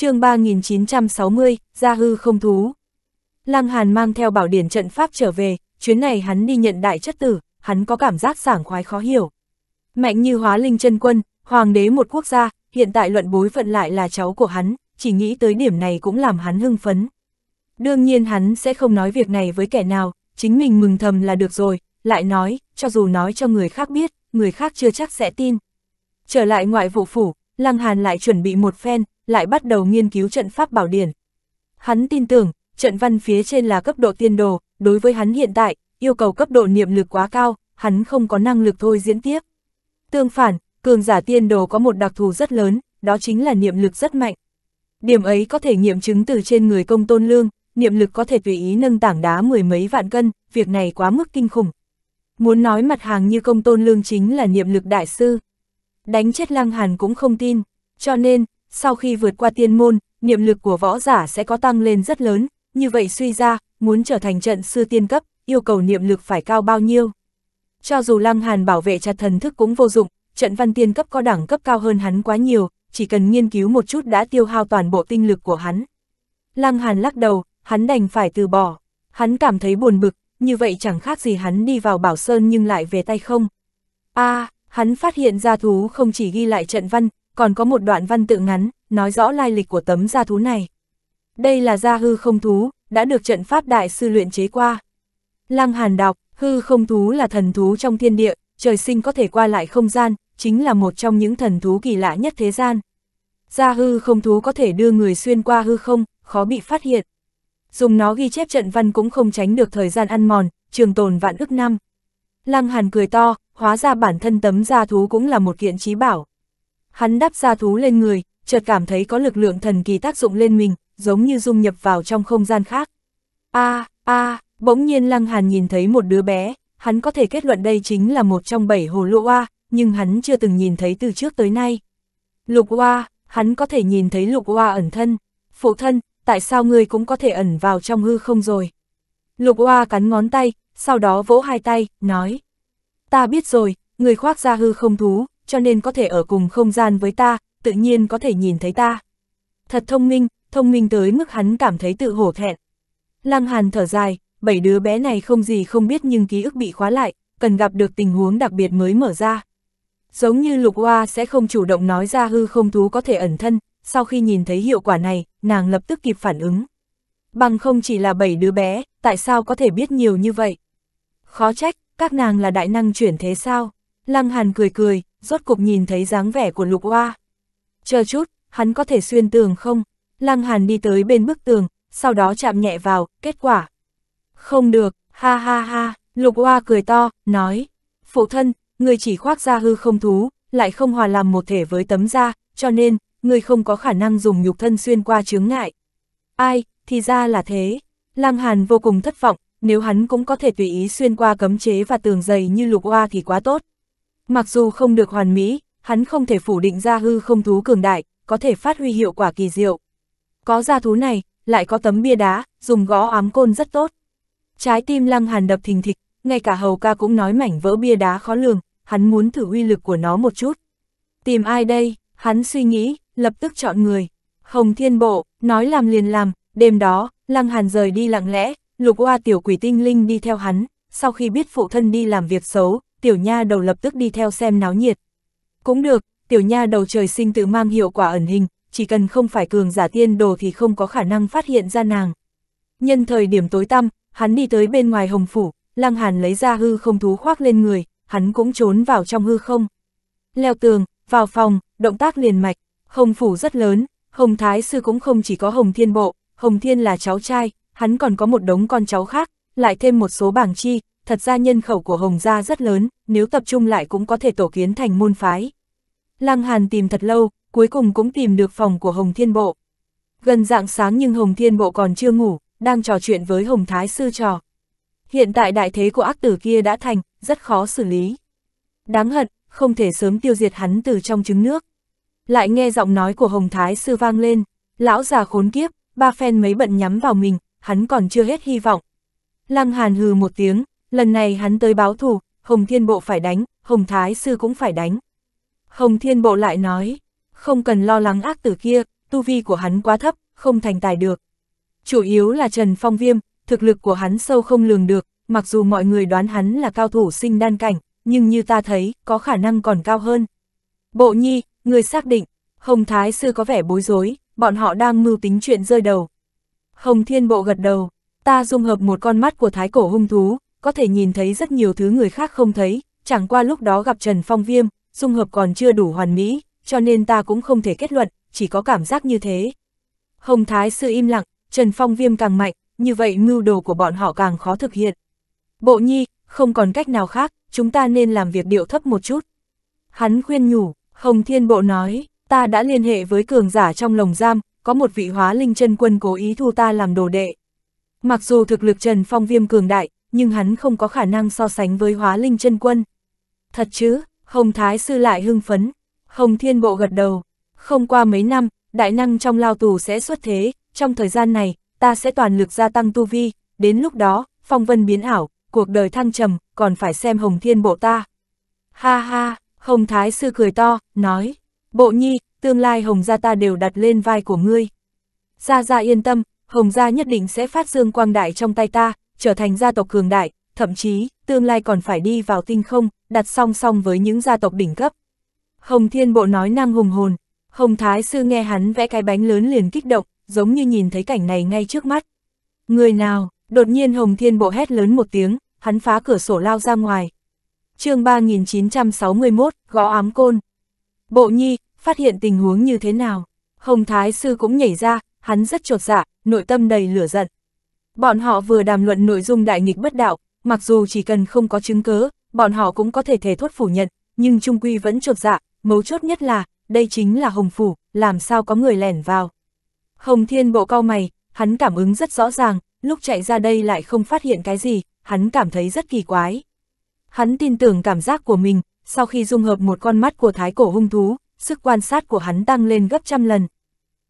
chương 3960, Gia Hư không thú. Lăng Hàn mang theo bảo điển trận pháp trở về, chuyến này hắn đi nhận đại chất tử, hắn có cảm giác sảng khoái khó hiểu. Mạnh như hóa linh chân quân, hoàng đế một quốc gia, hiện tại luận bối phận lại là cháu của hắn, chỉ nghĩ tới điểm này cũng làm hắn hưng phấn. Đương nhiên hắn sẽ không nói việc này với kẻ nào, chính mình mừng thầm là được rồi, lại nói, cho dù nói cho người khác biết, người khác chưa chắc sẽ tin. Trở lại ngoại vụ phủ, Lăng Hàn lại chuẩn bị một phen, lại bắt đầu nghiên cứu trận pháp bảo điển. Hắn tin tưởng, trận văn phía trên là cấp độ tiên đồ, đối với hắn hiện tại, yêu cầu cấp độ niệm lực quá cao, hắn không có năng lực thôi diễn tiếp. Tương phản, cường giả tiên đồ có một đặc thù rất lớn, đó chính là niệm lực rất mạnh. Điểm ấy có thể nghiệm chứng từ trên người công tôn lương, niệm lực có thể tùy ý nâng tảng đá mười mấy vạn cân, việc này quá mức kinh khủng. Muốn nói mặt hàng như công tôn lương chính là niệm lực đại sư đánh chết Lăng Hàn cũng không tin. Cho nên, sau khi vượt qua tiên môn, niệm lực của võ giả sẽ có tăng lên rất lớn, như vậy suy ra, muốn trở thành trận sư tiên cấp, yêu cầu niệm lực phải cao bao nhiêu. Cho dù Lăng Hàn bảo vệ chặt thần thức cũng vô dụng, trận văn tiên cấp có đẳng cấp cao hơn hắn quá nhiều, chỉ cần nghiên cứu một chút đã tiêu hao toàn bộ tinh lực của hắn. Lăng Hàn lắc đầu, hắn đành phải từ bỏ. Hắn cảm thấy buồn bực, như vậy chẳng khác gì hắn đi vào Bảo Sơn nhưng lại về tay không. a à, Hắn phát hiện gia thú không chỉ ghi lại trận văn, còn có một đoạn văn tự ngắn, nói rõ lai lịch của tấm gia thú này. Đây là gia hư không thú, đã được trận pháp đại sư luyện chế qua. Lăng Hàn đọc, hư không thú là thần thú trong thiên địa, trời sinh có thể qua lại không gian, chính là một trong những thần thú kỳ lạ nhất thế gian. Gia hư không thú có thể đưa người xuyên qua hư không, khó bị phát hiện. Dùng nó ghi chép trận văn cũng không tránh được thời gian ăn mòn, trường tồn vạn ức năm. Lăng Hàn cười to, hóa ra bản thân tấm da thú cũng là một kiện trí bảo. Hắn đắp da thú lên người, chợt cảm thấy có lực lượng thần kỳ tác dụng lên mình, giống như dung nhập vào trong không gian khác. A, à, a, à, bỗng nhiên Lăng Hàn nhìn thấy một đứa bé, hắn có thể kết luận đây chính là một trong bảy hồ lô oa, nhưng hắn chưa từng nhìn thấy từ trước tới nay. Lục oa, hắn có thể nhìn thấy lục oa ẩn thân. Phụ thân, tại sao ngươi cũng có thể ẩn vào trong hư không rồi? Lục oa cắn ngón tay, sau đó vỗ hai tay, nói ta biết rồi, người khoác ra hư không thú, cho nên có thể ở cùng không gian với ta, tự nhiên có thể nhìn thấy ta. Thật thông minh, thông minh tới mức hắn cảm thấy tự hổ thẹn. Lăng Hàn thở dài, bảy đứa bé này không gì không biết nhưng ký ức bị khóa lại, cần gặp được tình huống đặc biệt mới mở ra. Giống như lục hoa sẽ không chủ động nói ra hư không thú có thể ẩn thân, sau khi nhìn thấy hiệu quả này, nàng lập tức kịp phản ứng. Bằng không chỉ là bảy đứa bé, tại sao có thể biết nhiều như vậy? Khó trách, các nàng là đại năng chuyển thế sao? Lăng Hàn cười cười, rốt cục nhìn thấy dáng vẻ của Lục Hoa. Chờ chút, hắn có thể xuyên tường không? Lăng Hàn đi tới bên bức tường, sau đó chạm nhẹ vào, kết quả. Không được, ha ha ha, Lục Hoa cười to, nói. Phụ thân, người chỉ khoác ra hư không thú, lại không hòa làm một thể với tấm da, cho nên, người không có khả năng dùng nhục thân xuyên qua chướng ngại. Ai, thì ra là thế. Lăng Hàn vô cùng thất vọng, nếu hắn cũng có thể tùy ý xuyên qua cấm chế và tường dày như lục hoa thì quá tốt. Mặc dù không được hoàn mỹ, hắn không thể phủ định ra hư không thú cường đại, có thể phát huy hiệu quả kỳ diệu. Có gia thú này, lại có tấm bia đá, dùng gõ ám côn rất tốt. Trái tim lăng hàn đập thình thịch, ngay cả hầu ca cũng nói mảnh vỡ bia đá khó lường, hắn muốn thử uy lực của nó một chút. Tìm ai đây, hắn suy nghĩ, lập tức chọn người. Hồng Thiên Bộ, nói làm liền làm, đêm đó, Lăng Hàn rời đi lặng lẽ, lục oa tiểu quỷ tinh linh đi theo hắn, sau khi biết phụ thân đi làm việc xấu, tiểu nha đầu lập tức đi theo xem náo nhiệt. Cũng được, tiểu nha đầu trời sinh tự mang hiệu quả ẩn hình, chỉ cần không phải cường giả tiên đồ thì không có khả năng phát hiện ra nàng. Nhân thời điểm tối tăm, hắn đi tới bên ngoài hồng phủ, lăng hàn lấy ra hư không thú khoác lên người, hắn cũng trốn vào trong hư không. Leo tường, vào phòng, động tác liền mạch, hồng phủ rất lớn, hồng thái sư cũng không chỉ có hồng thiên bộ, hồng thiên là cháu trai, hắn còn có một đống con cháu khác, lại thêm một số bảng chi, thật ra nhân khẩu của Hồng Gia rất lớn, nếu tập trung lại cũng có thể tổ kiến thành môn phái. Lăng Hàn tìm thật lâu, cuối cùng cũng tìm được phòng của Hồng Thiên Bộ. Gần dạng sáng nhưng Hồng Thiên Bộ còn chưa ngủ, đang trò chuyện với Hồng Thái Sư trò. Hiện tại đại thế của ác tử kia đã thành, rất khó xử lý. Đáng hận, không thể sớm tiêu diệt hắn từ trong trứng nước. Lại nghe giọng nói của Hồng Thái Sư vang lên, lão già khốn kiếp, ba phen mấy bận nhắm vào mình, hắn còn chưa hết hy vọng. Lăng Hàn hừ một tiếng, lần này hắn tới báo thù, Hồng Thiên Bộ phải đánh, Hồng Thái Sư cũng phải đánh. Hồng Thiên Bộ lại nói, không cần lo lắng ác tử kia, tu vi của hắn quá thấp, không thành tài được. Chủ yếu là Trần Phong Viêm, thực lực của hắn sâu không lường được, mặc dù mọi người đoán hắn là cao thủ sinh đan cảnh, nhưng như ta thấy, có khả năng còn cao hơn. Bộ nhi, người xác định, Hồng Thái Sư có vẻ bối rối, bọn họ đang mưu tính chuyện rơi đầu. Hồng Thiên Bộ gật đầu, ta dung hợp một con mắt của thái cổ hung thú, có thể nhìn thấy rất nhiều thứ người khác không thấy, chẳng qua lúc đó gặp Trần Phong Viêm, dung hợp còn chưa đủ hoàn mỹ, cho nên ta cũng không thể kết luận, chỉ có cảm giác như thế. Hồng Thái Sư im lặng, Trần Phong Viêm càng mạnh, như vậy mưu đồ của bọn họ càng khó thực hiện. Bộ nhi, không còn cách nào khác, chúng ta nên làm việc điệu thấp một chút. Hắn khuyên nhủ, Hồng Thiên Bộ nói, ta đã liên hệ với cường giả trong lồng giam, có một vị hóa linh chân quân cố ý thu ta làm đồ đệ. Mặc dù thực lực Trần Phong Viêm cường đại, nhưng hắn không có khả năng so sánh với hóa linh chân quân. Thật chứ, Hồng Thái Sư lại hưng phấn, Hồng Thiên Bộ gật đầu. Không qua mấy năm, đại năng trong lao tù sẽ xuất thế, trong thời gian này, ta sẽ toàn lực gia tăng tu vi, đến lúc đó, phong vân biến ảo, cuộc đời thăng trầm, còn phải xem Hồng Thiên Bộ ta. Ha ha, Hồng Thái Sư cười to, nói, Bộ Nhi, tương lai Hồng Gia ta đều đặt lên vai của ngươi. Gia Gia yên tâm, Hồng Gia nhất định sẽ phát dương quang đại trong tay ta, trở thành gia tộc cường đại, thậm chí, tương lai còn phải đi vào tinh không, đặt song song với những gia tộc đỉnh cấp. Hồng Thiên Bộ nói năng hùng hồn, Hồng Thái Sư nghe hắn vẽ cái bánh lớn liền kích động, giống như nhìn thấy cảnh này ngay trước mắt. Người nào, đột nhiên Hồng Thiên Bộ hét lớn một tiếng, hắn phá cửa sổ lao ra ngoài. chương 3961, gõ ám côn. Bộ nhi, phát hiện tình huống như thế nào. Hồng Thái Sư cũng nhảy ra, hắn rất trột dạ, nội tâm đầy lửa giận. Bọn họ vừa đàm luận nội dung đại nghịch bất đạo, mặc dù chỉ cần không có chứng cứ, bọn họ cũng có thể thể thốt phủ nhận, nhưng Trung Quy vẫn trột dạ, mấu chốt nhất là, đây chính là Hồng Phủ, làm sao có người lẻn vào. Hồng Thiên Bộ cao mày, hắn cảm ứng rất rõ ràng, lúc chạy ra đây lại không phát hiện cái gì, hắn cảm thấy rất kỳ quái. Hắn tin tưởng cảm giác của mình, sau khi dung hợp một con mắt của thái cổ hung thú, sức quan sát của hắn tăng lên gấp trăm lần.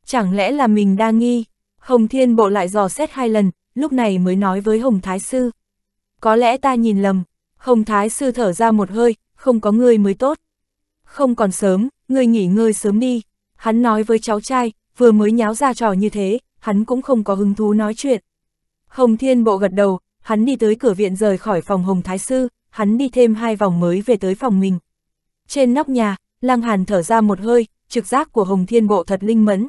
Chẳng lẽ là mình đa nghi? Hồng Thiên Bộ lại dò xét hai lần, lúc này mới nói với Hồng Thái Sư. Có lẽ ta nhìn lầm, Hồng Thái Sư thở ra một hơi, không có người mới tốt. Không còn sớm, người nghỉ ngơi sớm đi. Hắn nói với cháu trai, vừa mới nháo ra trò như thế, hắn cũng không có hứng thú nói chuyện. Hồng Thiên Bộ gật đầu, hắn đi tới cửa viện rời khỏi phòng Hồng Thái Sư, hắn đi thêm hai vòng mới về tới phòng mình. Trên nóc nhà, Lăng Hàn thở ra một hơi, trực giác của Hồng Thiên Bộ thật linh mẫn.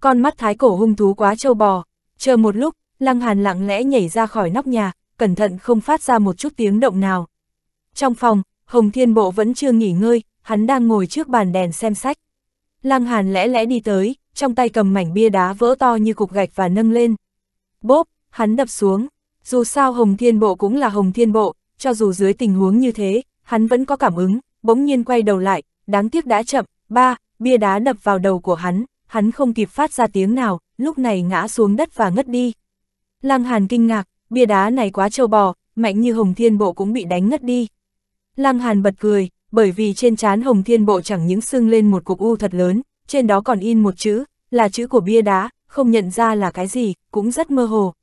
Con mắt thái cổ hung thú quá trâu bò, chờ một lúc, Lăng Hàn lặng lẽ nhảy ra khỏi nóc nhà, cẩn thận không phát ra một chút tiếng động nào. Trong phòng, Hồng Thiên Bộ vẫn chưa nghỉ ngơi, hắn đang ngồi trước bàn đèn xem sách. Lăng Hàn lẽ lẽ đi tới, trong tay cầm mảnh bia đá vỡ to như cục gạch và nâng lên. Bốp, hắn đập xuống. Dù sao Hồng Thiên Bộ cũng là Hồng Thiên Bộ, cho dù dưới tình huống như thế, hắn vẫn có cảm ứng, bỗng nhiên quay đầu lại, đáng tiếc đã chậm, ba, bia đá đập vào đầu của hắn, hắn không kịp phát ra tiếng nào, lúc này ngã xuống đất và ngất đi. Lăng Hàn kinh ngạc, bia đá này quá trâu bò, mạnh như Hồng Thiên Bộ cũng bị đánh ngất đi. Lăng Hàn bật cười, bởi vì trên trán Hồng Thiên Bộ chẳng những sưng lên một cục u thật lớn, trên đó còn in một chữ, là chữ của bia đá, không nhận ra là cái gì, cũng rất mơ hồ.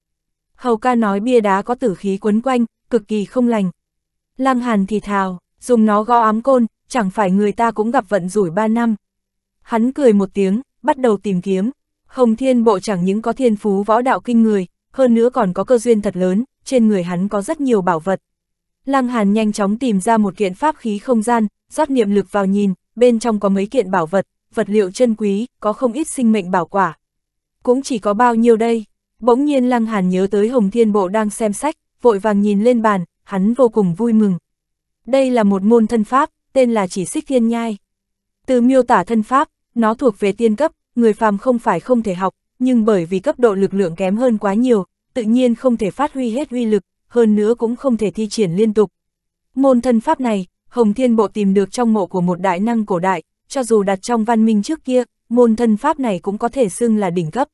Hầu ca nói bia đá có tử khí quấn quanh, cực kỳ không lành. Lăng Hàn thì thào, dùng nó gõ ám côn, chẳng phải người ta cũng gặp vận rủi ba năm. Hắn cười một tiếng, bắt đầu tìm kiếm. Hồng Thiên Bộ chẳng những có thiên phú võ đạo kinh người, hơn nữa còn có cơ duyên thật lớn, trên người hắn có rất nhiều bảo vật. Lăng Hàn nhanh chóng tìm ra một kiện pháp khí không gian, rót niệm lực vào nhìn, bên trong có mấy kiện bảo vật, vật liệu chân quý, có không ít sinh mệnh bảo quả. Cũng chỉ có bao nhiêu đây? Bỗng nhiên Lăng Hàn nhớ tới Hồng Thiên Bộ đang xem sách, vội vàng nhìn lên bàn, hắn vô cùng vui mừng. Đây là một môn thân pháp, tên là chỉ xích thiên nhai. Từ miêu tả thân pháp, nó thuộc về tiên cấp, người phàm không phải không thể học, nhưng bởi vì cấp độ lực lượng kém hơn quá nhiều, tự nhiên không thể phát huy hết uy lực, hơn nữa cũng không thể thi triển liên tục. Môn thân pháp này, Hồng Thiên Bộ tìm được trong mộ của một đại năng cổ đại, cho dù đặt trong văn minh trước kia, môn thân pháp này cũng có thể xưng là đỉnh cấp.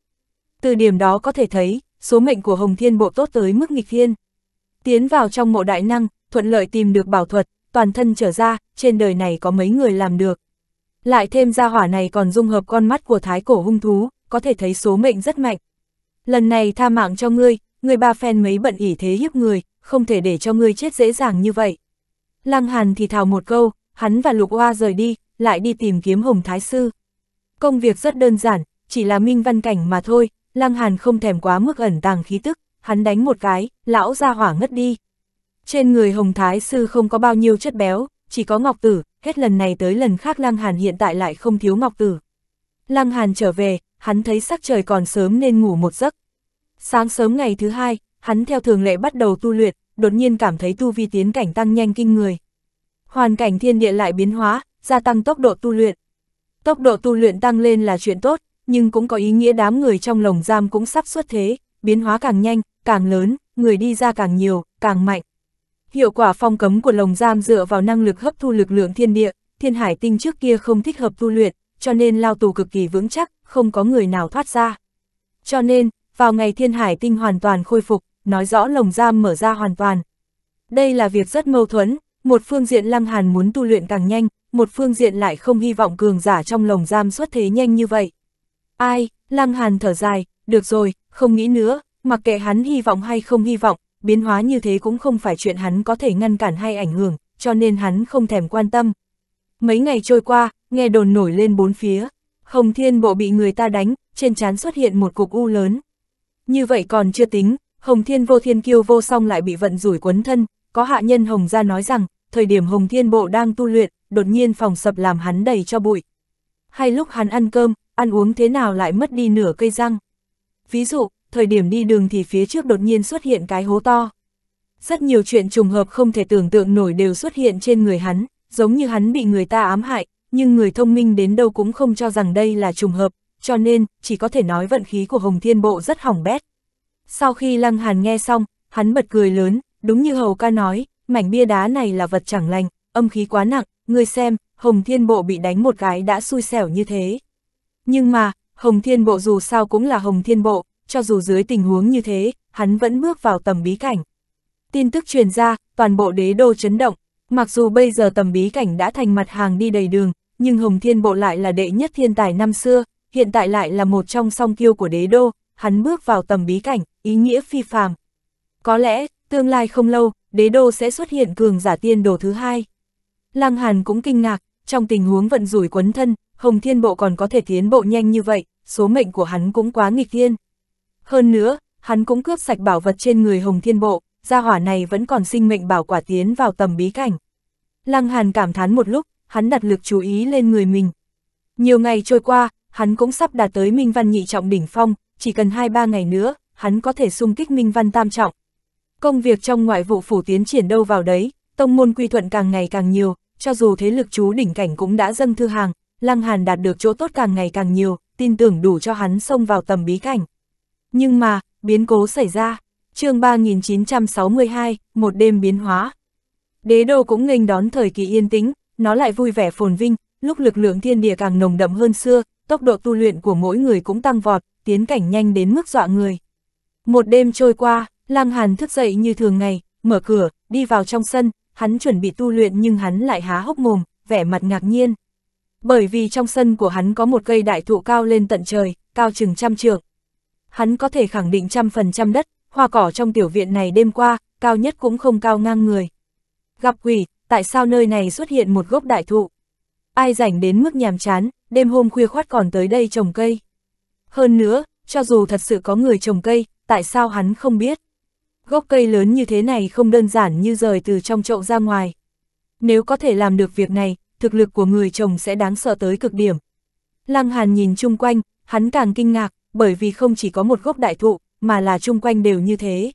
Từ điểm đó có thể thấy, số mệnh của Hồng Thiên Bộ tốt tới mức nghịch thiên. Tiến vào trong mộ đại năng, thuận lợi tìm được bảo thuật, toàn thân trở ra, trên đời này có mấy người làm được. Lại thêm ra hỏa này còn dung hợp con mắt của thái cổ hung thú, có thể thấy số mệnh rất mạnh. Lần này tha mạng cho ngươi, ngươi ba phen mấy bận ỉ thế hiếp người, không thể để cho ngươi chết dễ dàng như vậy. Lăng Hàn thì thào một câu, hắn và Lục Hoa rời đi, lại đi tìm kiếm Hồng Thái Sư. Công việc rất đơn giản, chỉ là minh văn cảnh mà thôi, Lăng Hàn không thèm quá mức ẩn tàng khí tức, hắn đánh một cái, lão ra hỏa ngất đi. Trên người Hồng Thái Sư không có bao nhiêu chất béo, chỉ có Ngọc Tử, hết lần này tới lần khác Lăng Hàn hiện tại lại không thiếu Ngọc Tử. Lăng Hàn trở về, hắn thấy sắc trời còn sớm nên ngủ một giấc. Sáng sớm ngày thứ hai, hắn theo thường lệ bắt đầu tu luyện, đột nhiên cảm thấy tu vi tiến cảnh tăng nhanh kinh người. Hoàn cảnh thiên địa lại biến hóa, gia tăng tốc độ tu luyện. Tốc độ tu luyện tăng lên là chuyện tốt, nhưng cũng có ý nghĩa đám người trong lồng giam cũng sắp xuất thế, biến hóa càng nhanh, càng lớn, người đi ra càng nhiều, càng mạnh. Hiệu quả phong cấm của lồng giam dựa vào năng lực hấp thu lực lượng thiên địa, thiên hải tinh trước kia không thích hợp tu luyện, cho nên lao tù cực kỳ vững chắc, không có người nào thoát ra. Cho nên, vào ngày thiên hải tinh hoàn toàn khôi phục, nói rõ lồng giam mở ra hoàn toàn. Đây là việc rất mâu thuẫn, một phương diện Lăng Hàn muốn tu luyện càng nhanh, một phương diện lại không hy vọng cường giả trong lồng giam xuất thế nhanh như vậy. Ai, Lăng Hàn thở dài, được rồi, không nghĩ nữa, mặc kệ hắn hy vọng hay không hy vọng, biến hóa như thế cũng không phải chuyện hắn có thể ngăn cản hay ảnh hưởng, cho nên hắn không thèm quan tâm. Mấy ngày trôi qua, nghe đồn nổi lên bốn phía, Hồng Thiên Bộ bị người ta đánh, trên trán xuất hiện một cục u lớn. Như vậy còn chưa tính, Hồng Thiên Vô Thiên Kiêu vô song lại bị vận rủi quấn thân, có hạ nhân Hồng gia nói rằng, thời điểm Hồng Thiên Bộ đang tu luyện, đột nhiên phòng sập làm hắn đầy cho bụi. Hay lúc hắn ăn cơm, ăn uống thế nào lại mất đi nửa cây răng. Ví dụ, thời điểm đi đường thì phía trước đột nhiên xuất hiện cái hố to. Rất nhiều chuyện trùng hợp không thể tưởng tượng nổi đều xuất hiện trên người hắn, giống như hắn bị người ta ám hại, nhưng người thông minh đến đâu cũng không cho rằng đây là trùng hợp, cho nên, chỉ có thể nói vận khí của Hồng Thiên Bộ rất hỏng bét. Sau khi Lăng Hàn nghe xong, hắn bật cười lớn, đúng như Hầu ca nói, mảnh bia đá này là vật chẳng lành, âm khí quá nặng, người xem, Hồng Thiên Bộ bị đánh một cái đã xui xẻo như thế. Nhưng mà, Hồng Thiên Bộ dù sao cũng là Hồng Thiên Bộ, cho dù dưới tình huống như thế, hắn vẫn bước vào tầm bí cảnh. Tin tức truyền ra, toàn bộ đế đô chấn động, mặc dù bây giờ tầm bí cảnh đã thành mặt hàng đi đầy đường, nhưng Hồng Thiên Bộ lại là đệ nhất thiên tài năm xưa, hiện tại lại là một trong song kiêu của đế đô, hắn bước vào tầm bí cảnh, ý nghĩa phi phàm. Có lẽ, tương lai không lâu, đế đô sẽ xuất hiện cường giả tiên đồ thứ hai. Lăng Hàn cũng kinh ngạc, trong tình huống vận rủi quấn thân, Hồng Thiên Bộ còn có thể tiến bộ nhanh như vậy, số mệnh của hắn cũng quá nghịch thiên. Hơn nữa, hắn cũng cướp sạch bảo vật trên người Hồng Thiên Bộ, gia hỏa này vẫn còn sinh mệnh bảo quả tiến vào tầm bí cảnh. Lăng Hàn cảm thán một lúc, hắn đặt lực chú ý lên người mình. Nhiều ngày trôi qua, hắn cũng sắp đạt tới Minh Văn nhị trọng đỉnh phong, chỉ cần 2-3 ngày nữa, hắn có thể xung kích Minh Văn tam trọng. Công việc trong ngoại vụ phủ tiến triển đâu vào đấy, tông môn quy thuận càng ngày càng nhiều, cho dù thế lực chú đỉnh cảnh cũng đã dâng thư hàng, Lăng Hàn đạt được chỗ tốt càng ngày càng nhiều, tin tưởng đủ cho hắn xông vào tầm bí cảnh. Nhưng mà, biến cố xảy ra. chương 3962, một đêm biến hóa. Đế đô cũng nghênh đón thời kỳ yên tĩnh, nó lại vui vẻ phồn vinh, lúc lực lượng thiên địa càng nồng đậm hơn xưa, tốc độ tu luyện của mỗi người cũng tăng vọt, tiến cảnh nhanh đến mức dọa người. Một đêm trôi qua, Lang Hàn thức dậy như thường ngày, mở cửa, đi vào trong sân, hắn chuẩn bị tu luyện nhưng hắn lại há hốc mồm, vẻ mặt ngạc nhiên. Bởi vì trong sân của hắn có một cây đại thụ cao lên tận trời, cao chừng trăm trượng hắn có thể khẳng định trăm phần trăm đất, hoa cỏ trong tiểu viện này đêm qua, cao nhất cũng không cao ngang người. Gặp quỷ, tại sao nơi này xuất hiện một gốc đại thụ? Ai rảnh đến mức nhàm chán, đêm hôm khuya khoát còn tới đây trồng cây. Hơn nữa, cho dù thật sự có người trồng cây, tại sao hắn không biết? Gốc cây lớn như thế này không đơn giản như rời từ trong chậu ra ngoài. Nếu có thể làm được việc này, thực lực của người chồng sẽ đáng sợ tới cực điểm. Lăng Hàn nhìn chung quanh, hắn càng kinh ngạc, bởi vì không chỉ có một gốc đại thụ, mà là chung quanh đều như thế.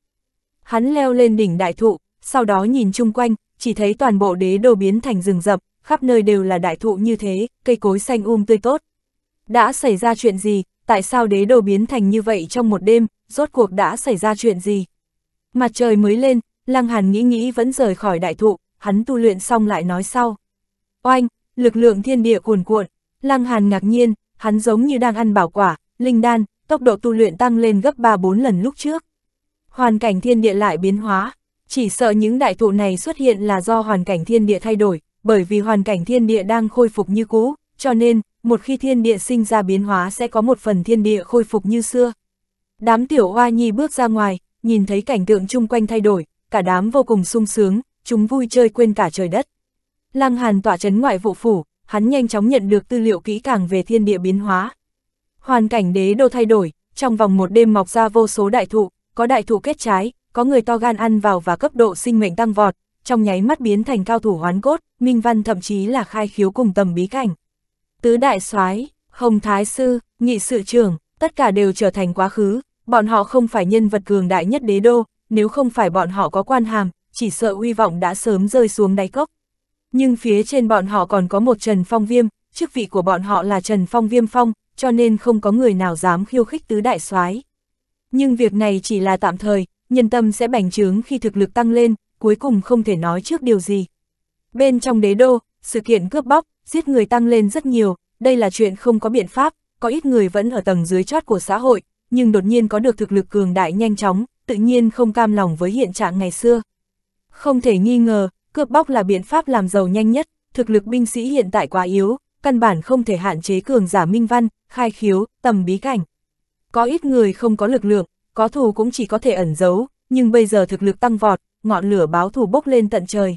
Hắn leo lên đỉnh đại thụ, sau đó nhìn chung quanh, chỉ thấy toàn bộ đế đô biến thành rừng rậm, khắp nơi đều là đại thụ như thế, cây cối xanh um tươi tốt. Đã xảy ra chuyện gì, tại sao đế đô biến thành như vậy trong một đêm, rốt cuộc đã xảy ra chuyện gì? Mặt trời mới lên, Lăng Hàn nghĩ nghĩ vẫn rời khỏi đại thụ, hắn tu luyện xong lại nói sau. Oanh, lực lượng thiên địa cuồn cuộn, Lăng Hàn ngạc nhiên, hắn giống như đang ăn bảo quả, linh đan, tốc độ tu luyện tăng lên gấp 3-4 lần lúc trước. Hoàn cảnh thiên địa lại biến hóa, chỉ sợ những đại thụ này xuất hiện là do hoàn cảnh thiên địa thay đổi, bởi vì hoàn cảnh thiên địa đang khôi phục như cũ, cho nên, một khi thiên địa sinh ra biến hóa sẽ có một phần thiên địa khôi phục như xưa. Đám tiểu hoa nhi bước ra ngoài, nhìn thấy cảnh tượng chung quanh thay đổi, cả đám vô cùng sung sướng, chúng vui chơi quên cả trời đất. Lăng Hàn tỏa chấn ngoại vụ phủ, hắn nhanh chóng nhận được tư liệu kỹ càng về thiên địa biến hóa. Hoàn cảnh đế đô thay đổi, trong vòng một đêm mọc ra vô số đại thụ, có đại thụ kết trái, có người to gan ăn vào và cấp độ sinh mệnh tăng vọt, trong nháy mắt biến thành cao thủ hoán cốt, minh văn thậm chí là khai khiếu cùng tầm bí cảnh. Tứ đại soái, Hồng Thái Sư, Nghị Sự trưởng, tất cả đều trở thành quá khứ, bọn họ không phải nhân vật cường đại nhất đế đô, nếu không phải bọn họ có quan hàm, chỉ sợ uy vọng đã sớm rơi xuống đáy cốc. Nhưng phía trên bọn họ còn có một Trần Phong Viêm, chức vị của bọn họ là Trần Phong Viêm Phong, cho nên không có người nào dám khiêu khích tứ đại soái. Nhưng việc này chỉ là tạm thời, nhân tâm sẽ bành trướng khi thực lực tăng lên, cuối cùng không thể nói trước điều gì. Bên trong đế đô, sự kiện cướp bóc, giết người tăng lên rất nhiều, đây là chuyện không có biện pháp, có ít người vẫn ở tầng dưới chót của xã hội, nhưng đột nhiên có được thực lực cường đại nhanh chóng, tự nhiên không cam lòng với hiện trạng ngày xưa. Không thể nghi ngờ, cướp bóc là biện pháp làm giàu nhanh nhất, thực lực binh sĩ hiện tại quá yếu, căn bản không thể hạn chế cường giả minh văn, khai khiếu, tầm bí cảnh. Có ít người không có lực lượng, có thù cũng chỉ có thể ẩn giấu, nhưng bây giờ thực lực tăng vọt, ngọn lửa báo thù bốc lên tận trời.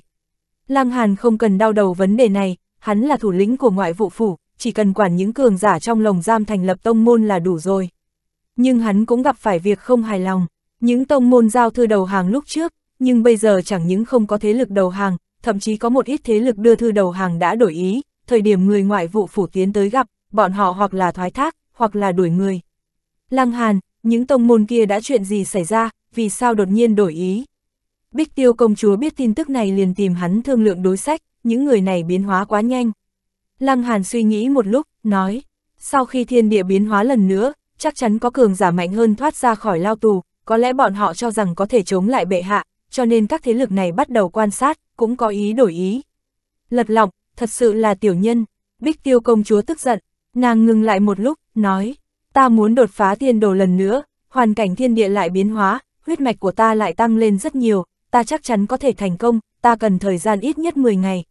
Lăng Hàn không cần đau đầu vấn đề này, hắn là thủ lĩnh của ngoại vụ phủ, chỉ cần quản những cường giả trong lồng giam thành lập tông môn là đủ rồi. Nhưng hắn cũng gặp phải việc không hài lòng, những tông môn giao thư đầu hàng lúc trước, nhưng bây giờ chẳng những không có thế lực đầu hàng, thậm chí có một ít thế lực đưa thư đầu hàng đã đổi ý, thời điểm người ngoại vụ phủ tiến tới gặp, bọn họ hoặc là thoái thác, hoặc là đuổi người. Lăng Hàn, những tông môn kia đã chuyện gì xảy ra, vì sao đột nhiên đổi ý. Bích Tiêu công chúa biết tin tức này liền tìm hắn thương lượng đối sách, những người này biến hóa quá nhanh. Lăng Hàn suy nghĩ một lúc, nói, sau khi thiên địa biến hóa lần nữa, chắc chắn có cường giả mạnh hơn thoát ra khỏi lao tù, có lẽ bọn họ cho rằng có thể chống lại bệ hạ, cho nên các thế lực này bắt đầu quan sát, cũng có ý đổi ý. Lật lọng, thật sự là tiểu nhân. Bích tiêu công chúa tức giận, nàng ngừng lại một lúc, nói, ta muốn đột phá thiên đồ lần nữa, hoàn cảnh thiên địa lại biến hóa, huyết mạch của ta lại tăng lên rất nhiều, ta chắc chắn có thể thành công, ta cần thời gian ít nhất 10 ngày.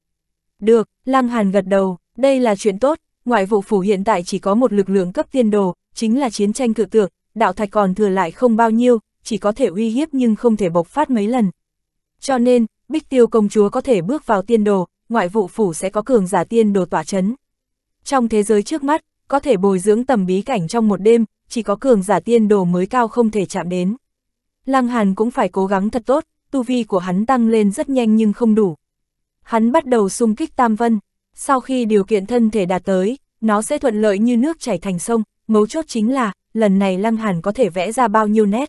Được, Lăng Hàn gật đầu, đây là chuyện tốt, ngoại vụ phủ hiện tại chỉ có một lực lượng cấp thiên đồ, chính là chiến tranh cự tượng, đạo thạch còn thừa lại không bao nhiêu, chỉ có thể uy hiếp nhưng không thể bộc phát mấy lần. Cho nên, Bích Tiêu công chúa có thể bước vào tiên đồ, ngoại vụ phủ sẽ có cường giả tiên đồ tỏa chấn. Trong thế giới trước mắt, có thể bồi dưỡng tầm bí cảnh trong một đêm, chỉ có cường giả tiên đồ mới cao không thể chạm đến. Lăng Hàn cũng phải cố gắng thật tốt, tu vi của hắn tăng lên rất nhanh nhưng không đủ. Hắn bắt đầu xung kích Tam Vân, sau khi điều kiện thân thể đạt tới, nó sẽ thuận lợi như nước chảy thành sông, mấu chốt chính là, lần này Lăng Hàn có thể vẽ ra bao nhiêu nét.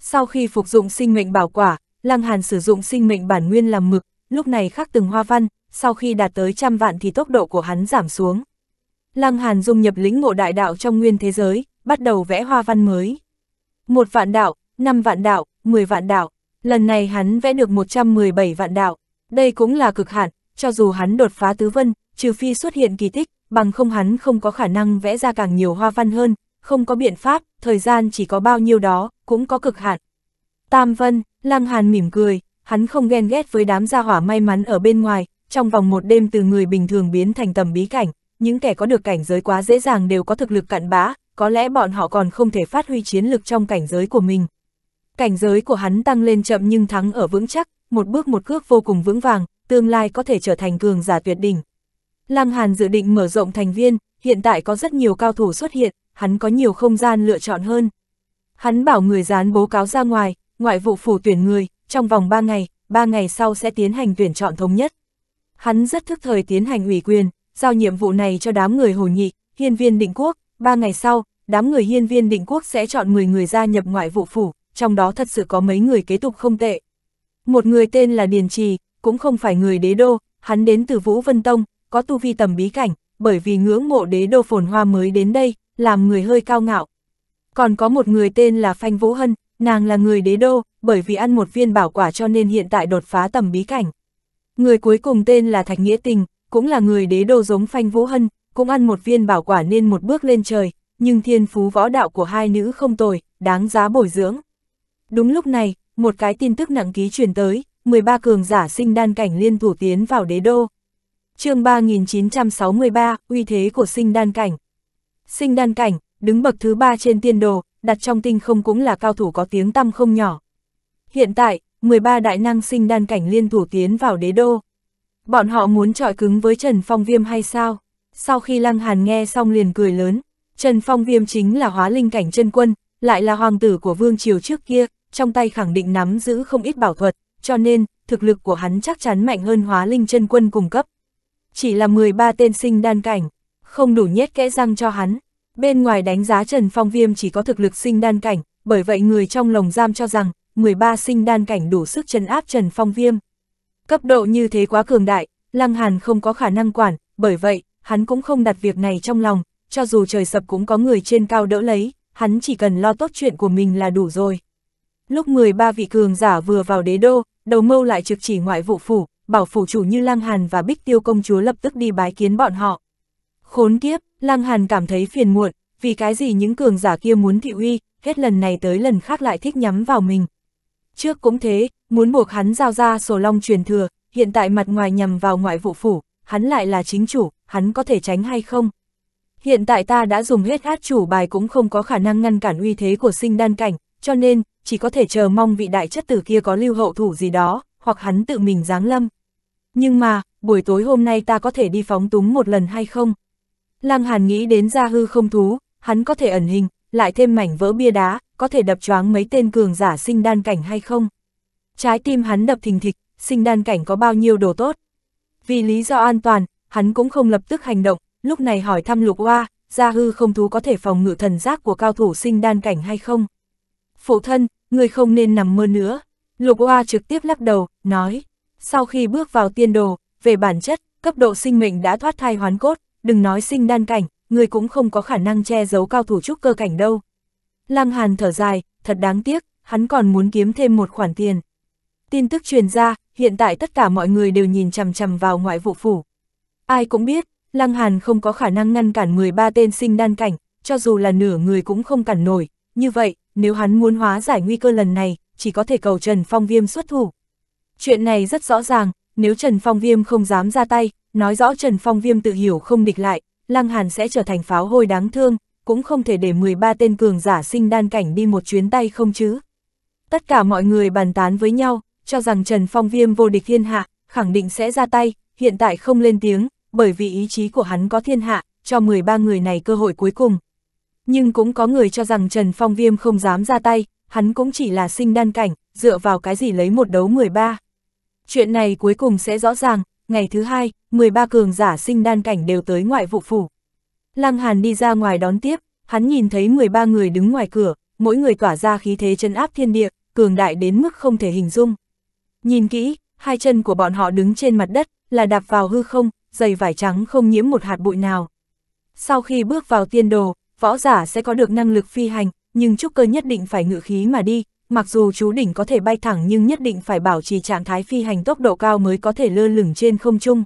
Sau khi phục dụng sinh mệnh bảo quả, Lăng Hàn sử dụng sinh mệnh bản nguyên làm mực, lúc này khác từng hoa văn, sau khi đạt tới trăm vạn thì tốc độ của hắn giảm xuống. Lăng Hàn Dung nhập lĩnh ngộ đại đạo trong nguyên thế giới, bắt đầu vẽ hoa văn mới. Một vạn đạo, năm vạn đạo, mười vạn đạo, lần này hắn vẽ được 117 vạn đạo. Đây cũng là cực hạn, cho dù hắn đột phá tứ vân, trừ phi xuất hiện kỳ tích, bằng không hắn không có khả năng vẽ ra càng nhiều hoa văn hơn, không có biện pháp, thời gian chỉ có bao nhiêu đó, cũng có cực hạn. Tam Vân, Lăng Hàn mỉm cười, hắn không ghen ghét với đám gia hỏa may mắn ở bên ngoài, trong vòng một đêm từ người bình thường biến thành tầm bí cảnh, những kẻ có được cảnh giới quá dễ dàng đều có thực lực cặn bã, có lẽ bọn họ còn không thể phát huy chiến lực trong cảnh giới của mình. Cảnh giới của hắn tăng lên chậm nhưng thắng ở vững chắc, một bước một cước vô cùng vững vàng, tương lai có thể trở thành cường giả tuyệt đỉnh. Lăng Hàn dự định mở rộng thành viên, hiện tại có rất nhiều cao thủ xuất hiện, hắn có nhiều không gian lựa chọn hơn. Hắn bảo người dán bố cáo ra ngoài, ngoại vụ phủ tuyển người, trong vòng 3 ngày, 3 ngày sau sẽ tiến hành tuyển chọn thống nhất. Hắn rất thức thời tiến hành ủy quyền, giao nhiệm vụ này cho đám người hồ nhị, hiên viên định quốc, 3 ngày sau, đám người hiên viên định quốc sẽ chọn 10 người gia nhập ngoại vụ phủ, trong đó thật sự có mấy người kế tục không tệ. Một người tên là Điền Trì, cũng không phải người đế đô, hắn đến từ Vũ Vân Tông, có tu vi tầm bí cảnh, bởi vì ngưỡng mộ đế đô phồn hoa mới đến đây, làm người hơi cao ngạo. Còn có một người tên là Phanh Vũ Hân, nàng là người đế đô, bởi vì ăn một viên bảo quả cho nên hiện tại đột phá tầm bí cảnh. Người cuối cùng tên là Thạch Nghĩa Tình, cũng là người đế đô giống Phanh Vũ Hân, cũng ăn một viên bảo quả nên một bước lên trời, nhưng thiên phú võ đạo của hai nữ không tồi, đáng giá bồi dưỡng. Đúng lúc này, một cái tin tức nặng ký truyền tới, 13 cường giả sinh đan cảnh liên thủ tiến vào đế đô. chương 3963, uy thế của sinh đan cảnh. Sinh đan cảnh, đứng bậc thứ ba trên tiên đồ, đặt trong tinh không cũng là cao thủ có tiếng tăm không nhỏ, Hiện tại, 13 đại năng sinh đan cảnh liên thủ tiến vào đế đô. Bọn họ muốn trọi cứng với Trần Phong Viêm hay sao? Sau khi Lăng Hàn nghe xong liền cười lớn, Trần Phong Viêm chính là hóa linh cảnh chân quân, lại là hoàng tử của vương triều trước kia, trong tay khẳng định nắm giữ không ít bảo thuật, cho nên, thực lực của hắn chắc chắn mạnh hơn hóa linh chân quân cung cấp. Chỉ là 13 tên sinh đan cảnh, không đủ nhét kẽ răng cho hắn. Bên ngoài đánh giá Trần Phong Viêm chỉ có thực lực sinh đan cảnh, bởi vậy người trong lồng giam cho rằng, 13 sinh đan cảnh đủ sức chân áp Trần Phong Viêm. Cấp độ như thế quá cường đại, Lăng Hàn không có khả năng quản, bởi vậy, hắn cũng không đặt việc này trong lòng, cho dù trời sập cũng có người trên cao đỡ lấy, hắn chỉ cần lo tốt chuyện của mình là đủ rồi. Lúc 13 vị cường giả vừa vào đế đô, đầu mâu lại trực chỉ ngoại vụ phủ, bảo phủ chủ như Lăng Hàn và Bích Tiêu công chúa lập tức đi bái kiến bọn họ. Khốn kiếp, Lăng Hàn cảm thấy phiền muộn, vì cái gì những cường giả kia muốn thị uy, hết lần này tới lần khác lại thích nhắm vào mình. Trước cũng thế, muốn buộc hắn giao ra sổ long truyền thừa, hiện tại mặt ngoài nhằm vào ngoại vụ phủ, hắn lại là chính chủ, hắn có thể tránh hay không? Hiện tại ta đã dùng hết át chủ bài cũng không có khả năng ngăn cản uy thế của sinh đan cảnh, cho nên, chỉ có thể chờ mong vị đại chất tử kia có lưu hậu thủ gì đó, hoặc hắn tự mình giáng lâm. Nhưng mà, buổi tối hôm nay ta có thể đi phóng túng một lần hay không? Lăng Hàn nghĩ đến gia hư không thú, hắn có thể ẩn hình, lại thêm mảnh vỡ bia đá, có thể đập choáng mấy tên cường giả sinh đan cảnh hay không. Trái tim hắn đập thình thịch, sinh đan cảnh có bao nhiêu đồ tốt. Vì lý do an toàn, hắn cũng không lập tức hành động, lúc này hỏi thăm lục hoa, gia hư không thú có thể phòng ngự thần giác của cao thủ sinh đan cảnh hay không. Phụ thân, người không nên nằm mơ nữa. Lục hoa trực tiếp lắc đầu, nói, sau khi bước vào tiên đồ, về bản chất, cấp độ sinh mệnh đã thoát thai hoán cốt, đừng nói sinh đan cảnh, người cũng không có khả năng che giấu cao thủ trúc cơ cảnh đâu, Lăng Hàn thở dài, thật đáng tiếc, hắn còn muốn kiếm thêm một khoản tiền. Tin tức truyền ra, hiện tại tất cả mọi người đều nhìn chằm chằm vào ngoại vụ phủ. Ai cũng biết, Lăng Hàn không có khả năng ngăn cản 13 tên sinh đan cảnh, cho dù là nửa người cũng không cản nổi. Như vậy, nếu hắn muốn hóa giải nguy cơ lần này, chỉ có thể cầu Trần Phong Viêm xuất thủ. Chuyện này rất rõ ràng, nếu Trần Phong Viêm không dám ra tay, nói rõ Trần Phong Viêm tự hiểu không địch lại, Lăng Hàn sẽ trở thành pháo hôi đáng thương, cũng không thể để 13 tên cường giả sinh đan cảnh đi một chuyến tay không chứ. Tất cả mọi người bàn tán với nhau, cho rằng Trần Phong Viêm vô địch thiên hạ, khẳng định sẽ ra tay, hiện tại không lên tiếng, bởi vì ý chí của hắn có thiên hạ, cho 13 người này cơ hội cuối cùng. Nhưng cũng có người cho rằng Trần Phong Viêm không dám ra tay, hắn cũng chỉ là sinh đan cảnh, dựa vào cái gì lấy một đấu 13. Chuyện này cuối cùng sẽ rõ ràng, ngày thứ hai, 13 cường giả sinh đan cảnh đều tới ngoại vụ phủ. Lăng Hàn đi ra ngoài đón tiếp, hắn nhìn thấy 13 người đứng ngoài cửa, mỗi người tỏa ra khí thế chân áp thiên địa, cường đại đến mức không thể hình dung. Nhìn kỹ, hai chân của bọn họ đứng trên mặt đất, là đạp vào hư không, giày vải trắng không nhiễm một hạt bụi nào. Sau khi bước vào tiên đồ, võ giả sẽ có được năng lực phi hành, nhưng trúc cơ nhất định phải ngự khí mà đi, mặc dù chú đỉnh có thể bay thẳng nhưng nhất định phải bảo trì trạng thái phi hành tốc độ cao mới có thể lơ lửng trên không trung.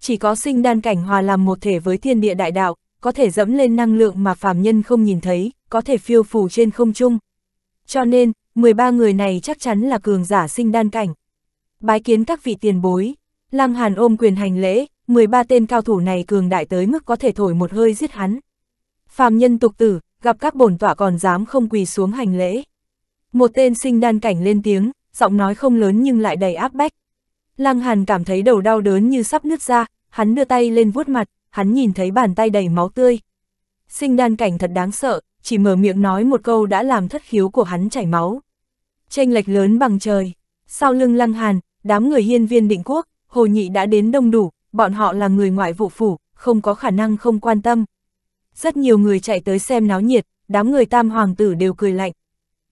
Chỉ có sinh đan cảnh hòa làm một thể với thiên địa đại đạo, có thể dẫm lên năng lượng mà phàm nhân không nhìn thấy, có thể phiêu phù trên không trung. Cho nên, 13 người này chắc chắn là cường giả sinh đan cảnh. Bái kiến các vị tiền bối, Lăng Hàn ôm quyền hành lễ, 13 tên cao thủ này cường đại tới mức có thể thổi một hơi giết hắn. Phàm nhân tục tử, gặp các bổn tọa còn dám không quỳ xuống hành lễ. Một tên sinh đan cảnh lên tiếng, giọng nói không lớn nhưng lại đầy áp bách. Lăng Hàn cảm thấy đầu đau đớn như sắp nứt ra, hắn đưa tay lên vuốt mặt, hắn nhìn thấy bàn tay đầy máu tươi. Sinh đan cảnh thật đáng sợ, chỉ mở miệng nói một câu đã làm thất khiếu của hắn chảy máu. Tranh lệch lớn bằng trời, sau lưng lăng hàn, đám người hiên viên định quốc, hồ nhị đã đến đông đủ, bọn họ là người ngoại vụ phủ, không có khả năng không quan tâm. Rất nhiều người chạy tới xem náo nhiệt, đám người tam hoàng tử đều cười lạnh.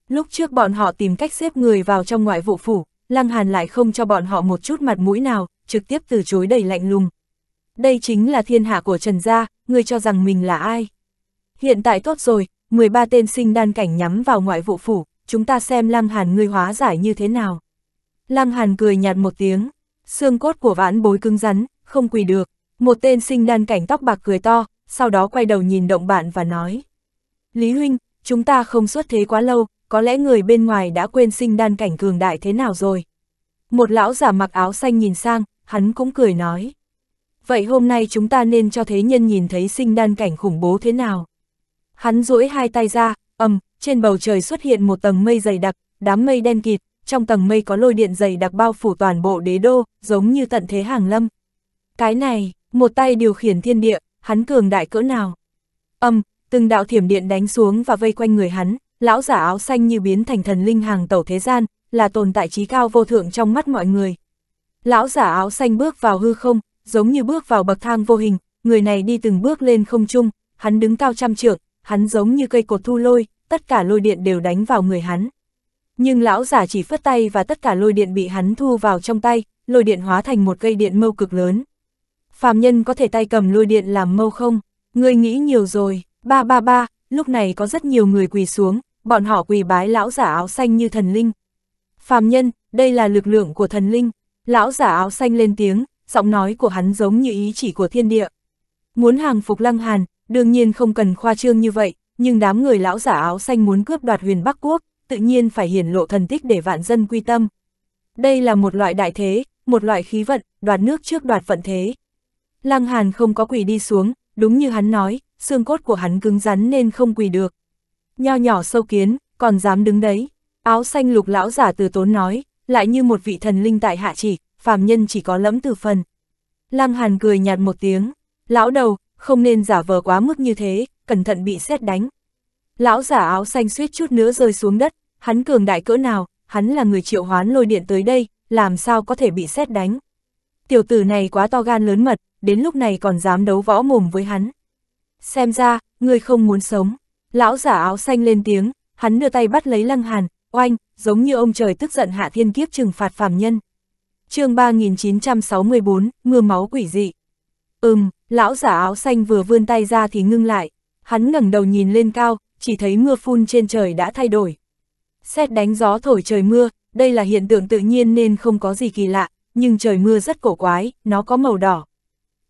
Lúc trước bọn họ tìm cách xếp người vào trong ngoại vụ phủ, lăng hàn lại không cho bọn họ một chút mặt mũi nào, trực tiếp từ chối đầy lạnh lùng, đây chính là thiên hạ của Trần Gia, ngươi cho rằng mình là ai? Hiện tại tốt rồi, 13 tên sinh đan cảnh nhắm vào ngoại vụ phủ, chúng ta xem Lăng Hàn ngươi hóa giải như thế nào. Lăng Hàn cười nhạt một tiếng, xương cốt của vãn bối cứng rắn, không quỳ được. Một tên sinh đan cảnh tóc bạc cười to, sau đó quay đầu nhìn động bạn và nói. Lý Huynh, chúng ta không xuất thế quá lâu, có lẽ người bên ngoài đã quên sinh đan cảnh cường đại thế nào rồi. Một lão giả mặc áo xanh nhìn sang, hắn cũng cười nói vậy hôm nay chúng ta nên cho thế nhân nhìn thấy sinh đan cảnh khủng bố thế nào. Hắn duỗi hai tay ra, ầm, trên bầu trời xuất hiện một tầng mây dày đặc, đám mây đen kịt, trong tầng mây có lôi điện dày đặc bao phủ toàn bộ đế đô, giống như tận thế hàng lâm. Cái này, một tay điều khiển thiên địa, hắn cường đại cỡ nào. Âm, từng đạo thiểm điện đánh xuống và vây quanh người hắn, lão giả áo xanh như biến thành thần linh hàng tẩu thế gian, là tồn tại trí cao vô thượng trong mắt mọi người. Lão giả áo xanh bước vào hư không, giống như bước vào bậc thang vô hình, người này đi từng bước lên không trung, hắn đứng cao trăm trượng, hắn giống như cây cột thu lôi, tất cả lôi điện đều đánh vào người hắn. Nhưng lão giả chỉ phất tay và tất cả lôi điện bị hắn thu vào trong tay, lôi điện hóa thành một cây điện mâu cực lớn. Phạm nhân có thể tay cầm lôi điện làm mâu không? người nghĩ nhiều rồi, ba ba ba, lúc này có rất nhiều người quỳ xuống, bọn họ quỳ bái lão giả áo xanh như thần linh. Phạm nhân, đây là lực lượng của thần linh. Lão giả áo xanh lên tiếng, giọng nói của hắn giống như ý chỉ của thiên địa. Muốn hàng phục lăng hàn, đương nhiên không cần khoa trương như vậy, nhưng đám người lão giả áo xanh muốn cướp đoạt huyền Bắc Quốc, tự nhiên phải hiển lộ thần tích để vạn dân quy tâm. Đây là một loại đại thế, một loại khí vận, đoạt nước trước đoạt vận thế. Lăng Hàn không có quỳ đi xuống, đúng như hắn nói, xương cốt của hắn cứng rắn nên không quỳ được. Nho nhỏ sâu kiến, còn dám đứng đấy. Áo xanh lục lão giả từ tốn nói, lại như một vị thần linh tại hạ chỉ, phàm nhân chỉ có lẫm từ phần. Lăng Hàn cười nhạt một tiếng, lão đầu, không nên giả vờ quá mức như thế, cẩn thận bị xét đánh. Lão giả áo xanh suýt chút nữa rơi xuống đất, hắn cường đại cỡ nào, hắn là người triệu hoán lôi điện tới đây, làm sao có thể bị xét đánh. Tiểu tử này quá to gan lớn mật, đến lúc này còn dám đấu võ mồm với hắn. Xem ra, người không muốn sống. Lão giả áo xanh lên tiếng, hắn đưa tay bắt lấy lăng hàn, oanh, giống như ông trời tức giận hạ thiên kiếp trừng phạt phàm nhân chương 3964, mưa máu quỷ dị. Ừm, lão giả áo xanh vừa vươn tay ra thì ngưng lại, hắn ngẩng đầu nhìn lên cao, chỉ thấy mưa phun trên trời đã thay đổi. Xét đánh gió thổi trời mưa, đây là hiện tượng tự nhiên nên không có gì kỳ lạ, nhưng trời mưa rất cổ quái, nó có màu đỏ.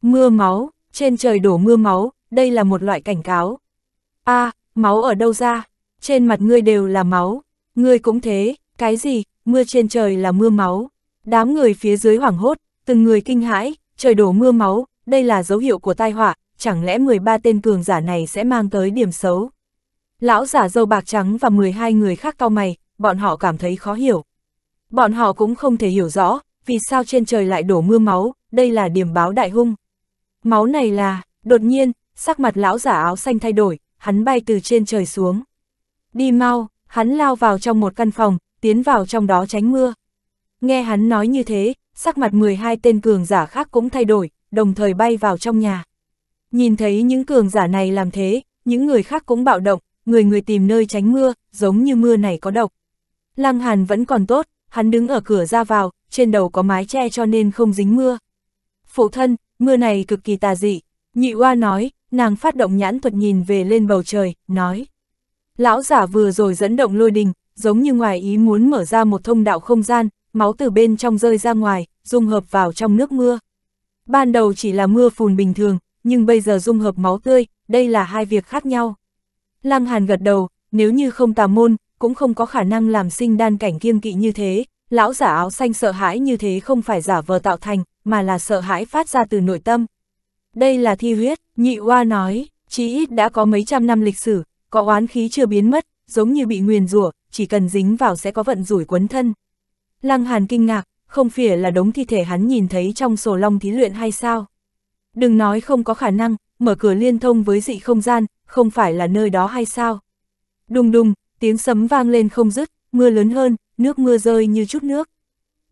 Mưa máu, trên trời đổ mưa máu, đây là một loại cảnh cáo. a à, máu ở đâu ra? Trên mặt ngươi đều là máu, ngươi cũng thế, cái gì, mưa trên trời là mưa máu. Đám người phía dưới hoảng hốt, từng người kinh hãi, trời đổ mưa máu, đây là dấu hiệu của tai họa, chẳng lẽ 13 tên cường giả này sẽ mang tới điểm xấu. Lão giả dâu bạc trắng và 12 người khác cau mày, bọn họ cảm thấy khó hiểu. Bọn họ cũng không thể hiểu rõ, vì sao trên trời lại đổ mưa máu, đây là điểm báo đại hung. Máu này là, đột nhiên, sắc mặt lão giả áo xanh thay đổi, hắn bay từ trên trời xuống. Đi mau, hắn lao vào trong một căn phòng, tiến vào trong đó tránh mưa. Nghe hắn nói như thế, sắc mặt 12 tên cường giả khác cũng thay đổi, đồng thời bay vào trong nhà. Nhìn thấy những cường giả này làm thế, những người khác cũng bạo động, người người tìm nơi tránh mưa, giống như mưa này có độc. Lăng Hàn vẫn còn tốt, hắn đứng ở cửa ra vào, trên đầu có mái che cho nên không dính mưa. Phụ thân, mưa này cực kỳ tà dị, nhị oa nói, nàng phát động nhãn thuật nhìn về lên bầu trời, nói. Lão giả vừa rồi dẫn động lôi đình, giống như ngoài ý muốn mở ra một thông đạo không gian, máu từ bên trong rơi ra ngoài, dung hợp vào trong nước mưa. Ban đầu chỉ là mưa phùn bình thường, nhưng bây giờ dung hợp máu tươi, đây là hai việc khác nhau. Lăng Hàn gật đầu, nếu như không tà môn, cũng không có khả năng làm sinh đan cảnh kiêng kỵ như thế, lão giả áo xanh sợ hãi như thế không phải giả vờ tạo thành, mà là sợ hãi phát ra từ nội tâm. Đây là thi huyết, nhị oa nói, chí ít đã có mấy trăm năm lịch sử, có oán khí chưa biến mất, giống như bị nguyền rủa, chỉ cần dính vào sẽ có vận rủi quấn thân. Lăng Hàn kinh ngạc, không phải là đống thi thể hắn nhìn thấy trong sổ long thí luyện hay sao? Đừng nói không có khả năng, mở cửa liên thông với dị không gian, không phải là nơi đó hay sao? Đùng đùng, tiếng sấm vang lên không dứt, mưa lớn hơn, nước mưa rơi như chút nước.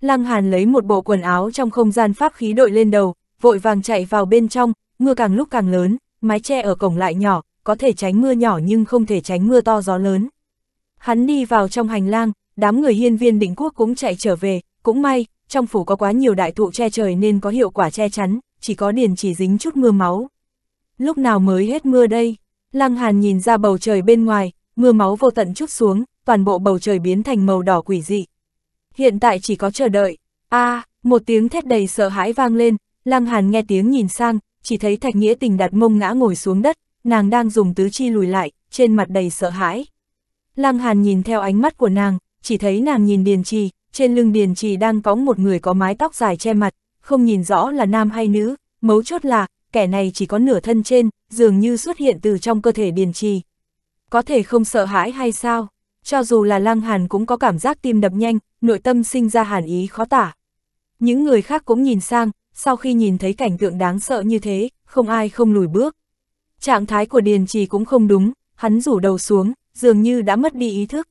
Lăng Hàn lấy một bộ quần áo trong không gian pháp khí đội lên đầu, vội vàng chạy vào bên trong, mưa càng lúc càng lớn, mái che ở cổng lại nhỏ, có thể tránh mưa nhỏ nhưng không thể tránh mưa to gió lớn. Hắn đi vào trong hành lang, đám người hiên viên đỉnh quốc cũng chạy trở về, cũng may, trong phủ có quá nhiều đại thụ che trời nên có hiệu quả che chắn, chỉ có điền chỉ dính chút mưa máu. Lúc nào mới hết mưa đây? Lăng Hàn nhìn ra bầu trời bên ngoài, mưa máu vô tận chút xuống, toàn bộ bầu trời biến thành màu đỏ quỷ dị. Hiện tại chỉ có chờ đợi. A, à, một tiếng thét đầy sợ hãi vang lên, Lăng Hàn nghe tiếng nhìn sang, chỉ thấy Thạch Nghĩa Tình đặt mông ngã ngồi xuống đất, nàng đang dùng tứ chi lùi lại, trên mặt đầy sợ hãi. Lăng Hàn nhìn theo ánh mắt của nàng, chỉ thấy nàng nhìn Điền Trì, trên lưng Điền Trì đang có một người có mái tóc dài che mặt, không nhìn rõ là nam hay nữ, mấu chốt là, kẻ này chỉ có nửa thân trên, dường như xuất hiện từ trong cơ thể Điền Trì. Có thể không sợ hãi hay sao? Cho dù là Lăng Hàn cũng có cảm giác tim đập nhanh, nội tâm sinh ra hàn ý khó tả. Những người khác cũng nhìn sang, sau khi nhìn thấy cảnh tượng đáng sợ như thế, không ai không lùi bước. Trạng thái của Điền Trì cũng không đúng, hắn rủ đầu xuống, dường như đã mất đi ý thức.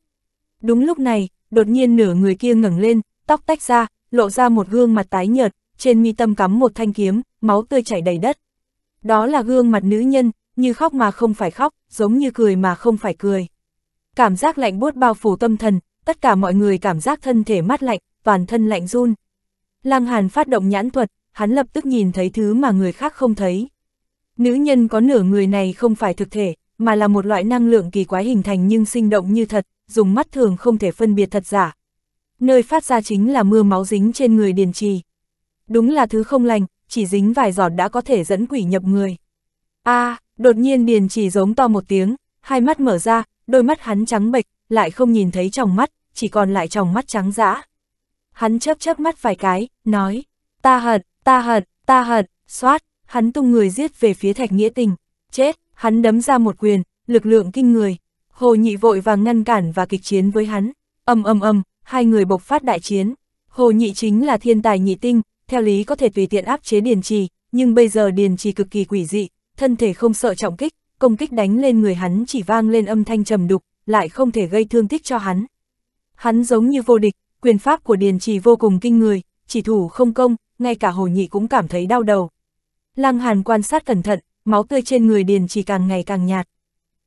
Đúng lúc này, đột nhiên nửa người kia ngẩng lên, tóc tách ra, lộ ra một gương mặt tái nhợt, trên mi tâm cắm một thanh kiếm, máu tươi chảy đầy đất. Đó là gương mặt nữ nhân, như khóc mà không phải khóc, giống như cười mà không phải cười. Cảm giác lạnh buốt bao phủ tâm thần, tất cả mọi người cảm giác thân thể mát lạnh, toàn thân lạnh run. Lăng Hàn phát động nhãn thuật, hắn lập tức nhìn thấy thứ mà người khác không thấy. Nữ nhân có nửa người này không phải thực thể, mà là một loại năng lượng kỳ quái hình thành nhưng sinh động như thật, dùng mắt thường không thể phân biệt thật giả. Nơi phát ra chính là mưa máu dính trên người Điền Trì. Đúng là thứ không lành, chỉ dính vài giọt đã có thể dẫn quỷ nhập người. a à, đột nhiên Điền Trì giống to một tiếng, hai mắt mở ra, đôi mắt hắn trắng bệch, lại không nhìn thấy trong mắt, chỉ còn lại trong mắt trắng dã. Hắn chớp chớp mắt vài cái, nói, ta hận, ta hận, ta hận, xoát, hắn tung người giết về phía thạch nghĩa tình. Chết, hắn đấm ra một quyền, lực lượng kinh người, Hồ Nhị vội vàng ngăn cản và kịch chiến với hắn, âm âm âm, hai người bộc phát đại chiến. Hồ Nhị chính là thiên tài nhị tinh, theo lý có thể tùy tiện áp chế Điền Trì, nhưng bây giờ Điền Trì cực kỳ quỷ dị, thân thể không sợ trọng kích, công kích đánh lên người hắn chỉ vang lên âm thanh trầm đục, lại không thể gây thương tích cho hắn. Hắn giống như vô địch, quyền pháp của Điền Trì vô cùng kinh người, chỉ thủ không công, ngay cả Hồ Nhị cũng cảm thấy đau đầu. Lăng Hàn quan sát cẩn thận, máu tươi trên người Điền Trì càng ngày càng nhạt,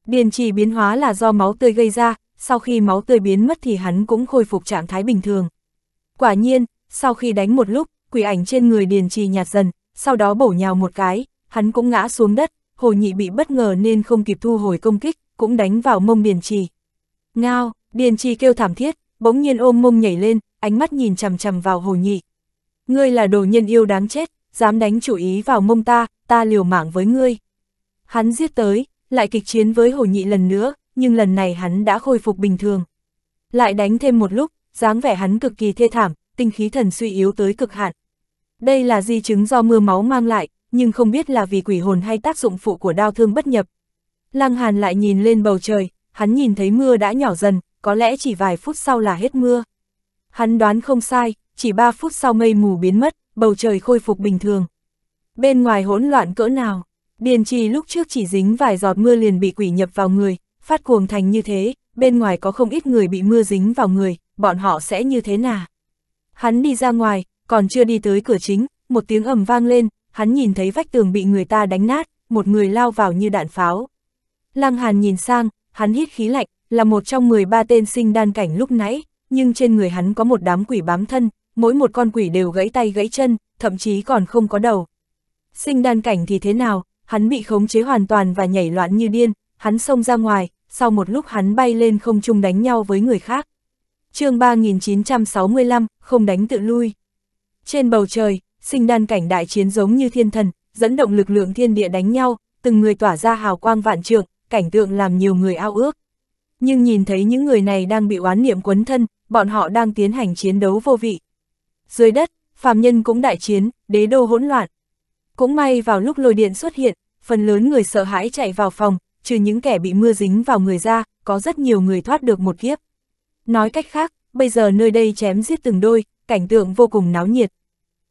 Điền trì biến hóa là do máu tươi gây ra, sau khi máu tươi biến mất thì hắn cũng khôi phục trạng thái bình thường. Quả nhiên, sau khi đánh một lúc, quỷ ảnh trên người điền trì nhạt dần, sau đó bổ nhào một cái, hắn cũng ngã xuống đất, hồ nhị bị bất ngờ nên không kịp thu hồi công kích, cũng đánh vào mông điền trì. Ngao, điền trì kêu thảm thiết, bỗng nhiên ôm mông nhảy lên, ánh mắt nhìn chằm chằm vào hồ nhị. Ngươi là đồ nhân yêu đáng chết, dám đánh chủ ý vào mông ta, ta liều mạng với ngươi. Hắn giết tới, lại kịch chiến với Hồ Nhị lần nữa, nhưng lần này hắn đã khôi phục bình thường. Lại đánh thêm một lúc, dáng vẻ hắn cực kỳ thê thảm, tinh khí thần suy yếu tới cực hạn. Đây là di chứng do mưa máu mang lại, nhưng không biết là vì quỷ hồn hay tác dụng phụ của đau thương bất nhập. Lăng Hàn lại nhìn lên bầu trời, hắn nhìn thấy mưa đã nhỏ dần, có lẽ chỉ vài phút sau là hết mưa. Hắn đoán không sai, chỉ ba phút sau mây mù biến mất, bầu trời khôi phục bình thường. Bên ngoài hỗn loạn cỡ nào? Điền trì lúc trước chỉ dính vài giọt mưa liền bị quỷ nhập vào người, phát cuồng thành như thế, bên ngoài có không ít người bị mưa dính vào người, bọn họ sẽ như thế nào? Hắn đi ra ngoài, còn chưa đi tới cửa chính, một tiếng ầm vang lên, hắn nhìn thấy vách tường bị người ta đánh nát, một người lao vào như đạn pháo. Lăng Hàn nhìn sang, hắn hít khí lạnh, là một trong 13 tên sinh đan cảnh lúc nãy, nhưng trên người hắn có một đám quỷ bám thân, mỗi một con quỷ đều gãy tay gãy chân, thậm chí còn không có đầu. Sinh đan cảnh thì thế nào, hắn bị khống chế hoàn toàn và nhảy loạn như điên, hắn xông ra ngoài, sau một lúc hắn bay lên không trung đánh nhau với người khác. chương 3965, không đánh tự lui. Trên bầu trời, sinh đan cảnh đại chiến giống như thiên thần, dẫn động lực lượng thiên địa đánh nhau, từng người tỏa ra hào quang vạn trượng, cảnh tượng làm nhiều người ao ước. Nhưng nhìn thấy những người này đang bị oán niệm quấn thân, bọn họ đang tiến hành chiến đấu vô vị. Dưới đất, phàm nhân cũng đại chiến, đế đô hỗn loạn. Cũng may vào lúc lôi điện xuất hiện, phần lớn người sợ hãi chạy vào phòng, trừ những kẻ bị mưa dính vào người ra, có rất nhiều người thoát được một kiếp. Nói cách khác, bây giờ nơi đây chém giết từng đôi, cảnh tượng vô cùng náo nhiệt.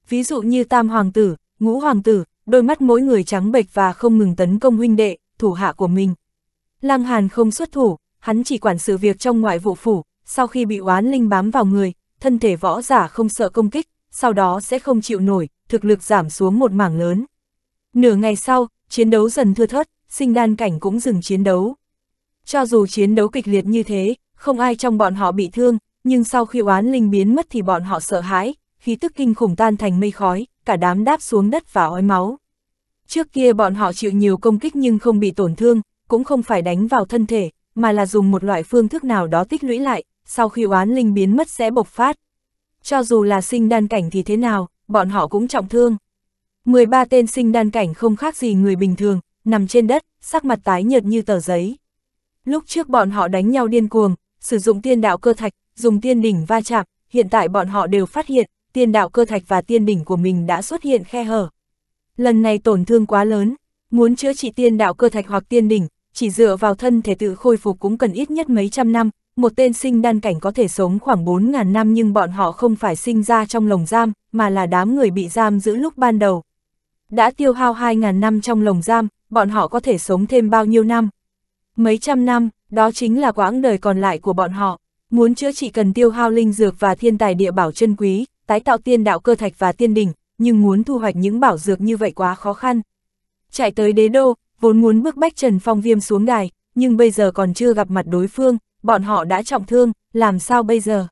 Ví dụ như tam hoàng tử, ngũ hoàng tử, đôi mắt mỗi người trắng bệch và không ngừng tấn công huynh đệ, thủ hạ của mình. Lăng Hàn không xuất thủ, hắn chỉ quản sự việc trong ngoại vụ phủ, sau khi bị oán linh bám vào người, thân thể võ giả không sợ công kích, sau đó sẽ không chịu nổi, thực lực giảm xuống một mảng lớn. Nửa ngày sau, chiến đấu dần thưa thớt, sinh đan cảnh cũng dừng chiến đấu. Cho dù chiến đấu kịch liệt như thế, không ai trong bọn họ bị thương, nhưng sau khi oán linh biến mất thì bọn họ sợ hãi, khí tức kinh khủng tan thành mây khói, cả đám đáp xuống đất và ói máu. Trước kia bọn họ chịu nhiều công kích nhưng không bị tổn thương, cũng không phải đánh vào thân thể, mà là dùng một loại phương thức nào đó tích lũy lại, sau khi oán linh biến mất sẽ bộc phát. Cho dù là sinh đan cảnh thì thế nào, bọn họ cũng trọng thương. 13 tên sinh đan cảnh không khác gì người bình thường, nằm trên đất, sắc mặt tái nhợt như tờ giấy. Lúc trước bọn họ đánh nhau điên cuồng, sử dụng tiên đạo cơ thạch, dùng tiên đỉnh va chạm, hiện tại bọn họ đều phát hiện, tiên đạo cơ thạch và tiên đỉnh của mình đã xuất hiện khe hở. Lần này tổn thương quá lớn, muốn chữa trị tiên đạo cơ thạch hoặc tiên đỉnh, chỉ dựa vào thân thể tự khôi phục cũng cần ít nhất mấy trăm năm, một tên sinh đan cảnh có thể sống khoảng 4.000 năm nhưng bọn họ không phải sinh ra trong lồng giam, mà là đám người bị giam giữ lúc ban đầu, đã tiêu hao 2.000 năm trong lồng giam, bọn họ có thể sống thêm bao nhiêu năm. Mấy trăm năm, đó chính là quãng đời còn lại của bọn họ. Muốn chữa trị cần tiêu hao linh dược và thiên tài địa bảo chân quý, tái tạo tiên đạo cơ thạch và tiên đỉnh, nhưng muốn thu hoạch những bảo dược như vậy quá khó khăn. Chạy tới đế đô, vốn muốn bước bách Trần Phong Viêm xuống đài, nhưng bây giờ còn chưa gặp mặt đối phương, bọn họ đã trọng thương, làm sao bây giờ?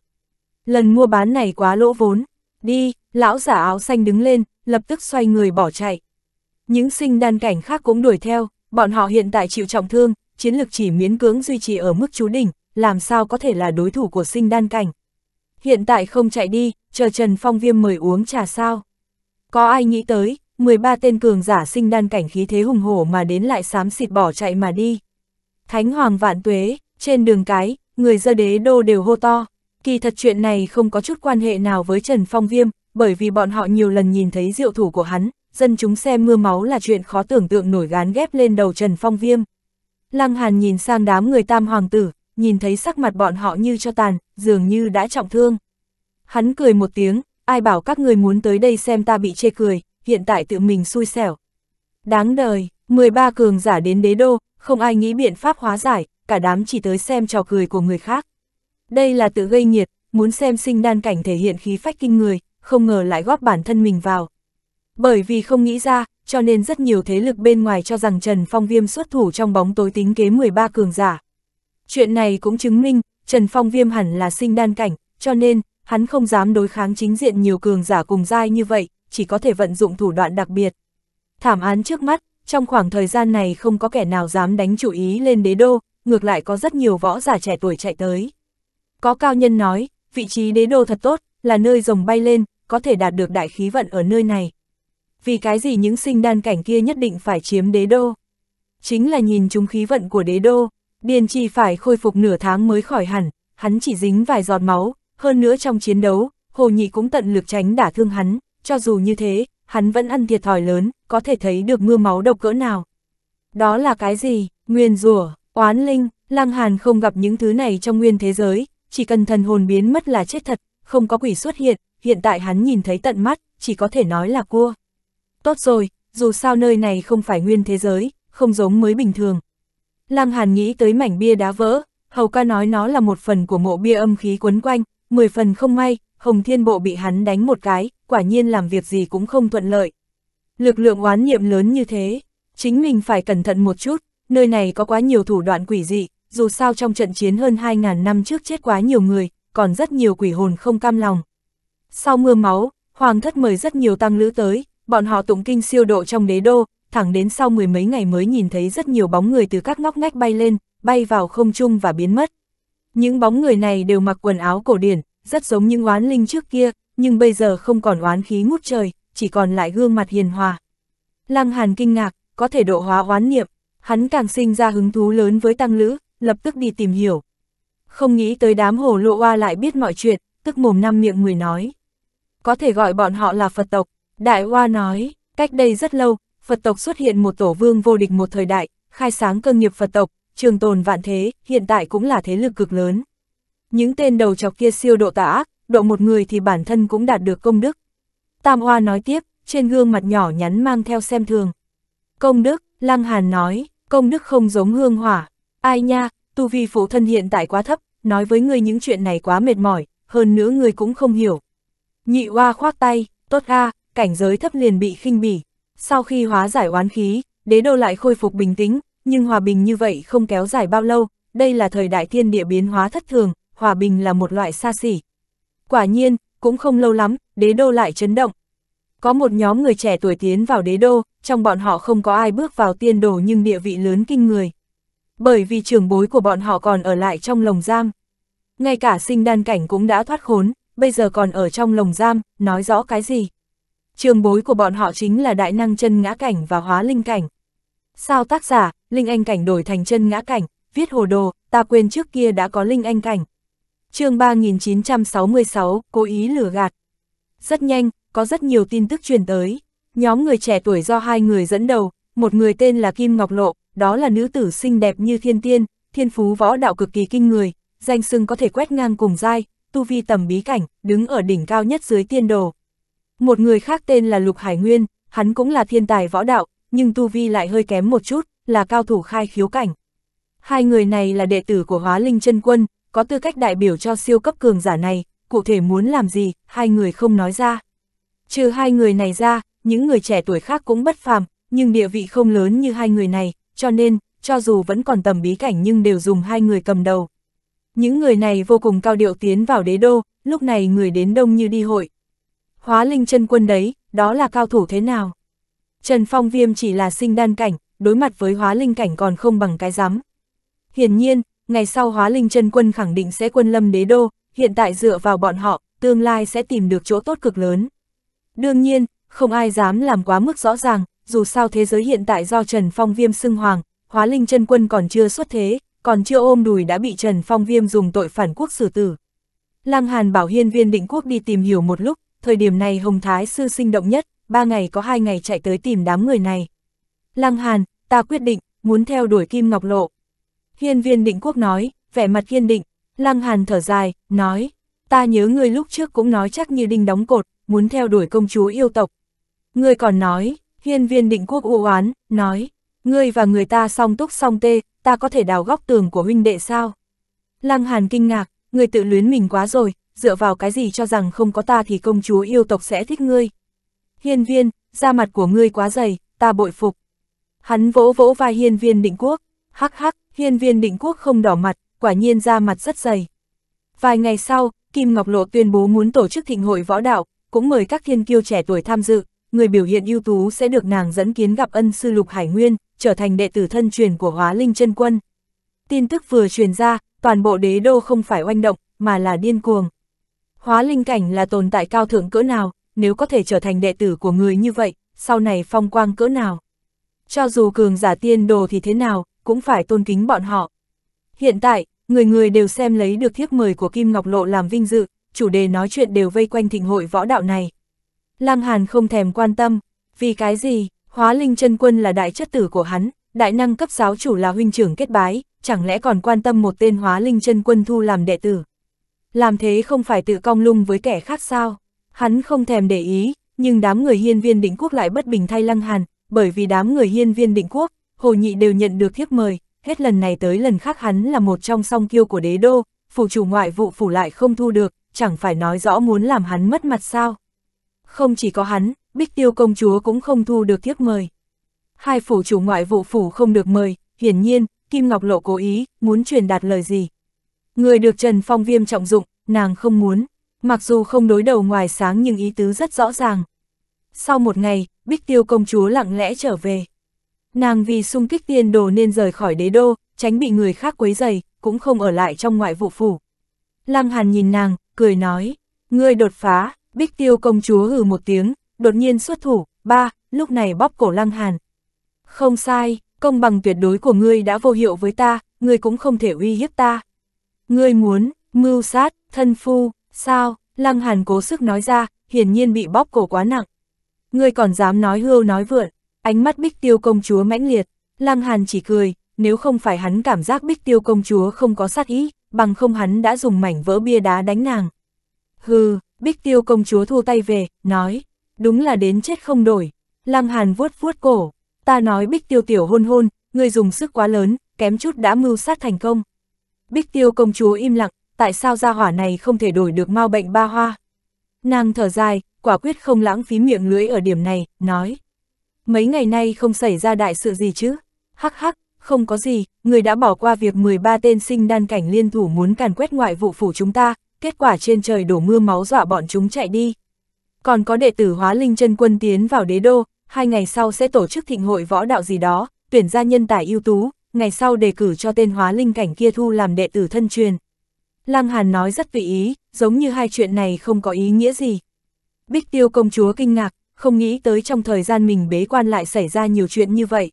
Lần mua bán này quá lỗ vốn. Đi, lão giả áo xanh đứng lên, lập tức xoay người bỏ chạy. Những sinh đan cảnh khác cũng đuổi theo, bọn họ hiện tại chịu trọng thương, chiến lực chỉ miễn cưỡng duy trì ở mức chú đỉnh, làm sao có thể là đối thủ của sinh đan cảnh. Hiện tại không chạy đi, chờ Trần Phong Viêm mời uống trà sao. Có ai nghĩ tới, 13 tên cường giả sinh đan cảnh khí thế hùng hổ mà đến lại xám xịt bỏ chạy mà đi. Thánh Hoàng Vạn Tuế, trên đường cái, người dơ đế đô đều hô to. Kỳ thật chuyện này không có chút quan hệ nào với Trần Phong Viêm, bởi vì bọn họ nhiều lần nhìn thấy diệu thủ của hắn, dân chúng xem mưa máu là chuyện khó tưởng tượng nổi gán ghép lên đầu Trần Phong Viêm. Lăng Hàn nhìn sang đám người tam hoàng tử, nhìn thấy sắc mặt bọn họ như cho tàn, dường như đã trọng thương. Hắn cười một tiếng, ai bảo các người muốn tới đây xem ta bị chê cười, hiện tại tự mình xui xẻo. Đáng đời, 13 cường giả đến đế đô, không ai nghĩ biện pháp hóa giải, cả đám chỉ tới xem trò cười của người khác. Đây là tự gây nhiệt, muốn xem sinh đan cảnh thể hiện khí phách kinh người, không ngờ lại góp bản thân mình vào. Bởi vì không nghĩ ra, cho nên rất nhiều thế lực bên ngoài cho rằng Trần Phong Viêm xuất thủ trong bóng tối tính kế 13 cường giả. Chuyện này cũng chứng minh, Trần Phong Viêm hẳn là sinh đan cảnh, cho nên, hắn không dám đối kháng chính diện nhiều cường giả cùng giai như vậy, chỉ có thể vận dụng thủ đoạn đặc biệt. Thảm án trước mắt, trong khoảng thời gian này không có kẻ nào dám đánh chủ ý lên đế đô, ngược lại có rất nhiều võ giả trẻ tuổi chạy tới. Có cao nhân nói, vị trí đế đô thật tốt, là nơi rồng bay lên, có thể đạt được đại khí vận ở nơi này. Vì cái gì những sinh đan cảnh kia nhất định phải chiếm đế đô? Chính là nhìn chúng khí vận của đế đô, điền Chỉ phải khôi phục nửa tháng mới khỏi hẳn, hắn chỉ dính vài giọt máu, hơn nữa trong chiến đấu, hồ nhị cũng tận lực tránh đả thương hắn, cho dù như thế, hắn vẫn ăn thiệt thòi lớn, có thể thấy được mưa máu độc cỡ nào. Đó là cái gì? Nguyên rủa, oán linh, Lang Hàn không gặp những thứ này trong nguyên thế giới, chỉ cần thần hồn biến mất là chết thật, không có quỷ xuất hiện, hiện tại hắn nhìn thấy tận mắt, chỉ có thể nói là cua. Tốt rồi, dù sao nơi này không phải nguyên thế giới, không giống mới bình thường. Lăng Hàn nghĩ tới mảnh bia đá vỡ, Hầu ca nói nó là một phần của mộ bia âm khí quấn quanh, mười phần không may, Hồng Thiên Bộ bị hắn đánh một cái, quả nhiên làm việc gì cũng không thuận lợi. Lực lượng oán niệm lớn như thế, chính mình phải cẩn thận một chút, nơi này có quá nhiều thủ đoạn quỷ dị, dù sao trong trận chiến hơn 2.000 năm trước chết quá nhiều người, còn rất nhiều quỷ hồn không cam lòng. Sau mưa máu, Hoàng thất mời rất nhiều tăng lữ tới, bọn họ tụng kinh siêu độ trong đế đô, thẳng đến sau mười mấy ngày mới nhìn thấy rất nhiều bóng người từ các ngóc ngách bay lên, bay vào không trung và biến mất. Những bóng người này đều mặc quần áo cổ điển, rất giống những oán linh trước kia, nhưng bây giờ không còn oán khí ngút trời, chỉ còn lại gương mặt hiền hòa. Lăng Hàn kinh ngạc, có thể độ hóa oán niệm, hắn càng sinh ra hứng thú lớn với tăng lữ, lập tức đi tìm hiểu, không nghĩ tới đám hồ lộ oa lại biết mọi chuyện, tức mồm năm miệng người nói. Có thể gọi bọn họ là Phật tộc. Đại oa nói, cách đây rất lâu, Phật tộc xuất hiện một tổ vương vô địch một thời đại, khai sáng cơ nghiệp Phật tộc, trường tồn vạn thế, hiện tại cũng là thế lực cực lớn. Những tên đầu chọc kia siêu độ tà ác, độ một người thì bản thân cũng đạt được công đức. Tam Hoa nói tiếp, trên gương mặt nhỏ nhắn mang theo xem thường. Công đức, Lăng Hàn nói, công đức không giống hương hỏa. Ai nha, tu vi phụ thân hiện tại quá thấp, nói với ngươi những chuyện này quá mệt mỏi, hơn nữa ngươi cũng không hiểu. Nhị oa khoác tay, tốt a, cảnh giới thấp liền bị khinh bỉ. Sau khi hóa giải oán khí, đế đô lại khôi phục bình tĩnh, nhưng hòa bình như vậy không kéo dài bao lâu, đây là thời đại thiên địa biến hóa thất thường, hòa bình là một loại xa xỉ. Quả nhiên, cũng không lâu lắm, đế đô lại chấn động. Có một nhóm người trẻ tuổi tiến vào đế đô, trong bọn họ không có ai bước vào tiên đồ nhưng địa vị lớn kinh người bởi vì trường bối của bọn họ còn ở lại trong lồng giam. Ngay cả sinh đan cảnh cũng đã thoát khốn, bây giờ còn ở trong lồng giam, nói rõ cái gì. Trường bối của bọn họ chính là đại năng chân ngã cảnh và hóa linh cảnh. Sao tác giả, linh anh cảnh đổi thành chân ngã cảnh, viết hồ đồ, ta quên trước kia đã có linh anh cảnh. chương 3966, cố ý lừa gạt. Rất nhanh, có rất nhiều tin tức truyền tới. Nhóm người trẻ tuổi do hai người dẫn đầu, một người tên là Kim Ngọc Lộ, đó là nữ tử xinh đẹp như thiên tiên, thiên phú võ đạo cực kỳ kinh người, danh sưng có thể quét ngang cùng dai, tu vi tầm bí cảnh, đứng ở đỉnh cao nhất dưới tiên đồ. Một người khác tên là Lục Hải Nguyên, hắn cũng là thiên tài võ đạo, nhưng tu vi lại hơi kém một chút, là cao thủ khai khiếu cảnh. Hai người này là đệ tử của Hóa Linh chân Quân, có tư cách đại biểu cho siêu cấp cường giả này, cụ thể muốn làm gì, hai người không nói ra. Trừ hai người này ra, những người trẻ tuổi khác cũng bất phàm, nhưng địa vị không lớn như hai người này, cho nên, cho dù vẫn còn tầm bí cảnh nhưng đều dùng hai người cầm đầu. Những người này vô cùng cao điệu tiến vào đế đô, lúc này người đến đông như đi hội. Hóa linh chân quân đấy, đó là cao thủ thế nào? Trần Phong Viêm chỉ là sinh đan cảnh, đối mặt với hóa linh cảnh còn không bằng cái giám. Hiển nhiên, ngày sau hóa linh chân quân khẳng định sẽ quân lâm đế đô, hiện tại dựa vào bọn họ, tương lai sẽ tìm được chỗ tốt cực lớn. Đương nhiên, không ai dám làm quá mức rõ ràng, dù sao thế giới hiện tại do Trần Phong Viêm xưng hoàng, hóa linh chân quân còn chưa xuất thế, còn chưa ôm đùi đã bị Trần Phong Viêm dùng tội phản quốc xử tử. Lăng Hàn bảo hiên viên định quốc đi tìm hiểu một lúc, thời điểm này Hồng Thái Sư sinh động nhất, ba ngày có hai ngày chạy tới tìm đám người này. Lăng Hàn, ta quyết định, muốn theo đuổi Kim Ngọc Lộ. Hiên viên định quốc nói, vẻ mặt kiên định, Lăng Hàn thở dài, nói, ta nhớ ngươi lúc trước cũng nói chắc như đinh đóng cột, muốn theo đuổi công chúa yêu tộc. Ngươi còn nói, Hiên viên định quốc u oán nói, ngươi và người ta song túc song tê, ta có thể đào góc tường của huynh đệ sao? Lăng Hàn kinh ngạc, ngươi tự luyến mình quá rồi, dựa vào cái gì cho rằng không có ta thì công chúa yêu tộc sẽ thích ngươi. Hiên viên, da mặt của ngươi quá dày, ta bội phục. Hắn vỗ vỗ vai hiên viên định quốc, hắc hắc, hiên viên định quốc không đỏ mặt, quả nhiên da mặt rất dày. Vài ngày sau, Kim Ngọc Lộ tuyên bố muốn tổ chức thịnh hội võ đạo, cũng mời các thiên kiêu trẻ tuổi tham dự, người biểu hiện ưu tú sẽ được nàng dẫn kiến gặp ân sư Lục Hải Nguyên, trở thành đệ tử thân truyền của Hóa Linh chân Quân. Tin tức vừa truyền ra, toàn bộ đế đô không phải oanh động, mà là điên cuồng. Hóa Linh cảnh là tồn tại cao thượng cỡ nào, nếu có thể trở thành đệ tử của người như vậy, sau này phong quang cỡ nào. Cho dù cường giả tiên đồ thì thế nào, cũng phải tôn kính bọn họ. Hiện tại, người người đều xem lấy được thiếp mời của Kim Ngọc Lộ làm vinh dự, chủ đề nói chuyện đều vây quanh thịnh hội võ đạo này. Lăng Hàn không thèm quan tâm, vì cái gì, hóa linh chân quân là đại chất tử của hắn, đại năng cấp giáo chủ là huynh trưởng kết bái, chẳng lẽ còn quan tâm một tên hóa linh chân quân thu làm đệ tử. Làm thế không phải tự cong lung với kẻ khác sao, hắn không thèm để ý, nhưng đám người hiên viên định quốc lại bất bình thay Lăng Hàn, bởi vì đám người hiên viên định quốc, hồ nhị đều nhận được thiếp mời, hết lần này tới lần khác hắn là một trong song kiêu của đế đô, phủ chủ ngoại vụ phủ lại không thu được, chẳng phải nói rõ muốn làm hắn mất mặt sao. Không chỉ có hắn, Bích Tiêu công chúa cũng không thu được thiếp mời. Hai phủ chủ ngoại vụ phủ không được mời, hiển nhiên, Kim Ngọc Lộ cố ý, muốn truyền đạt lời gì. Người được Trần Phong Viêm trọng dụng, nàng không muốn, mặc dù không đối đầu ngoài sáng nhưng ý tứ rất rõ ràng. Sau một ngày, Bích Tiêu công chúa lặng lẽ trở về. Nàng vì sung kích tiên đồ nên rời khỏi đế đô, tránh bị người khác quấy dày, cũng không ở lại trong ngoại vụ phủ. Lăng Hàn nhìn nàng, cười nói, ngươi đột phá, Bích tiêu công chúa hừ một tiếng, đột nhiên xuất thủ, ba, lúc này bóp cổ lăng hàn. Không sai, công bằng tuyệt đối của ngươi đã vô hiệu với ta, ngươi cũng không thể uy hiếp ta. Ngươi muốn, mưu sát, thân phu, sao, lăng hàn cố sức nói ra, hiển nhiên bị bóp cổ quá nặng. Ngươi còn dám nói hưu nói vượn, ánh mắt bích tiêu công chúa mãnh liệt, lăng hàn chỉ cười, nếu không phải hắn cảm giác bích tiêu công chúa không có sát ý, bằng không hắn đã dùng mảnh vỡ bia đá đánh nàng. Hừ, Bích tiêu công chúa thu tay về, nói, đúng là đến chết không đổi. Lăng Hàn vuốt vuốt cổ, ta nói bích tiêu tiểu hôn hôn, người dùng sức quá lớn, kém chút đã mưu sát thành công. Bích tiêu công chúa im lặng, tại sao gia hỏa này không thể đổi được mau bệnh ba hoa. Nàng thở dài, quả quyết không lãng phí miệng lưỡi ở điểm này, nói. Mấy ngày nay không xảy ra đại sự gì chứ? Hắc hắc, không có gì, người đã bỏ qua việc 13 tên sinh đan cảnh liên thủ muốn càn quét ngoại vụ phủ chúng ta, kết quả trên trời đổ mưa máu dọa bọn chúng chạy đi. Còn có đệ tử hóa linh chân quân tiến vào đế đô, hai ngày sau sẽ tổ chức thịnh hội võ đạo gì đó, tuyển ra nhân tài ưu tú, ngày sau đề cử cho tên hóa linh cảnh kia thu làm đệ tử thân truyền. Lăng Hàn nói rất vị ý, giống như hai chuyện này không có ý nghĩa gì. Bích Tiêu công chúa kinh ngạc, không nghĩ tới trong thời gian mình bế quan lại xảy ra nhiều chuyện như vậy.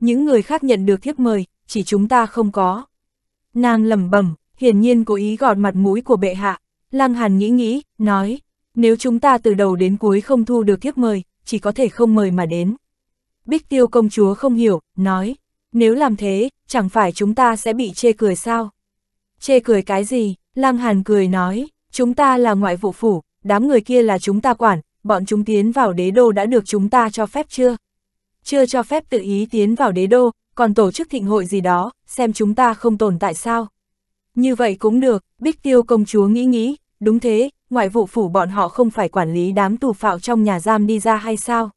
Những người khác nhận được thiếp mời, chỉ chúng ta không có. Nàng lầm bẩm hiển nhiên cố ý gọt mặt mũi của bệ hạ. Lăng Hàn nghĩ nghĩ, nói, nếu chúng ta từ đầu đến cuối không thu được thiếp mời, chỉ có thể không mời mà đến. Bích Tiêu công chúa không hiểu, nói, nếu làm thế, chẳng phải chúng ta sẽ bị chê cười sao? Chê cười cái gì? Lăng Hàn cười nói, chúng ta là ngoại vụ phủ, đám người kia là chúng ta quản, bọn chúng tiến vào đế đô đã được chúng ta cho phép chưa? Chưa cho phép tự ý tiến vào đế đô, còn tổ chức thịnh hội gì đó, xem chúng ta không tồn tại sao? Như vậy cũng được, Bích Tiêu công chúa nghĩ nghĩ, đúng thế, ngoại vụ phủ bọn họ không phải quản lý đám tù phạo trong nhà giam đi ra hay sao?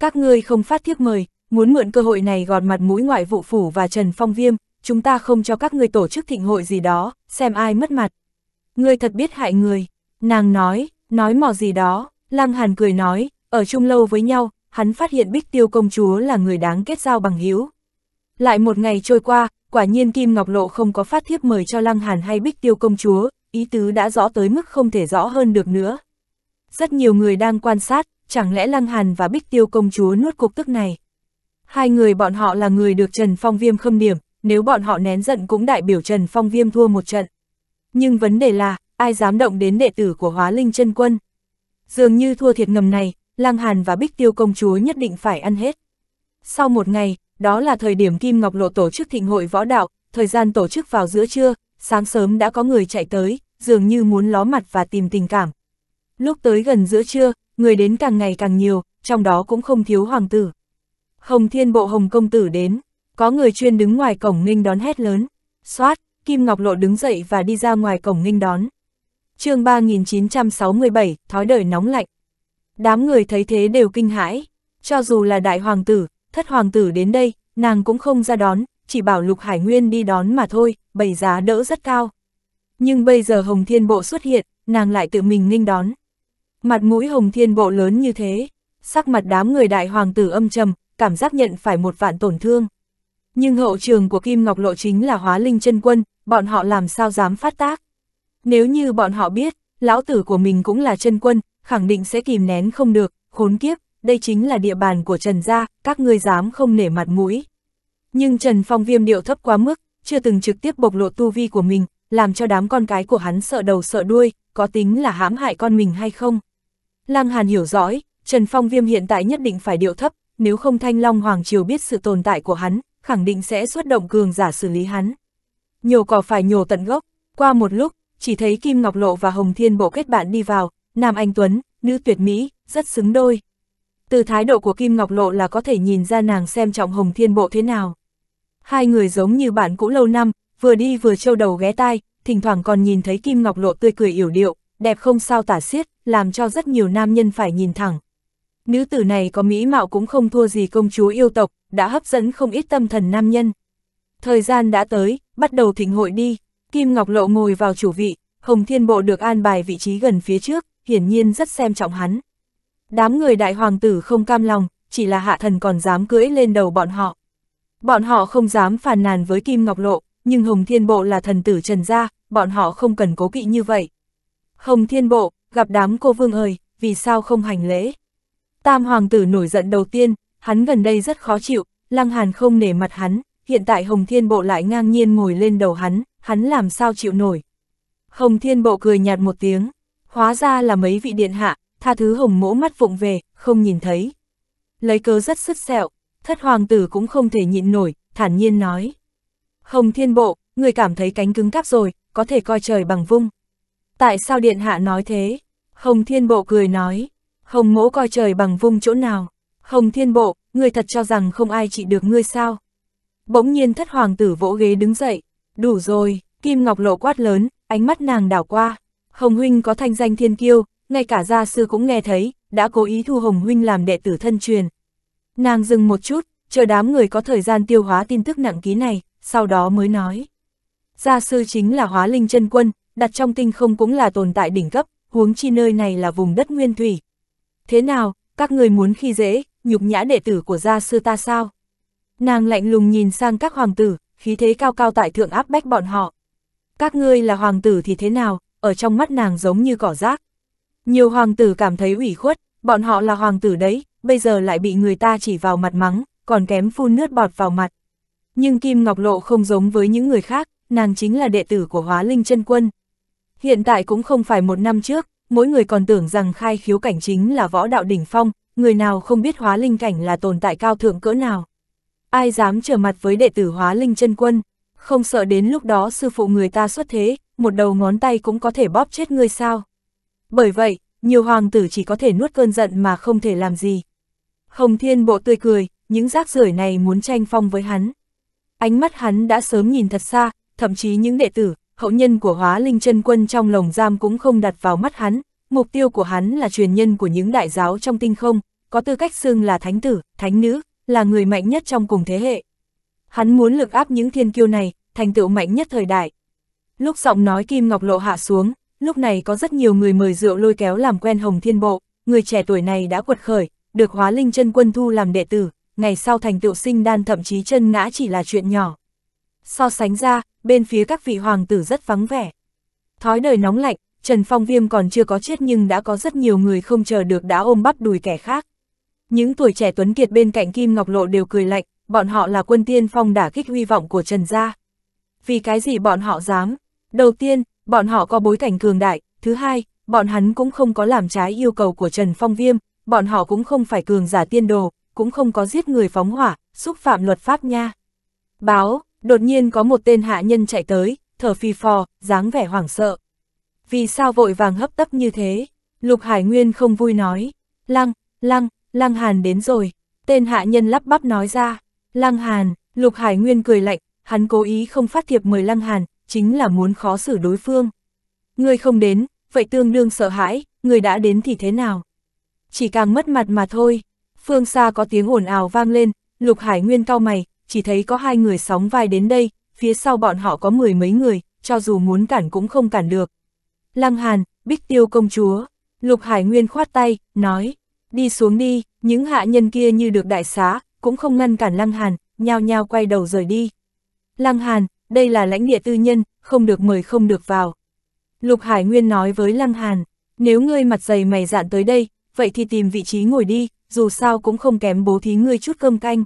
Các ngươi không phát thiếp mời, muốn mượn cơ hội này gọt mặt mũi ngoại vụ phủ và Trần Phong Viêm, chúng ta không cho các ngươi tổ chức thịnh hội gì đó, xem ai mất mặt. Ngươi thật biết hại người, nàng nói, nói mò gì đó, Lăng Hàn cười nói, ở chung lâu với nhau, hắn phát hiện Bích Tiêu công chúa là người đáng kết giao bằng hữu lại một ngày trôi qua, quả nhiên Kim Ngọc Lộ không có phát thiếp mời cho Lăng Hàn hay Bích Tiêu Công Chúa, ý tứ đã rõ tới mức không thể rõ hơn được nữa. Rất nhiều người đang quan sát, chẳng lẽ Lăng Hàn và Bích Tiêu Công Chúa nuốt cục tức này. Hai người bọn họ là người được Trần Phong Viêm khâm điểm, nếu bọn họ nén giận cũng đại biểu Trần Phong Viêm thua một trận. Nhưng vấn đề là, ai dám động đến đệ tử của Hóa Linh chân Quân? Dường như thua thiệt ngầm này, Lăng Hàn và Bích Tiêu Công Chúa nhất định phải ăn hết. Sau một ngày, đó là thời điểm Kim Ngọc Lộ tổ chức thịnh hội võ đạo, thời gian tổ chức vào giữa trưa, sáng sớm đã có người chạy tới, dường như muốn ló mặt và tìm tình cảm. Lúc tới gần giữa trưa, người đến càng ngày càng nhiều, trong đó cũng không thiếu hoàng tử. Hồng Thiên Bộ Hồng Công Tử đến, có người chuyên đứng ngoài cổng nghênh đón hét lớn. Xoát, Kim Ngọc Lộ đứng dậy và đi ra ngoài cổng nghênh đón. chương 3967, thói đời nóng lạnh. Đám người thấy thế đều kinh hãi, cho dù là đại hoàng tử, thất hoàng tử đến đây, nàng cũng không ra đón, chỉ bảo Lục Hải Nguyên đi đón mà thôi, bày giá đỡ rất cao. Nhưng bây giờ Hồng Thiên Bộ xuất hiện, nàng lại tự mình nghênh đón. Mặt mũi Hồng Thiên Bộ lớn như thế, sắc mặt đám người đại hoàng tử âm trầm, cảm giác nhận phải một vạn tổn thương. Nhưng hậu trường của Kim Ngọc Lộ chính là hóa linh chân quân, bọn họ làm sao dám phát tác. Nếu như bọn họ biết, lão tử của mình cũng là chân quân, khẳng định sẽ kìm nén không được, khốn kiếp, đây chính là địa bàn của Trần Gia, các ngươi dám không nể mặt mũi. Nhưng Trần Phong viêm điệu thấp quá mức, chưa từng trực tiếp bộc lộ tu vi của mình, làm cho đám con cái của hắn sợ đầu sợ đuôi, có tính là hãm hại con mình hay không. Lăng Hàn hiểu rõ, Trần Phong viêm hiện tại nhất định phải điệu thấp, nếu không Thanh Long Hoàng Triều biết sự tồn tại của hắn, khẳng định sẽ xuất động cường giả xử lý hắn. Nhiều cỏ phải nhổ tận gốc, qua một lúc, chỉ thấy Kim Ngọc Lộ và Hồng Thiên Bộ kết bạn đi vào, Nam Anh Tuấn, nữ tuyệt mỹ, rất xứng đôi. Từ thái độ của Kim Ngọc Lộ là có thể nhìn ra nàng xem trọng Hồng Thiên Bộ thế nào. Hai người giống như bạn cũ lâu năm, vừa đi vừa trâu đầu ghé tai, thỉnh thoảng còn nhìn thấy Kim Ngọc Lộ tươi cười yểu điệu, đẹp không sao tả xiết, làm cho rất nhiều nam nhân phải nhìn thẳng. Nữ tử này có mỹ mạo cũng không thua gì công chúa yêu tộc, đã hấp dẫn không ít tâm thần nam nhân. Thời gian đã tới, bắt đầu thỉnh hội đi, Kim Ngọc Lộ ngồi vào chủ vị, Hồng Thiên Bộ được an bài vị trí gần phía trước, hiển nhiên rất xem trọng hắn. Đám người đại hoàng tử không cam lòng, chỉ là hạ thần còn dám cưỡi lên đầu bọn họ. Bọn họ không dám phàn nàn với Kim Ngọc Lộ, nhưng Hồng Thiên Bộ là thần tử trần gia, bọn họ không cần cố kỵ như vậy. Hồng Thiên Bộ, gặp đám cô vương ơi, vì sao không hành lễ? Tam hoàng tử nổi giận đầu tiên, hắn gần đây rất khó chịu, Lăng Hàn không nể mặt hắn, hiện tại Hồng Thiên Bộ lại ngang nhiên ngồi lên đầu hắn, hắn làm sao chịu nổi. Hồng Thiên Bộ cười nhạt một tiếng, hóa ra là mấy vị điện hạ, tha thứ hồng mỗ mắt vụng về, không nhìn thấy. Lấy cớ rất sứt sẹo, thất hoàng tử cũng không thể nhịn nổi, thản nhiên nói. Hồng thiên bộ, người cảm thấy cánh cứng cáp rồi, có thể coi trời bằng vung. Tại sao điện hạ nói thế? Hồng thiên bộ cười nói. Hồng mỗ coi trời bằng vung chỗ nào? Hồng thiên bộ, người thật cho rằng không ai trị được ngươi sao? Bỗng nhiên thất hoàng tử vỗ ghế đứng dậy. Đủ rồi, Kim Ngọc Lộ quát lớn, ánh mắt nàng đảo qua. Hồng huynh có thanh danh thiên kiêu, ngay cả gia sư cũng nghe thấy, đã cố ý thu Hồng Huynh làm đệ tử thân truyền. Nàng dừng một chút, chờ đám người có thời gian tiêu hóa tin tức nặng ký này, sau đó mới nói. Gia sư chính là hóa linh chân quân, đặt trong tinh không cũng là tồn tại đỉnh cấp, huống chi nơi này là vùng đất nguyên thủy. Thế nào, các người muốn khi dễ, nhục nhã đệ tử của gia sư ta sao? Nàng lạnh lùng nhìn sang các hoàng tử, khí thế cao cao tại thượng áp bách bọn họ. Các ngươi là hoàng tử thì thế nào, ở trong mắt nàng giống như cỏ rác. Nhiều hoàng tử cảm thấy ủy khuất, bọn họ là hoàng tử đấy, bây giờ lại bị người ta chỉ vào mặt mắng, còn kém phun nước bọt vào mặt. Nhưng Kim Ngọc Lộ không giống với những người khác, nàng chính là đệ tử của Hóa Linh chân Quân. Hiện tại cũng không phải một năm trước, mỗi người còn tưởng rằng khai khiếu cảnh chính là võ đạo đỉnh phong, người nào không biết Hóa Linh cảnh là tồn tại cao thượng cỡ nào. Ai dám trở mặt với đệ tử Hóa Linh chân Quân, không sợ đến lúc đó sư phụ người ta xuất thế, một đầu ngón tay cũng có thể bóp chết người sao. Bởi vậy, nhiều hoàng tử chỉ có thể nuốt cơn giận mà không thể làm gì. Hồng Thiên Bộ tươi cười, những rác rưởi này muốn tranh phong với hắn. Ánh mắt hắn đã sớm nhìn thật xa, thậm chí những đệ tử, hậu nhân của hóa linh chân quân trong lồng giam cũng không đặt vào mắt hắn. Mục tiêu của hắn là truyền nhân của những đại giáo trong tinh không, có tư cách xưng là thánh tử, thánh nữ, là người mạnh nhất trong cùng thế hệ. Hắn muốn lực áp những thiên kiêu này, thành tựu mạnh nhất thời đại. Lúc giọng nói Kim Ngọc Lộ hạ xuống, Lúc này có rất nhiều người mời rượu lôi kéo làm quen Hồng Thiên Bộ, người trẻ tuổi này đã quật khởi, được hóa linh chân quân thu làm đệ tử, ngày sau thành tựu sinh đan thậm chí chân ngã chỉ là chuyện nhỏ. So sánh ra, bên phía các vị hoàng tử rất vắng vẻ. Thói đời nóng lạnh, Trần Phong Viêm còn chưa có chết nhưng đã có rất nhiều người không chờ được đã ôm bắp đùi kẻ khác. Những tuổi trẻ tuấn kiệt bên cạnh Kim Ngọc Lộ đều cười lạnh, bọn họ là quân tiên phong đả kích huy vọng của Trần Gia. Vì cái gì bọn họ dám? Đầu tiên, bọn họ có bối cảnh cường đại, thứ hai, bọn hắn cũng không có làm trái yêu cầu của Trần Phong Viêm, bọn họ cũng không phải cường giả tiên đồ, cũng không có giết người phóng hỏa, xúc phạm luật pháp nha. Báo, đột nhiên có một tên hạ nhân chạy tới, thở phi phò, dáng vẻ hoảng sợ. Vì sao vội vàng hấp tấp như thế? Lục Hải Nguyên không vui nói. Lăng, Lăng, Lăng Hàn đến rồi. Tên hạ nhân lắp bắp nói ra. Lăng Hàn, Lục Hải Nguyên cười lạnh, hắn cố ý không phát thiệp mời Lăng Hàn, chính là muốn khó xử đối phương. Người không đến, vậy tương đương sợ hãi, người đã đến thì thế nào? Chỉ càng mất mặt mà thôi. Phương xa có tiếng ồn ào vang lên, Lục Hải Nguyên cao mày, chỉ thấy có hai người sóng vai đến đây, phía sau bọn họ có mười mấy người, cho dù muốn cản cũng không cản được. Lăng Hàn, Bích Tiêu công chúa, Lục Hải Nguyên khoát tay, nói, đi xuống đi, những hạ nhân kia như được đại xá, cũng không ngăn cản Lăng Hàn, nhao nhao quay đầu rời đi. Lăng Hàn, đây là lãnh địa tư nhân, không được mời không được vào. Lục Hải Nguyên nói với Lăng Hàn, nếu ngươi mặt dày mày dạn tới đây, vậy thì tìm vị trí ngồi đi, dù sao cũng không kém bố thí ngươi chút cơm canh.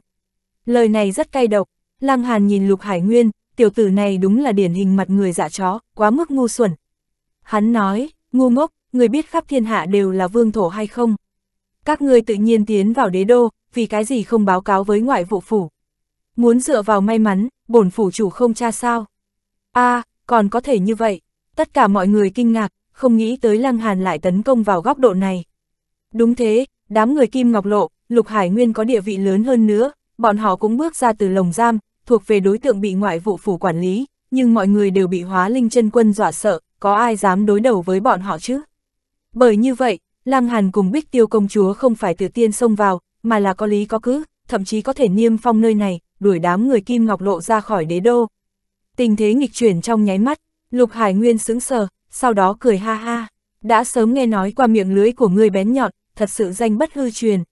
Lời này rất cay độc, Lăng Hàn nhìn Lục Hải Nguyên, tiểu tử này đúng là điển hình mặt người dạ chó, quá mức ngu xuẩn. Hắn nói, ngu ngốc, người biết khắp thiên hạ đều là vương thổ hay không? Các ngươi tự nhiên tiến vào đế đô, vì cái gì không báo cáo với ngoại vụ phủ? Muốn dựa vào may mắn, bổn phủ chủ không cha sao? a còn có thể như vậy. Tất cả mọi người kinh ngạc, không nghĩ tới Lăng Hàn lại tấn công vào góc độ này. Đúng thế, đám người Kim Ngọc Lộ, Lục Hải Nguyên có địa vị lớn hơn nữa, bọn họ cũng bước ra từ lồng giam, thuộc về đối tượng bị ngoại vụ phủ quản lý, nhưng mọi người đều bị hóa linh chân quân dọa sợ, có ai dám đối đầu với bọn họ chứ? Bởi như vậy, Lăng Hàn cùng Bích Tiêu công chúa không phải tự tiên xông vào, mà là có lý có cứ, thậm chí có thể niêm phong nơi này, đuổi đám người Kim Ngọc Lộ ra khỏi đế đô. Tình thế nghịch chuyển trong nháy mắt, Lục Hải Nguyên sững sờ, sau đó cười ha ha, đã sớm nghe nói qua miệng lưới của người bén nhọn, thật sự danh bất hư truyền.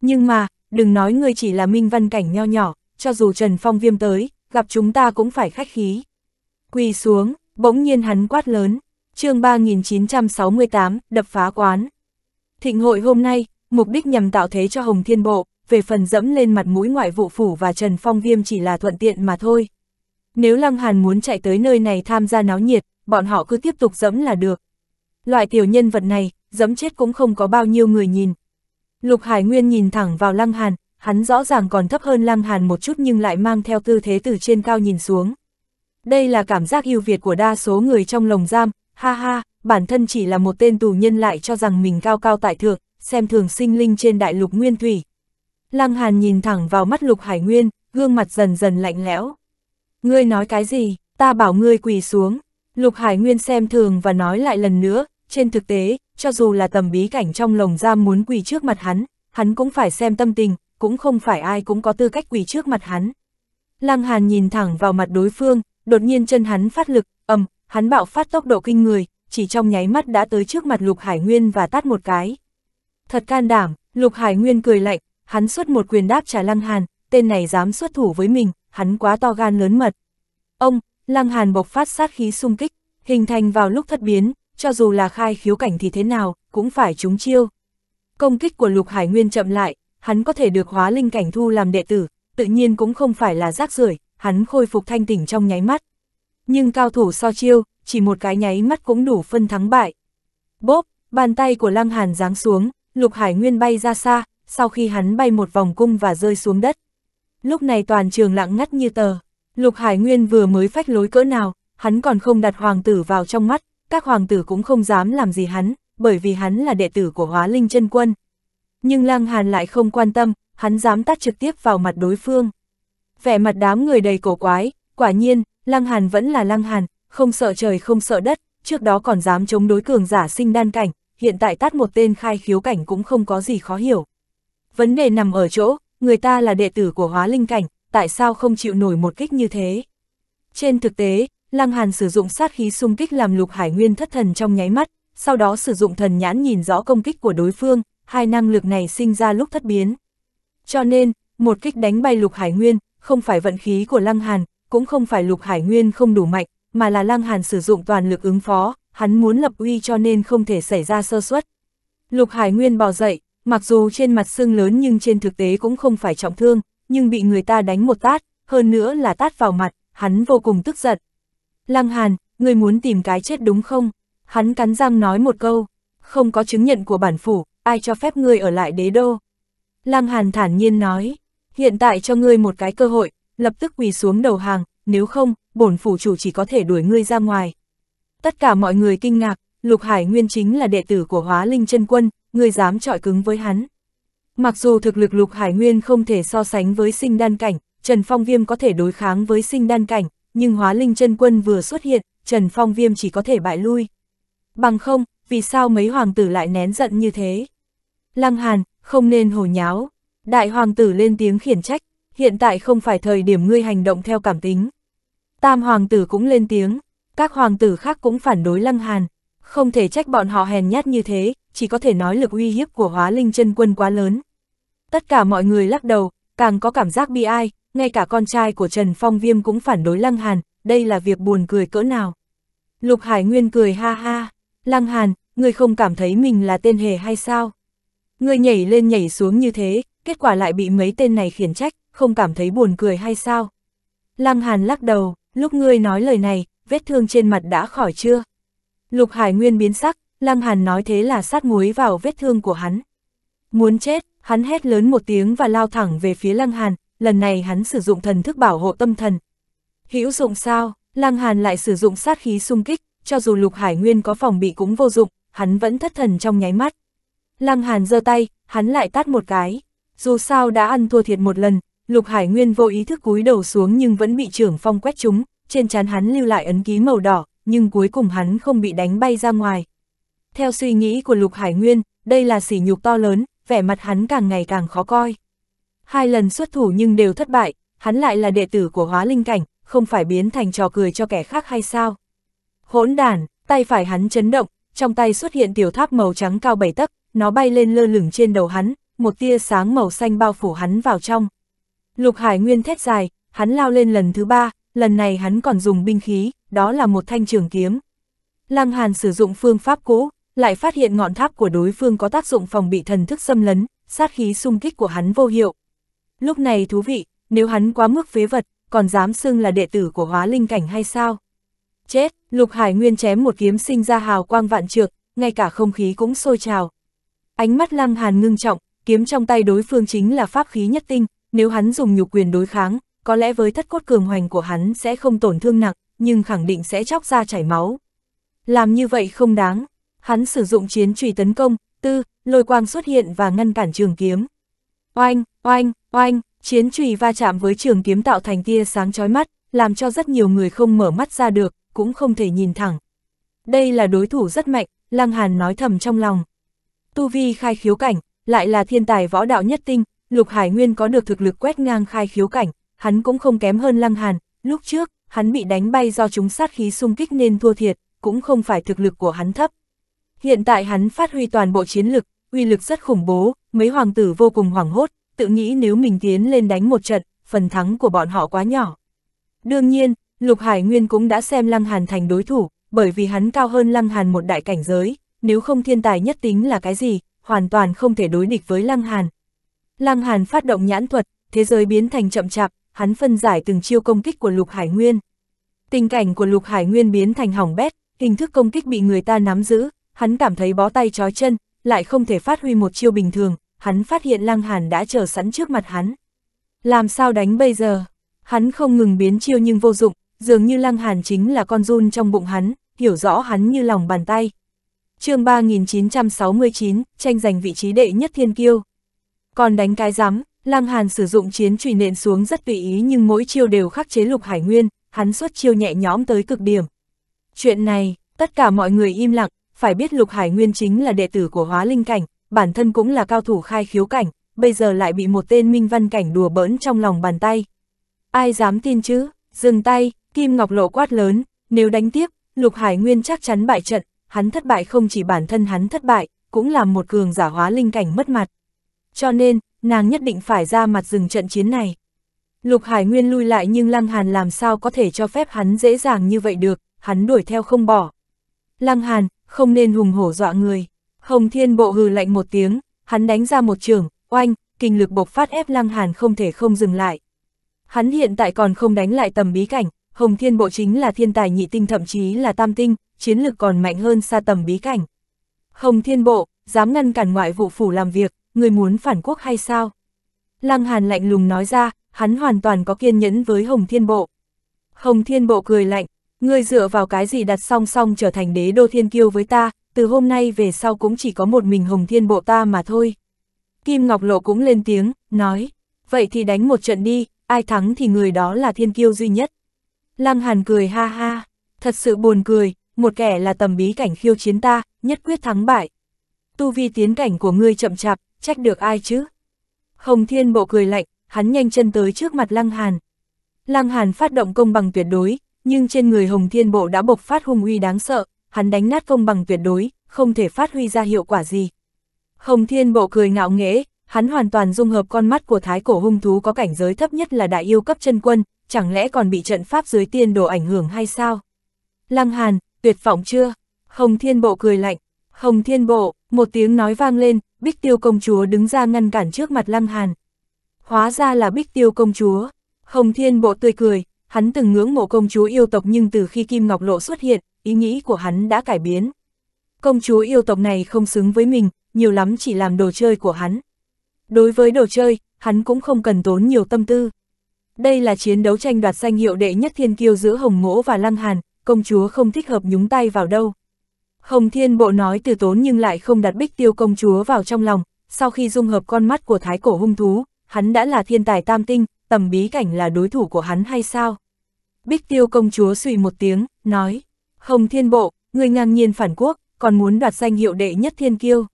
Nhưng mà, đừng nói ngươi chỉ là minh văn cảnh nho nhỏ, cho dù Trần Phong Viêm tới, gặp chúng ta cũng phải khách khí. Quỳ xuống, bỗng nhiên hắn quát lớn, chương 3968, đập phá quán. Thịnh hội hôm nay, mục đích nhằm tạo thế cho Hồng Thiên Bộ, về phần dẫm lên mặt mũi ngoại vụ phủ và Trần Phong Viêm chỉ là thuận tiện mà thôi. Nếu Lăng Hàn muốn chạy tới nơi này tham gia náo nhiệt, bọn họ cứ tiếp tục dẫm là được. Loại tiểu nhân vật này, dẫm chết cũng không có bao nhiêu người nhìn. Lục Hải Nguyên nhìn thẳng vào Lăng Hàn, hắn rõ ràng còn thấp hơn Lăng Hàn một chút nhưng lại mang theo tư thế từ trên cao nhìn xuống. Đây là cảm giác ưu việt của đa số người trong lồng giam, ha ha, bản thân chỉ là một tên tù nhân lại cho rằng mình cao cao tại thượng, xem thường sinh linh trên đại lục nguyên thủy, Lăng Hàn nhìn thẳng vào mắt Lục Hải Nguyên, gương mặt dần dần lạnh lẽo. Ngươi nói cái gì, ta bảo ngươi quỳ xuống. Lục Hải Nguyên xem thường và nói lại lần nữa, trên thực tế, cho dù là tầm bí cảnh trong lồng giam muốn quỳ trước mặt hắn, hắn cũng phải xem tâm tình, cũng không phải ai cũng có tư cách quỳ trước mặt hắn. Lăng Hàn nhìn thẳng vào mặt đối phương, đột nhiên chân hắn phát lực, ầm, hắn bạo phát tốc độ kinh người, chỉ trong nháy mắt đã tới trước mặt Lục Hải Nguyên và tát một cái. Thật can đảm, Lục Hải Nguyên cười lạnh, hắn xuất một quyền đáp trả Lăng Hàn, tên này dám xuất thủ với mình, hắn quá to gan lớn mật. Ông, Lăng Hàn bộc phát sát khí xung kích, hình thành vào lúc thất biến, cho dù là khai khiếu cảnh thì thế nào, cũng phải trúng chiêu. Công kích của Lục Hải Nguyên chậm lại, hắn có thể được hóa linh cảnh thu làm đệ tử, tự nhiên cũng không phải là rác rưởi, hắn khôi phục thanh tỉnh trong nháy mắt. Nhưng cao thủ so chiêu, chỉ một cái nháy mắt cũng đủ phân thắng bại. Bốp, bàn tay của Lăng Hàn giáng xuống, Lục Hải Nguyên bay ra xa, sau khi hắn bay một vòng cung và rơi xuống đất. Lúc này toàn trường lặng ngắt như tờ, Lục Hải Nguyên vừa mới phách lối cỡ nào, hắn còn không đặt hoàng tử vào trong mắt, các hoàng tử cũng không dám làm gì hắn, bởi vì hắn là đệ tử của hóa linh chân quân. Nhưng Lang Hàn lại không quan tâm, hắn dám tát trực tiếp vào mặt đối phương. Vẻ mặt đám người đầy cổ quái, quả nhiên, Lang Hàn vẫn là Lang Hàn, không sợ trời không sợ đất, trước đó còn dám chống đối cường giả sinh đan cảnh, hiện tại tát một tên khai khiếu cảnh cũng không có gì khó hiểu vấn đề nằm ở chỗ, người ta là đệ tử của hóa linh cảnh, tại sao không chịu nổi một kích như thế? Trên thực tế, Lăng Hàn sử dụng sát khí xung kích làm lục hải nguyên thất thần trong nháy mắt, sau đó sử dụng thần nhãn nhìn rõ công kích của đối phương, hai năng lực này sinh ra lúc thất biến. Cho nên, một kích đánh bay lục hải nguyên, không phải vận khí của Lăng Hàn, cũng không phải lục hải nguyên không đủ mạnh, mà là Lăng Hàn sử dụng toàn lực ứng phó, hắn muốn lập uy cho nên không thể xảy ra sơ suất. Lục hải nguyên bò dậy, mặc dù trên mặt xương lớn nhưng trên thực tế cũng không phải trọng thương, nhưng bị người ta đánh một tát, hơn nữa là tát vào mặt, hắn vô cùng tức giận. Lăng Hàn, ngươi muốn tìm cái chết đúng không? Hắn cắn răng nói một câu, không có chứng nhận của bản phủ, ai cho phép ngươi ở lại đế đô? Lăng Hàn thản nhiên nói, hiện tại cho ngươi một cái cơ hội, lập tức quỳ xuống đầu hàng, nếu không, bổn phủ chủ chỉ có thể đuổi ngươi ra ngoài. Tất cả mọi người kinh ngạc, Lục Hải Nguyên chính là đệ tử của Hóa Linh chân Quân, người dám trọi cứng với hắn. Mặc dù thực lực lục hải nguyên không thể so sánh với sinh đan cảnh, Trần Phong Viêm có thể đối kháng với sinh đan cảnh, nhưng hóa linh chân quân vừa xuất hiện, Trần Phong Viêm chỉ có thể bại lui. Bằng không, vì sao mấy hoàng tử lại nén giận như thế? Lăng Hàn, không nên hồ nháo. Đại hoàng tử lên tiếng khiển trách, hiện tại không phải thời điểm ngươi hành động theo cảm tính. Tam hoàng tử cũng lên tiếng, các hoàng tử khác cũng phản đối Lăng Hàn, không thể trách bọn họ hèn nhát như thế, chỉ có thể nói lực uy hiếp của hóa linh chân quân quá lớn. Tất cả mọi người lắc đầu, càng có cảm giác bi ai, ngay cả con trai của Trần Phong Viêm cũng phản đối Lăng Hàn, đây là việc buồn cười cỡ nào. Lục Hải Nguyên cười ha ha, Lăng Hàn, người không cảm thấy mình là tên hề hay sao? người nhảy lên nhảy xuống như thế, kết quả lại bị mấy tên này khiển trách, không cảm thấy buồn cười hay sao? Lăng Hàn lắc đầu, lúc ngươi nói lời này, vết thương trên mặt đã khỏi chưa? Lục Hải Nguyên biến sắc, Lăng Hàn nói thế là sát muối vào vết thương của hắn. Muốn chết, hắn hét lớn một tiếng và lao thẳng về phía Lăng Hàn, lần này hắn sử dụng thần thức bảo hộ tâm thần. Hữu dụng sao, Lăng Hàn lại sử dụng sát khí xung kích, cho dù Lục Hải Nguyên có phòng bị cũng vô dụng, hắn vẫn thất thần trong nháy mắt. Lăng Hàn giơ tay, hắn lại tát một cái. Dù sao đã ăn thua thiệt một lần, Lục Hải Nguyên vô ý thức cúi đầu xuống nhưng vẫn bị trưởng phong quét trúng, trên trán hắn lưu lại ấn ký màu đỏ, nhưng cuối cùng hắn không bị đánh bay ra ngoài. Theo suy nghĩ của Lục Hải Nguyên, đây là sỉ nhục to lớn, vẻ mặt hắn càng ngày càng khó coi. Hai lần xuất thủ nhưng đều thất bại, hắn lại là đệ tử của hóa linh cảnh, không phải biến thành trò cười cho kẻ khác hay sao? Hỗn đàn tay phải hắn chấn động, trong tay xuất hiện tiểu tháp màu trắng cao bảy tấc, nó bay lên lơ lửng trên đầu hắn, một tia sáng màu xanh bao phủ hắn vào trong. Lục Hải Nguyên thét dài, hắn lao lên lần thứ ba, lần này hắn còn dùng binh khí, đó là một thanh trường kiếm. Lăng Hàn sử dụng phương pháp cũ, lại phát hiện ngọn tháp của đối phương có tác dụng phòng bị thần thức xâm lấn, sát khí xung kích của hắn vô hiệu. Lúc này thú vị, nếu hắn quá mức phế vật, còn dám xưng là đệ tử của hóa linh cảnh hay sao? Chết, Lục Hải Nguyên chém một kiếm sinh ra hào quang vạn trược, ngay cả không khí cũng sôi trào. Ánh mắt Lăng Hàn ngưng trọng, kiếm trong tay đối phương chính là pháp khí nhất tinh, nếu hắn dùng nhục quyền đối kháng, có lẽ với thất cốt cường hoành của hắn sẽ không tổn thương nặng, nhưng khẳng định sẽ chóc ra chảy máu. Làm như vậy không đáng, hắn sử dụng chiến trùy tấn công, tư, lôi quang xuất hiện và ngăn cản trường kiếm. Oanh, oanh, oanh, chiến trùy va chạm với trường kiếm tạo thành tia sáng chói mắt, làm cho rất nhiều người không mở mắt ra được, cũng không thể nhìn thẳng. Đây là đối thủ rất mạnh, Lăng Hàn nói thầm trong lòng. Tu Vi khai khiếu cảnh, lại là thiên tài võ đạo nhất tinh, Lục Hải Nguyên có được thực lực quét ngang khai khiếu cảnh, hắn cũng không kém hơn Lăng Hàn, lúc trước, hắn bị đánh bay do chúng sát khí xung kích nên thua thiệt, cũng không phải thực lực của hắn thấp. Hiện tại hắn phát huy toàn bộ chiến lực, uy lực rất khủng bố, mấy hoàng tử vô cùng hoảng hốt, tự nghĩ nếu mình tiến lên đánh một trận, phần thắng của bọn họ quá nhỏ. Đương nhiên, Lục Hải Nguyên cũng đã xem Lăng Hàn thành đối thủ, bởi vì hắn cao hơn Lăng Hàn một đại cảnh giới, nếu không thiên tài nhất tính là cái gì, hoàn toàn không thể đối địch với Lăng Hàn. Lăng Hàn phát động nhãn thuật, thế giới biến thành chậm chạp, hắn phân giải từng chiêu công kích của Lục Hải Nguyên. Tình cảnh của Lục Hải Nguyên biến thành hỏng bét, hình thức công kích bị người ta nắm giữ, hắn cảm thấy bó tay trói chân, lại không thể phát huy một chiêu bình thường, hắn phát hiện Lăng Hàn đã chờ sẵn trước mặt hắn. Làm sao đánh bây giờ? Hắn không ngừng biến chiêu nhưng vô dụng, dường như Lăng Hàn chính là con run trong bụng hắn, hiểu rõ hắn như lòng bàn tay. chương 3969, tranh giành vị trí đệ nhất thiên kiêu. Còn đánh cái rắm Lăng Hàn sử dụng chiến trùy nện xuống rất tùy ý nhưng mỗi chiêu đều khắc chế lục hải nguyên, hắn xuất chiêu nhẹ nhõm tới cực điểm. Chuyện này, tất cả mọi người im lặng, phải biết Lục Hải Nguyên chính là đệ tử của hóa linh cảnh, bản thân cũng là cao thủ khai khiếu cảnh, bây giờ lại bị một tên minh văn cảnh đùa bỡn trong lòng bàn tay. Ai dám tin chứ, dừng tay, Kim Ngọc Lộ quát lớn, nếu đánh tiếp, Lục Hải Nguyên chắc chắn bại trận, hắn thất bại không chỉ bản thân hắn thất bại, cũng làm một cường giả hóa linh cảnh mất mặt. Cho nên, nàng nhất định phải ra mặt dừng trận chiến này. Lục Hải Nguyên lui lại nhưng Lăng Hàn làm sao có thể cho phép hắn dễ dàng như vậy được, hắn đuổi theo không bỏ. Lăng Hàn, không nên hùng hổ dọa người. Hồng Thiên Bộ hừ lạnh một tiếng, hắn đánh ra một trường, oanh, kinh lực bộc phát ép Lăng Hàn không thể không dừng lại. Hắn hiện tại còn không đánh lại tầm bí cảnh, Hồng Thiên Bộ chính là thiên tài nhị tinh thậm chí là tam tinh, chiến lực còn mạnh hơn xa tầm bí cảnh. Hồng Thiên Bộ, dám ngăn cản ngoại vụ phủ làm việc, người muốn phản quốc hay sao? Lăng Hàn lạnh lùng nói ra, hắn hoàn toàn có kiên nhẫn với Hồng Thiên Bộ. Hồng Thiên Bộ cười lạnh, Ngươi dựa vào cái gì đặt song song trở thành đế đô thiên kiêu với ta, từ hôm nay về sau cũng chỉ có một mình hồng thiên bộ ta mà thôi. Kim Ngọc Lộ cũng lên tiếng, nói, vậy thì đánh một trận đi, ai thắng thì người đó là thiên kiêu duy nhất. Lăng Hàn cười ha ha, thật sự buồn cười, một kẻ là tầm bí cảnh khiêu chiến ta, nhất quyết thắng bại. Tu vi tiến cảnh của ngươi chậm chạp, trách được ai chứ? Hồng Thiên Bộ cười lạnh, hắn nhanh chân tới trước mặt Lăng Hàn. Lăng Hàn phát động công bằng tuyệt đối, nhưng trên người Hồng Thiên Bộ đã bộc phát hung uy đáng sợ, hắn đánh nát công bằng tuyệt đối, không thể phát huy ra hiệu quả gì. Hồng Thiên Bộ cười ngạo nghễ, hắn hoàn toàn dung hợp con mắt của thái cổ hung thú có cảnh giới thấp nhất là đại yêu cấp chân quân, chẳng lẽ còn bị trận pháp dưới tiên đồ ảnh hưởng hay sao? Lăng Hàn, tuyệt vọng chưa? Hồng Thiên Bộ cười lạnh. Hồng Thiên Bộ, một tiếng nói vang lên, Bích Tiêu Công Chúa đứng ra ngăn cản trước mặt Lăng Hàn. Hóa ra là Bích Tiêu Công Chúa. Hồng Thiên Bộ tươi cười, Hắn từng ngưỡng mộ công chúa yêu tộc nhưng từ khi Kim Ngọc Lộ xuất hiện, ý nghĩ của hắn đã cải biến. Công chúa yêu tộc này không xứng với mình, nhiều lắm chỉ làm đồ chơi của hắn. Đối với đồ chơi, hắn cũng không cần tốn nhiều tâm tư. Đây là chiến đấu tranh đoạt danh hiệu đệ nhất thiên kiêu giữa Hồng Mỗ và Lăng Hàn, công chúa không thích hợp nhúng tay vào đâu. Hồng Thiên Bộ nói từ tốn nhưng lại không đặt bích tiêu công chúa vào trong lòng, sau khi dung hợp con mắt của thái cổ hung thú, hắn đã là thiên tài tam tinh, tầm bí cảnh là đối thủ của hắn hay sao? Bích tiêu công chúa suy một tiếng, nói, Hồng Thiên Bộ, người ngang nhiên phản quốc, còn muốn đoạt danh hiệu đệ nhất thiên kiêu.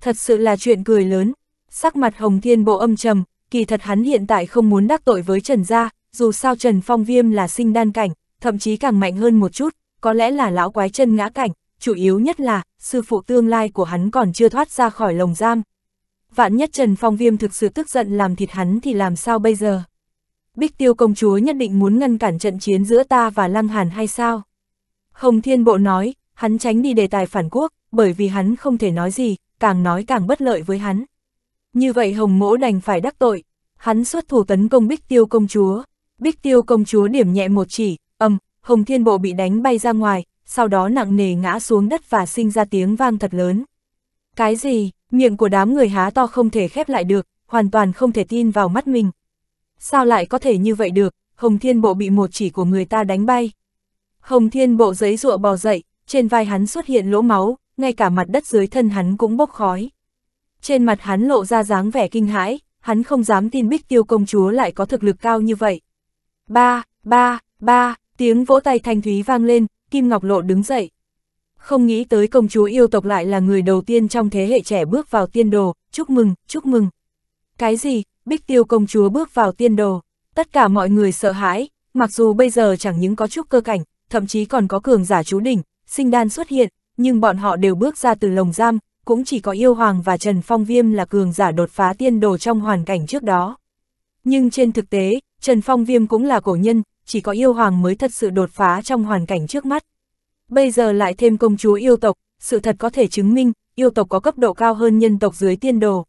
Thật sự là chuyện cười lớn, sắc mặt Hồng Thiên Bộ âm trầm, kỳ thật hắn hiện tại không muốn đắc tội với Trần Gia, dù sao Trần Phong Viêm là sinh đan cảnh, thậm chí càng mạnh hơn một chút, có lẽ là lão quái chân ngã cảnh, chủ yếu nhất là, sư phụ tương lai của hắn còn chưa thoát ra khỏi lồng giam, vạn nhất Trần Phong Viêm thực sự tức giận làm thịt hắn thì làm sao bây giờ? Bích Tiêu công chúa nhất định muốn ngăn cản trận chiến giữa ta và Lăng Hàn hay sao? Hồng Thiên Bộ nói, hắn tránh đi đề tài phản quốc, bởi vì hắn không thể nói gì, càng nói càng bất lợi với hắn. Như vậy Hồng Mỗ đành phải đắc tội, hắn xuất thủ tấn công Bích Tiêu công chúa. Bích Tiêu công chúa điểm nhẹ một chỉ, âm, Hồng Thiên Bộ bị đánh bay ra ngoài, sau đó nặng nề ngã xuống đất và sinh ra tiếng vang thật lớn. Cái gì? Miệng của đám người há to không thể khép lại được, hoàn toàn không thể tin vào mắt mình. Sao lại có thể như vậy được, Hồng Thiên Bộ bị một chỉ của người ta đánh bay. Hồng Thiên Bộ giấy rụa bò dậy, trên vai hắn xuất hiện lỗ máu, ngay cả mặt đất dưới thân hắn cũng bốc khói. Trên mặt hắn lộ ra dáng vẻ kinh hãi, hắn không dám tin bích tiêu công chúa lại có thực lực cao như vậy. Ba, ba, ba, tiếng vỗ tay thanh thúy vang lên, Kim Ngọc Lộ đứng dậy, không nghĩ tới công chúa yêu tộc lại là người đầu tiên trong thế hệ trẻ bước vào tiên đồ, chúc mừng, chúc mừng. Cái gì, bích tiêu công chúa bước vào tiên đồ, tất cả mọi người sợ hãi, mặc dù bây giờ chẳng những có chút cơ cảnh, thậm chí còn có cường giả chú đỉnh, sinh đan xuất hiện, nhưng bọn họ đều bước ra từ lồng giam, cũng chỉ có yêu hoàng và Trần Phong Viêm là cường giả đột phá tiên đồ trong hoàn cảnh trước đó. Nhưng trên thực tế, Trần Phong Viêm cũng là cổ nhân, chỉ có yêu hoàng mới thật sự đột phá trong hoàn cảnh trước mắt. Bây giờ lại thêm công chúa yêu tộc, sự thật có thể chứng minh, yêu tộc có cấp độ cao hơn nhân tộc dưới tiên đồ.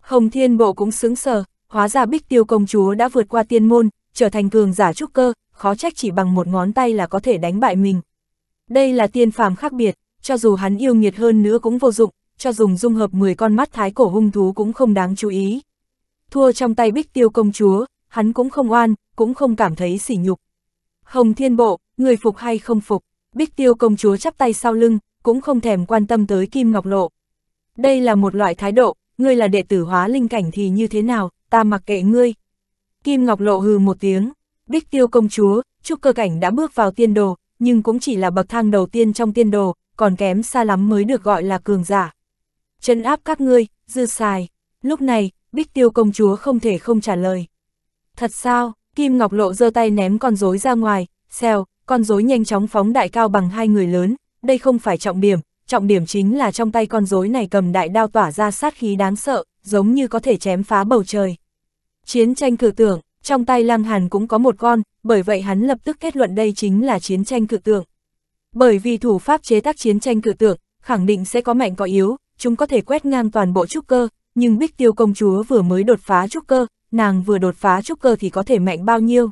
Hồng Thiên Bộ cũng xứng sờ, hóa ra Bích Tiêu công chúa đã vượt qua tiên môn, trở thành cường giả trúc cơ, khó trách chỉ bằng một ngón tay là có thể đánh bại mình. Đây là tiên phàm khác biệt, cho dù hắn yêu nghiệt hơn nữa cũng vô dụng, cho dùng dung hợp 10 con mắt thái cổ hung thú cũng không đáng chú ý. Thua trong tay Bích Tiêu công chúa, hắn cũng không oan, cũng không cảm thấy sỉ nhục. Hồng Thiên Bộ, người phục hay không phục? Bích Tiêu công chúa chắp tay sau lưng, cũng không thèm quan tâm tới Kim Ngọc Lộ. Đây là một loại thái độ, ngươi là đệ tử hóa linh cảnh thì như thế nào, ta mặc kệ ngươi. Kim Ngọc Lộ hừ một tiếng, Bích Tiêu công chúa, trúc cơ cảnh đã bước vào tiên đồ, nhưng cũng chỉ là bậc thang đầu tiên trong tiên đồ, còn kém xa lắm mới được gọi là cường giả. Chân áp các ngươi, dư xài. Lúc này, Bích Tiêu công chúa không thể không trả lời. Thật sao, Kim Ngọc Lộ giơ tay ném con rối ra ngoài, xèo, con rối nhanh chóng phóng đại cao bằng hai người lớn, đây không phải trọng điểm, trọng điểm chính là trong tay con rối này cầm đại đao tỏa ra sát khí đáng sợ, giống như có thể chém phá bầu trời. Chiến tranh cử tượng trong tay Lăng Hàn cũng có một con, bởi vậy hắn lập tức kết luận đây chính là chiến tranh cử tượng. Bởi vì thủ pháp chế tác chiến tranh cử tượng, khẳng định sẽ có mạnh có yếu, chúng có thể quét ngang toàn bộ trúc cơ, nhưng Bích Tiêu công chúa vừa mới đột phá trúc cơ, nàng vừa đột phá trúc cơ thì có thể mạnh bao nhiêu.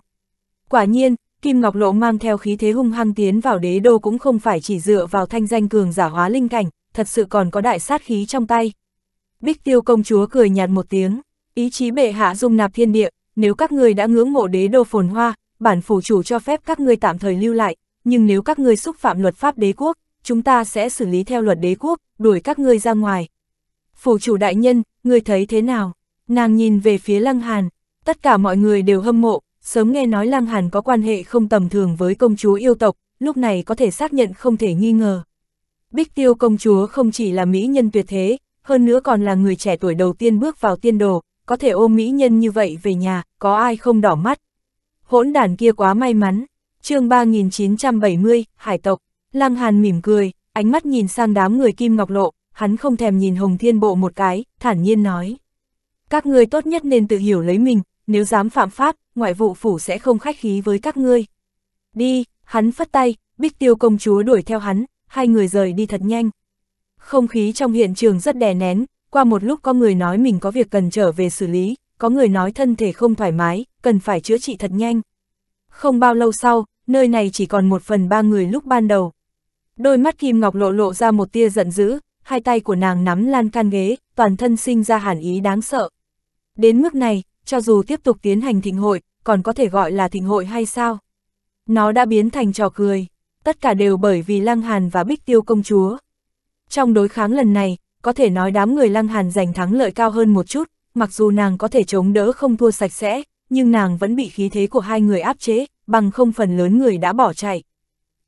Quả nhiên, Kim Ngọc Lộ mang theo khí thế hung hăng tiến vào đế đô cũng không phải chỉ dựa vào thanh danh cường giả hóa linh cảnh, thật sự còn có đại sát khí trong tay. Bích Tiêu công chúa cười nhạt một tiếng, ý chí bệ hạ dung nạp thiên địa, nếu các người đã ngưỡng mộ đế đô phồn hoa, bản phủ chủ cho phép các người tạm thời lưu lại, nhưng nếu các người xúc phạm luật pháp đế quốc, chúng ta sẽ xử lý theo luật đế quốc, đuổi các ngươi ra ngoài. Phủ chủ đại nhân, người thấy thế nào? Nàng nhìn về phía Lăng Hàn, tất cả mọi người đều hâm mộ, sớm nghe nói Lăng Hàn có quan hệ không tầm thường với công chúa yêu tộc, lúc này có thể xác nhận không thể nghi ngờ. Bích Tiêu công chúa không chỉ là mỹ nhân tuyệt thế, hơn nữa còn là người trẻ tuổi đầu tiên bước vào tiên đồ, có thể ôm mỹ nhân như vậy về nhà, có ai không đỏ mắt. Hỗn đàn kia quá may mắn. chương 3970, Hải tộc, Lăng Hàn mỉm cười, ánh mắt nhìn sang đám người Kim Ngọc Lộ, hắn không thèm nhìn Hồng Thiên Bộ một cái, thản nhiên nói. Các người tốt nhất nên tự hiểu lấy mình, nếu dám phạm pháp, ngoại vụ phủ sẽ không khách khí với các ngươi. Đi, hắn phất tay, bích tiêu công chúa đuổi theo hắn, hai người rời đi thật nhanh. Không khí trong hiện trường rất đè nén, qua một lúc có người nói mình có việc cần trở về xử lý, có người nói thân thể không thoải mái, cần phải chữa trị thật nhanh. Không bao lâu sau, nơi này chỉ còn một phần ba người lúc ban đầu. Đôi mắt Kim Ngọc lộ lộ ra một tia giận dữ, hai tay của nàng nắm lan can ghế, toàn thân sinh ra hàn ý đáng sợ. Đến mức này, cho dù tiếp tục tiến hành thịnh hội, còn có thể gọi là thịnh hội hay sao? Nó đã biến thành trò cười, tất cả đều bởi vì Lăng Hàn và Bích Tiêu công chúa. Trong đối kháng lần này, có thể nói đám người Lăng Hàn giành thắng lợi cao hơn một chút, mặc dù nàng có thể chống đỡ không thua sạch sẽ, nhưng nàng vẫn bị khí thế của hai người áp chế, bằng không phần lớn người đã bỏ chạy.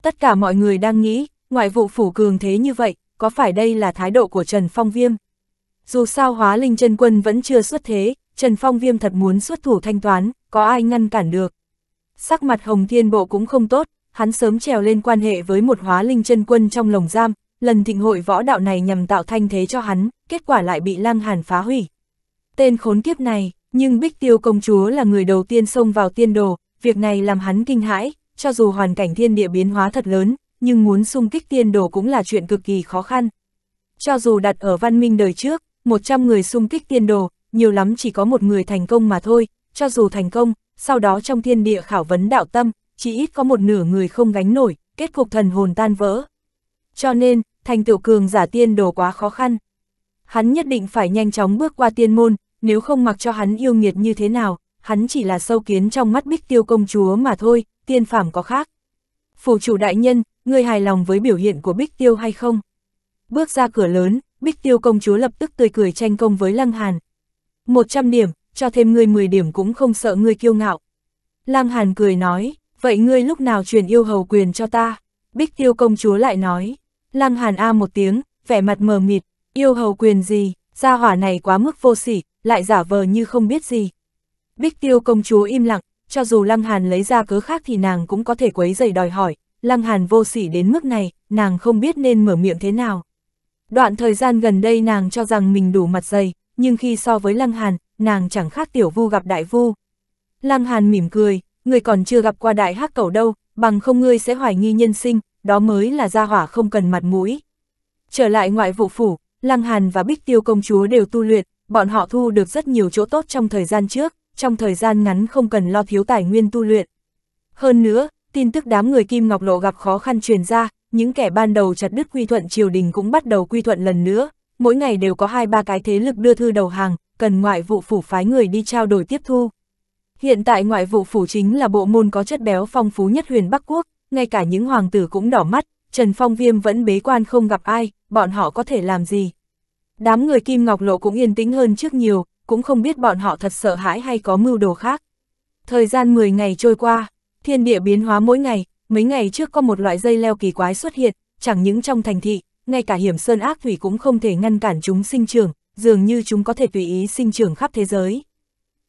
Tất cả mọi người đang nghĩ, ngoại vụ phủ cường thế như vậy, có phải đây là thái độ của Trần Phong Viêm? Dù sao hóa linh chân quân vẫn chưa xuất thế, Trần Phong Viêm thật muốn xuất thủ thanh toán, có ai ngăn cản được. Sắc mặt Hồng Thiên Bộ cũng không tốt, hắn sớm trèo lên quan hệ với một hóa linh chân quân trong lồng giam, lần thịnh hội võ đạo này nhằm tạo thanh thế cho hắn, kết quả lại bị lang Hàn phá hủy. Tên khốn kiếp này, nhưng Bích Tiêu công chúa là người đầu tiên xông vào tiên đồ, việc này làm hắn kinh hãi, cho dù hoàn cảnh thiên địa biến hóa thật lớn, nhưng muốn xung kích tiên đồ cũng là chuyện cực kỳ khó khăn. Cho dù đặt ở văn minh đời trước, 100 người xung kích tiên đồ, nhiều lắm chỉ có một người thành công mà thôi, cho dù thành công, sau đó trong thiên địa khảo vấn đạo tâm, chỉ ít có một nửa người không gánh nổi, kết cục thần hồn tan vỡ. Cho nên, thành tựu cường giả tiên đồ quá khó khăn. Hắn nhất định phải nhanh chóng bước qua tiên môn, nếu không mặc cho hắn yêu nghiệt như thế nào, hắn chỉ là sâu kiến trong mắt bích tiêu công chúa mà thôi, tiên phàm có khác. Phủ chủ đại nhân, người hài lòng với biểu hiện của bích tiêu hay không? Bước ra cửa lớn, Bích Tiêu công chúa lập tức tươi cười tranh công với Lăng Hàn. 100 điểm, cho thêm ngươi 10 điểm cũng không sợ ngươi kiêu ngạo. Lăng Hàn cười nói, vậy ngươi lúc nào truyền yêu hầu quyền cho ta? Bích Tiêu công chúa lại nói. Lăng Hàn a một tiếng, vẻ mặt mờ mịt, yêu hầu quyền gì, gia hỏa này quá mức vô sỉ, lại giả vờ như không biết gì. Bích Tiêu công chúa im lặng, cho dù Lăng Hàn lấy ra cớ khác thì nàng cũng có thể quấy rầy đòi hỏi, Lăng Hàn vô sỉ đến mức này, nàng không biết nên mở miệng thế nào. Đoạn thời gian gần đây nàng cho rằng mình đủ mặt dày, nhưng khi so với Lăng Hàn, nàng chẳng khác tiểu vu gặp đại vu. Lăng Hàn mỉm cười, người còn chưa gặp qua đại hắc cầu đâu, bằng không ngươi sẽ hoài nghi nhân sinh, đó mới là gia hỏa không cần mặt mũi. Trở lại ngoại vụ phủ, Lăng Hàn và Bích Tiêu công chúa đều tu luyện, bọn họ thu được rất nhiều chỗ tốt trong thời gian trước, trong thời gian ngắn không cần lo thiếu tài nguyên tu luyện. Hơn nữa, tin tức đám người Kim Ngọc Lộ gặp khó khăn truyền ra, những kẻ ban đầu chặt đứt quy thuận triều đình cũng bắt đầu quy thuận lần nữa, mỗi ngày đều có hai ba cái thế lực đưa thư đầu hàng, cần ngoại vụ phủ phái người đi trao đổi tiếp thu. Hiện tại ngoại vụ phủ chính là bộ môn có chất béo phong phú nhất huyền Bắc Quốc, ngay cả những hoàng tử cũng đỏ mắt, Trần Phong Viêm vẫn bế quan không gặp ai, bọn họ có thể làm gì. Đám người Kim Ngọc Lộ cũng yên tĩnh hơn trước nhiều, cũng không biết bọn họ thật sợ hãi hay có mưu đồ khác. Thời gian 10 ngày trôi qua, thiên địa biến hóa mỗi ngày, mấy ngày trước có một loại dây leo kỳ quái xuất hiện, chẳng những trong thành thị, ngay cả hiểm sơn ác thủy cũng không thể ngăn cản chúng sinh trưởng, dường như chúng có thể tùy ý sinh trưởng khắp thế giới.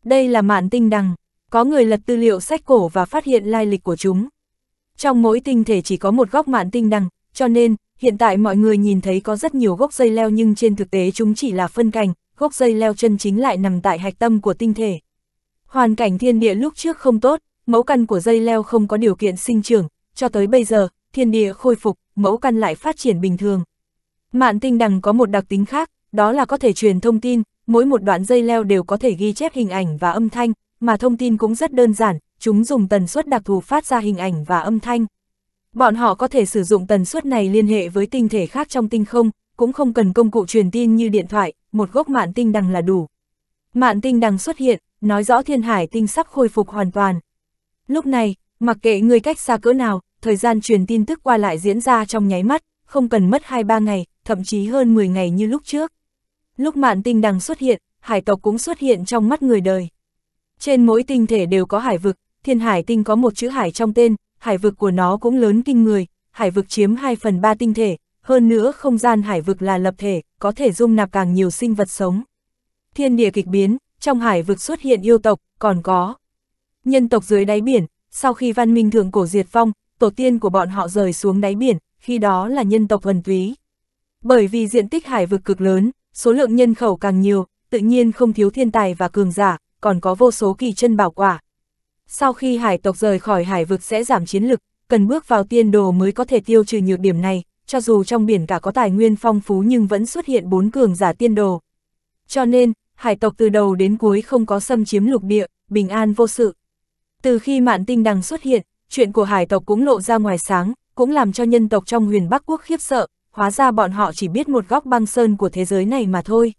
Đây là mạn tinh đằng, có người lật tư liệu sách cổ và phát hiện lai lịch của chúng. Trong mỗi tinh thể chỉ có một góc mạn tinh đằng, cho nên, hiện tại mọi người nhìn thấy có rất nhiều gốc dây leo nhưng trên thực tế chúng chỉ là phân cảnh, gốc dây leo chân chính lại nằm tại hạch tâm của tinh thể. Hoàn cảnh thiên địa lúc trước không tốt, mẫu căn của dây leo không có điều kiện sinh trưởng, cho tới bây giờ, thiên địa khôi phục, mẫu căn lại phát triển bình thường. Mạn tinh đằng có một đặc tính khác, đó là có thể truyền thông tin, mỗi một đoạn dây leo đều có thể ghi chép hình ảnh và âm thanh, mà thông tin cũng rất đơn giản, chúng dùng tần suất đặc thù phát ra hình ảnh và âm thanh. Bọn họ có thể sử dụng tần suất này liên hệ với tinh thể khác trong tinh không, cũng không cần công cụ truyền tin như điện thoại, một gốc mạn tinh đằng là đủ. Mạn tinh đằng xuất hiện, nói rõ thiên hải tinh sắp khôi phục hoàn toàn. Lúc này, mặc kệ người cách xa cỡ nào, thời gian truyền tin tức qua lại diễn ra trong nháy mắt, không cần mất 2-3 ngày, thậm chí hơn 10 ngày như lúc trước. Lúc mạn tinh đằng xuất hiện, hải tộc cũng xuất hiện trong mắt người đời. Trên mỗi tinh thể đều có hải vực, thiên hải tinh có một chữ hải trong tên, hải vực của nó cũng lớn kinh người, hải vực chiếm 2 phần 3 tinh thể, hơn nữa không gian hải vực là lập thể, có thể dung nạp càng nhiều sinh vật sống. Thiên địa kịch biến, trong hải vực xuất hiện yêu tộc, còn có Nhân tộc dưới đáy biển, sau khi văn minh thượng cổ diệt vong, tổ tiên của bọn họ rời xuống đáy biển, khi đó là nhân tộc thuần túy. Bởi vì diện tích hải vực cực lớn, số lượng nhân khẩu càng nhiều, tự nhiên không thiếu thiên tài và cường giả, còn có vô số kỳ chân bảo quả. Sau khi hải tộc rời khỏi hải vực sẽ giảm chiến lực, cần bước vào tiên đồ mới có thể tiêu trừ nhược điểm này, cho dù trong biển cả có tài nguyên phong phú nhưng vẫn xuất hiện bốn cường giả tiên đồ. Cho nên, hải tộc từ đầu đến cuối không có xâm chiếm lục địa, bình an vô sự. Từ khi mạn tinh đằng xuất hiện, chuyện của hải tộc cũng lộ ra ngoài sáng, cũng làm cho nhân tộc trong huyền Bắc Quốc khiếp sợ, hóa ra bọn họ chỉ biết một góc băng sơn của thế giới này mà thôi.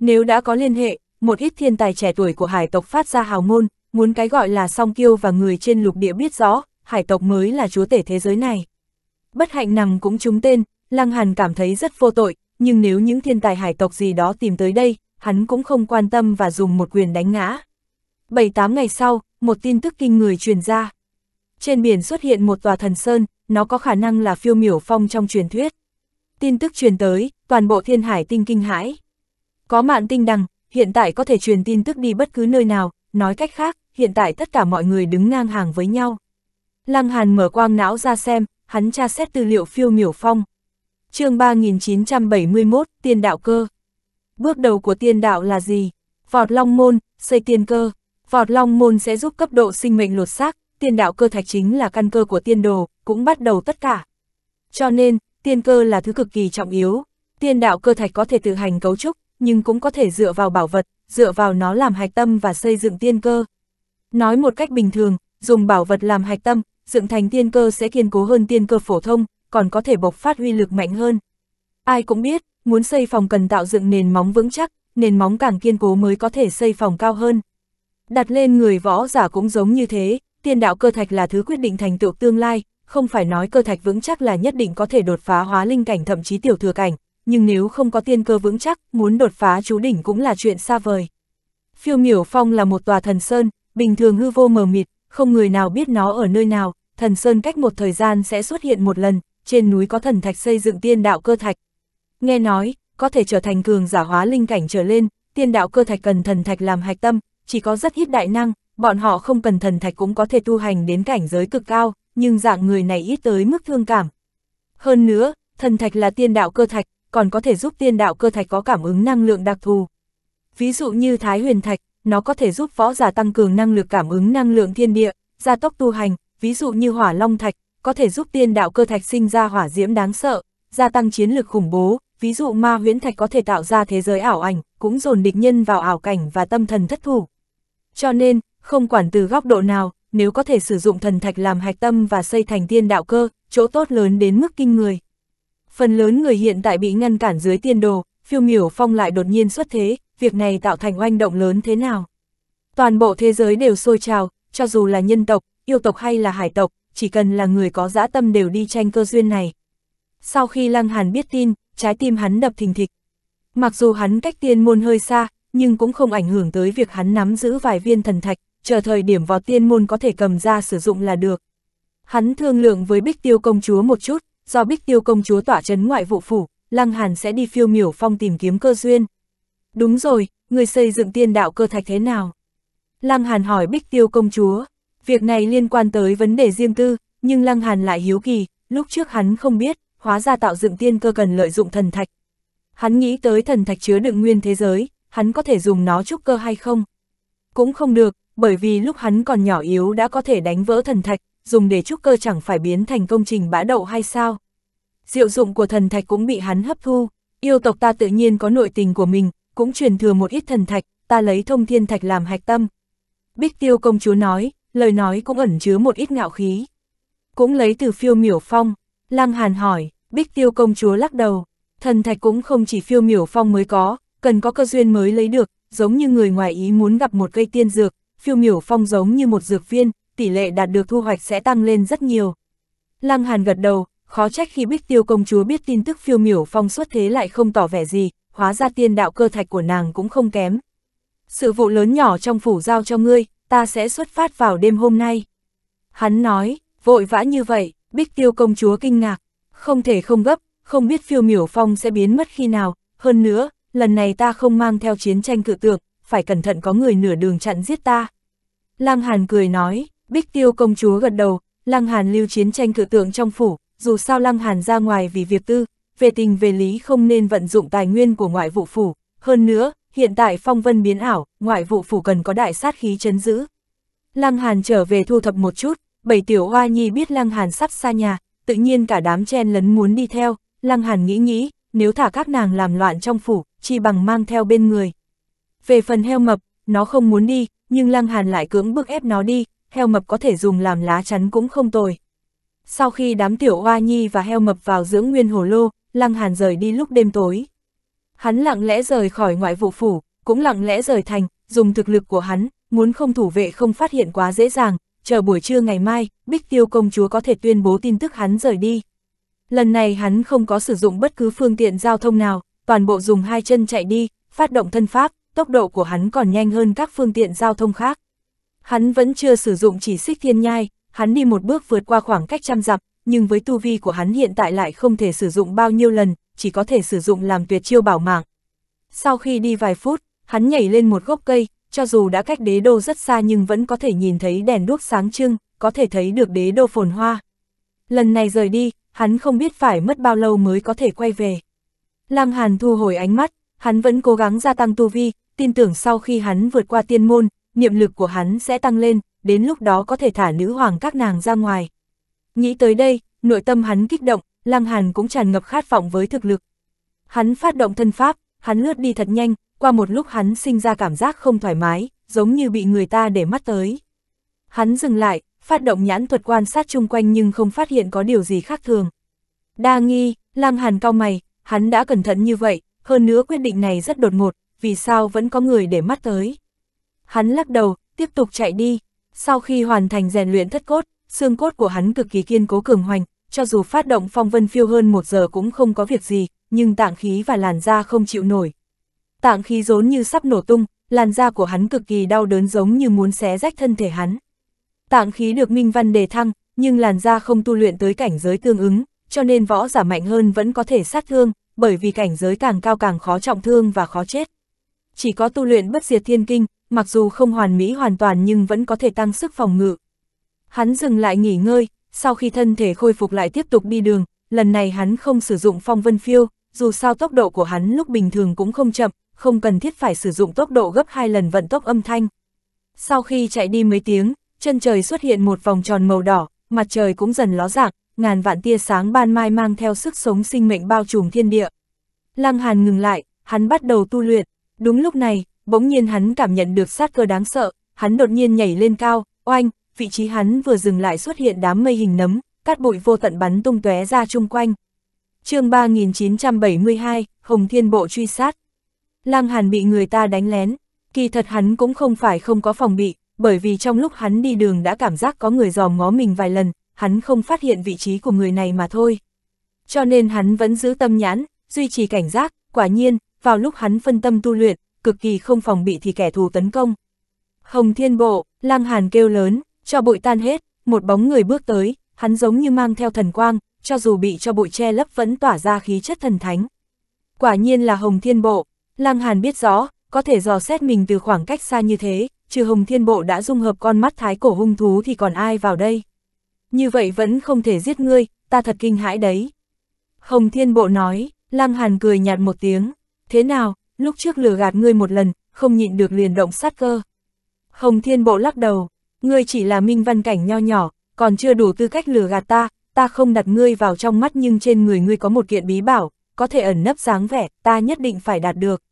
Nếu đã có liên hệ, một ít thiên tài trẻ tuổi của hải tộc phát ra hào ngôn, muốn cái gọi là song kiêu và người trên lục địa biết rõ, hải tộc mới là chúa tể thế giới này. Bất hạnh nằm cũng trúng tên, Lăng Hàn cảm thấy rất vô tội, nhưng nếu những thiên tài hải tộc gì đó tìm tới đây, hắn cũng không quan tâm và dùng một quyền đánh ngã. 7-8 ngày sau, một tin tức kinh người truyền ra. Trên biển xuất hiện một tòa thần sơn, nó có khả năng là phiêu miểu phong trong truyền thuyết. Tin tức truyền tới, toàn bộ thiên hải tinh kinh hãi. Có mạng tinh đằng, hiện tại có thể truyền tin tức đi bất cứ nơi nào, nói cách khác, hiện tại tất cả mọi người đứng ngang hàng với nhau. Lăng Hàn mở quang não ra xem, hắn tra xét tư liệu phiêu miểu phong. chương 3971, tiên đạo cơ. Bước đầu của tiên đạo là gì? Vọt long môn, xây tiên cơ. Vọt long môn sẽ giúp cấp độ sinh mệnh lột xác, tiên đạo cơ thạch chính là căn cơ của tiên đồ, cũng bắt đầu tất cả. Cho nên, tiên cơ là thứ cực kỳ trọng yếu. Tiên đạo cơ thạch có thể tự hành cấu trúc, nhưng cũng có thể dựa vào bảo vật, dựa vào nó làm hạch tâm và xây dựng tiên cơ. Nói một cách bình thường, dùng bảo vật làm hạch tâm, dựng thành tiên cơ sẽ kiên cố hơn tiên cơ phổ thông, còn có thể bộc phát huy lực mạnh hơn. Ai cũng biết, muốn xây phòng cần tạo dựng nền móng vững chắc, nền móng càng kiên cố mới có thể xây phòng cao hơn đặt lên người võ giả cũng giống như thế, tiền đạo cơ thạch là thứ quyết định thành tựu tương lai, không phải nói cơ thạch vững chắc là nhất định có thể đột phá hóa linh cảnh thậm chí tiểu thừa cảnh, nhưng nếu không có tiên cơ vững chắc, muốn đột phá chú đỉnh cũng là chuyện xa vời. Phiêu miểu phong là một tòa thần sơn, bình thường hư vô mờ mịt, không người nào biết nó ở nơi nào, thần sơn cách một thời gian sẽ xuất hiện một lần, trên núi có thần thạch xây dựng tiên đạo cơ thạch. Nghe nói, có thể trở thành cường giả hóa linh cảnh trở lên, tiên đạo cơ thạch cần thần thạch làm hạch tâm, chỉ có rất ít đại năng, bọn họ không cần thần thạch cũng có thể tu hành đến cảnh giới cực cao, nhưng dạng người này ít tới mức thương cảm. Hơn nữa, thần thạch là tiên đạo cơ thạch, còn có thể giúp tiên đạo cơ thạch có cảm ứng năng lượng đặc thù. Ví dụ như Thái Huyền Thạch, nó có thể giúp võ giả tăng cường năng lực cảm ứng năng lượng thiên địa, gia tốc tu hành, ví dụ như Hỏa Long Thạch, có thể giúp tiên đạo cơ thạch sinh ra hỏa diễm đáng sợ, gia tăng chiến lực khủng bố, ví dụ Ma Huyễn Thạch có thể tạo ra thế giới ảo ảnh, cũng dồn địch nhân vào ảo cảnh và tâm thần thất thủ. Cho nên, không quản từ góc độ nào, nếu có thể sử dụng thần thạch làm hạch tâm và xây thành tiên đạo cơ, chỗ tốt lớn đến mức kinh người. Phần lớn người hiện tại bị ngăn cản dưới tiên đồ, phiêu miểu phong lại đột nhiên xuất thế, việc này tạo thành oanh động lớn thế nào. Toàn bộ thế giới đều sôi trào, cho dù là nhân tộc, yêu tộc hay là hải tộc, chỉ cần là người có dã tâm đều đi tranh cơ duyên này. Sau khi Lăng Hàn biết tin, trái tim hắn đập thình thịch. Mặc dù hắn cách tiên môn hơi xa, nhưng cũng không ảnh hưởng tới việc hắn nắm giữ vài viên thần thạch, chờ thời điểm vào tiên môn có thể cầm ra sử dụng là được. Hắn thương lượng với Bích Tiêu công chúa một chút, do Bích Tiêu công chúa tỏa trấn ngoại vụ phủ, Lăng Hàn sẽ đi phiêu miểu phong tìm kiếm cơ duyên. Đúng rồi, người xây dựng tiên đạo cơ thạch thế nào? Lăng Hàn hỏi Bích Tiêu công chúa, việc này liên quan tới vấn đề riêng tư, nhưng Lăng Hàn lại hiếu kỳ, lúc trước hắn không biết, hóa ra tạo dựng tiên cơ cần lợi dụng thần thạch. Hắn nghĩ tới thần thạch chứa đựng nguyên thế giới, hắn có thể dùng nó trúc cơ hay không? Cũng không được, bởi vì lúc hắn còn nhỏ yếu đã có thể đánh vỡ thần thạch, dùng để trúc cơ chẳng phải biến thành công trình bã đậu hay sao? Diệu dụng của thần thạch cũng bị hắn hấp thu, yêu tộc ta tự nhiên có nội tình của mình, cũng truyền thừa một ít thần thạch, ta lấy thông thiên thạch làm hạch tâm. Bích tiêu công chúa nói, lời nói cũng ẩn chứa một ít ngạo khí. Cũng lấy từ phiêu miểu phong, lang hàn hỏi, bích tiêu công chúa lắc đầu, thần thạch cũng không chỉ phiêu miểu phong mới có, cần có cơ duyên mới lấy được, giống như người ngoài ý muốn gặp một cây tiên dược, phiêu miểu phong giống như một dược viên, tỷ lệ đạt được thu hoạch sẽ tăng lên rất nhiều. Lăng Hàn gật đầu, khó trách khi Bích Tiêu công chúa biết tin tức phiêu miểu phong xuất thế lại không tỏ vẻ gì, hóa ra tiên đạo cơ thạch của nàng cũng không kém. Sự vụ lớn nhỏ trong phủ giao cho ngươi, ta sẽ xuất phát vào đêm hôm nay. Hắn nói, vội vã như vậy, Bích Tiêu công chúa kinh ngạc, không thể không gấp, không biết phiêu miểu phong sẽ biến mất khi nào, hơn nữa, lần này ta không mang theo chiến tranh cự tượng, phải cẩn thận có người nửa đường chặn giết ta. Lăng Hàn cười nói, Bích Tiêu công chúa gật đầu, Lăng Hàn lưu chiến tranh cự tượng trong phủ, dù sao Lăng Hàn ra ngoài vì việc tư, về tình về lý không nên vận dụng tài nguyên của ngoại vụ phủ, hơn nữa, hiện tại phong vân biến ảo, ngoại vụ phủ cần có đại sát khí chấn giữ. Lăng Hàn trở về thu thập một chút, bảy tiểu hoa nhi biết Lăng Hàn sắp xa nhà, tự nhiên cả đám chen lấn muốn đi theo, Lăng Hàn nghĩ nghĩ, nếu thả các nàng làm loạn trong phủ, chi bằng mang theo bên người. Về phần heo mập, nó không muốn đi, nhưng Lăng Hàn lại cưỡng bức ép nó đi, heo mập có thể dùng làm lá chắn cũng không tồi. Sau khi đám tiểu oa nhi và heo mập vào dưỡng nguyên hồ lô, Lăng Hàn rời đi lúc đêm tối. Hắn lặng lẽ rời khỏi ngoại vụ phủ, cũng lặng lẽ rời thành, dùng thực lực của hắn, muốn không thủ vệ không phát hiện quá dễ dàng, chờ buổi trưa ngày mai, Bích Tiêu công chúa có thể tuyên bố tin tức hắn rời đi. Lần này hắn không có sử dụng bất cứ phương tiện giao thông nào, toàn bộ dùng hai chân chạy đi, phát động thân pháp, tốc độ của hắn còn nhanh hơn các phương tiện giao thông khác. Hắn vẫn chưa sử dụng chỉ xích thiên nhai, hắn đi một bước vượt qua khoảng cách trăm dặm, nhưng với tu vi của hắn hiện tại lại không thể sử dụng bao nhiêu lần, chỉ có thể sử dụng làm tuyệt chiêu bảo mạng. Sau khi đi vài phút, hắn nhảy lên một gốc cây, cho dù đã cách đế đô rất xa nhưng vẫn có thể nhìn thấy đèn đuốc sáng trưng, có thể thấy được đế đô phồn hoa. Lần này rời đi, hắn không biết phải mất bao lâu mới có thể quay về. Lăng Hàn thu hồi ánh mắt, hắn vẫn cố gắng gia tăng tu vi, tin tưởng sau khi hắn vượt qua tiên môn, niệm lực của hắn sẽ tăng lên, đến lúc đó có thể thả nữ hoàng các nàng ra ngoài. Nghĩ tới đây, nội tâm hắn kích động, Lăng Hàn cũng tràn ngập khát vọng với thực lực. Hắn phát động thân pháp, hắn lướt đi thật nhanh, qua một lúc hắn sinh ra cảm giác không thoải mái, giống như bị người ta để mắt tới. Hắn dừng lại, phát động nhãn thuật quan sát chung quanh nhưng không phát hiện có điều gì khác thường. Đa nghi, Lăng Hàn cao mày, hắn đã cẩn thận như vậy, hơn nữa quyết định này rất đột ngột, vì sao vẫn có người để mắt tới. Hắn lắc đầu, tiếp tục chạy đi, sau khi hoàn thành rèn luyện thất cốt, xương cốt của hắn cực kỳ kiên cố cường hoành, cho dù phát động phong vân phiêu hơn một giờ cũng không có việc gì, nhưng tạng khí và làn da không chịu nổi. Tạng khí rốn như sắp nổ tung, làn da của hắn cực kỳ đau đớn giống như muốn xé rách thân thể hắn tạng khí được minh văn đề thăng, nhưng làn da không tu luyện tới cảnh giới tương ứng, cho nên võ giả mạnh hơn vẫn có thể sát thương, bởi vì cảnh giới càng cao càng khó trọng thương và khó chết. Chỉ có tu luyện bất diệt thiên kinh, mặc dù không hoàn mỹ hoàn toàn nhưng vẫn có thể tăng sức phòng ngự. Hắn dừng lại nghỉ ngơi, sau khi thân thể khôi phục lại tiếp tục đi đường, lần này hắn không sử dụng phong vân phiêu, dù sao tốc độ của hắn lúc bình thường cũng không chậm, không cần thiết phải sử dụng tốc độ gấp 2 lần vận tốc âm thanh. Sau khi chạy đi mấy tiếng, chân trời xuất hiện một vòng tròn màu đỏ, mặt trời cũng dần ló dạng. ngàn vạn tia sáng ban mai mang theo sức sống sinh mệnh bao trùm thiên địa. Lăng Hàn ngừng lại, hắn bắt đầu tu luyện, đúng lúc này, bỗng nhiên hắn cảm nhận được sát cơ đáng sợ, hắn đột nhiên nhảy lên cao, oanh, vị trí hắn vừa dừng lại xuất hiện đám mây hình nấm, cát bụi vô tận bắn tung tóe ra chung quanh. chương 3972, Hồng Thiên Bộ truy sát. Lăng Hàn bị người ta đánh lén, kỳ thật hắn cũng không phải không có phòng bị, bởi vì trong lúc hắn đi đường đã cảm giác có người dòm ngó mình vài lần, hắn không phát hiện vị trí của người này mà thôi. Cho nên hắn vẫn giữ tâm nhãn, duy trì cảnh giác, quả nhiên, vào lúc hắn phân tâm tu luyện, cực kỳ không phòng bị thì kẻ thù tấn công. Hồng Thiên Bộ, lang Hàn kêu lớn, cho bụi tan hết, một bóng người bước tới, hắn giống như mang theo thần quang, cho dù bị cho bụi che lấp vẫn tỏa ra khí chất thần thánh. Quả nhiên là Hồng Thiên Bộ, lang Hàn biết rõ, có thể dò xét mình từ khoảng cách xa như thế, trừ Hồng Thiên Bộ đã dung hợp con mắt thái cổ hung thú thì còn ai vào đây. Như vậy vẫn không thể giết ngươi, ta thật kinh hãi đấy. Hồng Thiên Bộ nói, Lăng Hàn cười nhạt một tiếng, thế nào, lúc trước lừa gạt ngươi một lần, không nhịn được liền động sát cơ. Hồng Thiên Bộ lắc đầu, ngươi chỉ là minh văn cảnh nho nhỏ, còn chưa đủ tư cách lừa gạt ta, ta không đặt ngươi vào trong mắt nhưng trên người ngươi có một kiện bí bảo, có thể ẩn nấp dáng vẻ, ta nhất định phải đạt được.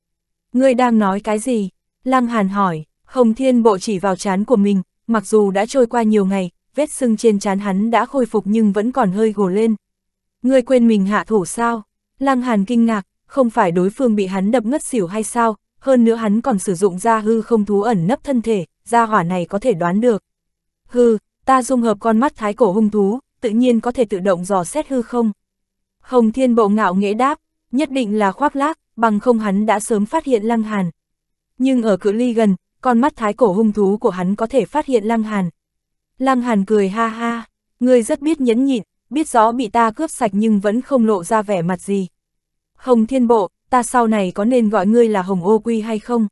Ngươi đang nói cái gì? Lăng Hàn hỏi, Hồng Thiên Bộ chỉ vào chán của mình, mặc dù đã trôi qua nhiều ngày, vết sưng trên chán hắn đã khôi phục nhưng vẫn còn hơi gồ lên. Ngươi quên mình hạ thủ sao? Lăng Hàn kinh ngạc, không phải đối phương bị hắn đập ngất xỉu hay sao, hơn nữa hắn còn sử dụng ra hư không thú ẩn nấp thân thể, ra hỏa này có thể đoán được. Hư, ta dung hợp con mắt thái cổ hung thú, tự nhiên có thể tự động dò xét hư không? Hồng Thiên Bộ ngạo nghễ đáp, nhất định là khoác lác, bằng không hắn đã sớm phát hiện Lăng Hàn. Nhưng ở cự ly gần, con mắt thái cổ hung thú của hắn có thể phát hiện Lăng Hàn. Lăng Hàn cười ha ha, ngươi rất biết nhẫn nhịn, biết rõ bị ta cướp sạch nhưng vẫn không lộ ra vẻ mặt gì. Hồng Thiên Bộ, ta sau này có nên gọi ngươi là Hồng Ô Quy hay không?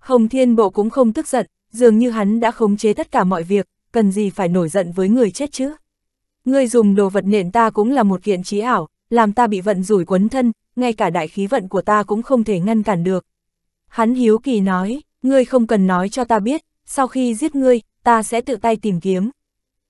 Hồng Thiên Bộ cũng không tức giận, dường như hắn đã khống chế tất cả mọi việc, cần gì phải nổi giận với người chết chứ? Ngươi dùng đồ vật nện ta cũng là một kiện trí ảo, làm ta bị vận rủi quấn thân, ngay cả đại khí vận của ta cũng không thể ngăn cản được. Hắn hiếu kỳ nói, ngươi không cần nói cho ta biết, sau khi giết ngươi, ta sẽ tự tay tìm kiếm.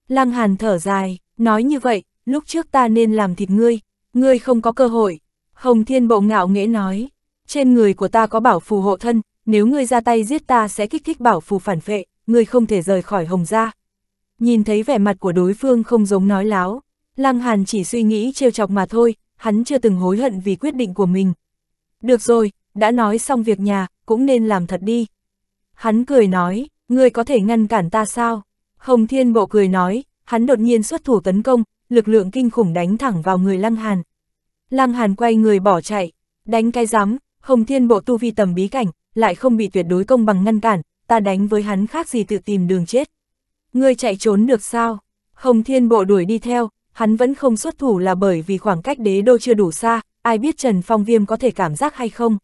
Lăng Hàn thở dài, nói như vậy, lúc trước ta nên làm thịt ngươi, ngươi không có cơ hội. Hồng Thiên Bộ ngạo nghễ nói, trên người của ta có bảo phù hộ thân, nếu ngươi ra tay giết ta sẽ kích thích bảo phù phản phệ, ngươi không thể rời khỏi Hồng gia. Nhìn thấy vẻ mặt của đối phương không giống nói láo, Lăng Hàn chỉ suy nghĩ trêu chọc mà thôi, hắn chưa từng hối hận vì quyết định của mình. Được rồi, đã nói xong việc nhà, cũng nên làm thật đi. Hắn cười nói, ngươi có thể ngăn cản ta sao? Hồng Thiên Bộ cười nói, hắn đột nhiên xuất thủ tấn công, lực lượng kinh khủng đánh thẳng vào người Lăng Hàn. Lăng Hàn quay người bỏ chạy, đánh cái giám, Hồng Thiên Bộ tu vi tầm bí cảnh, lại không bị tuyệt đối công bằng ngăn cản, ta đánh với hắn khác gì tự tìm đường chết. Ngươi chạy trốn được sao? Hồng Thiên Bộ đuổi đi theo, hắn vẫn không xuất thủ là bởi vì khoảng cách đế đô chưa đủ xa, ai biết Trần Phong Viêm có thể cảm giác hay không.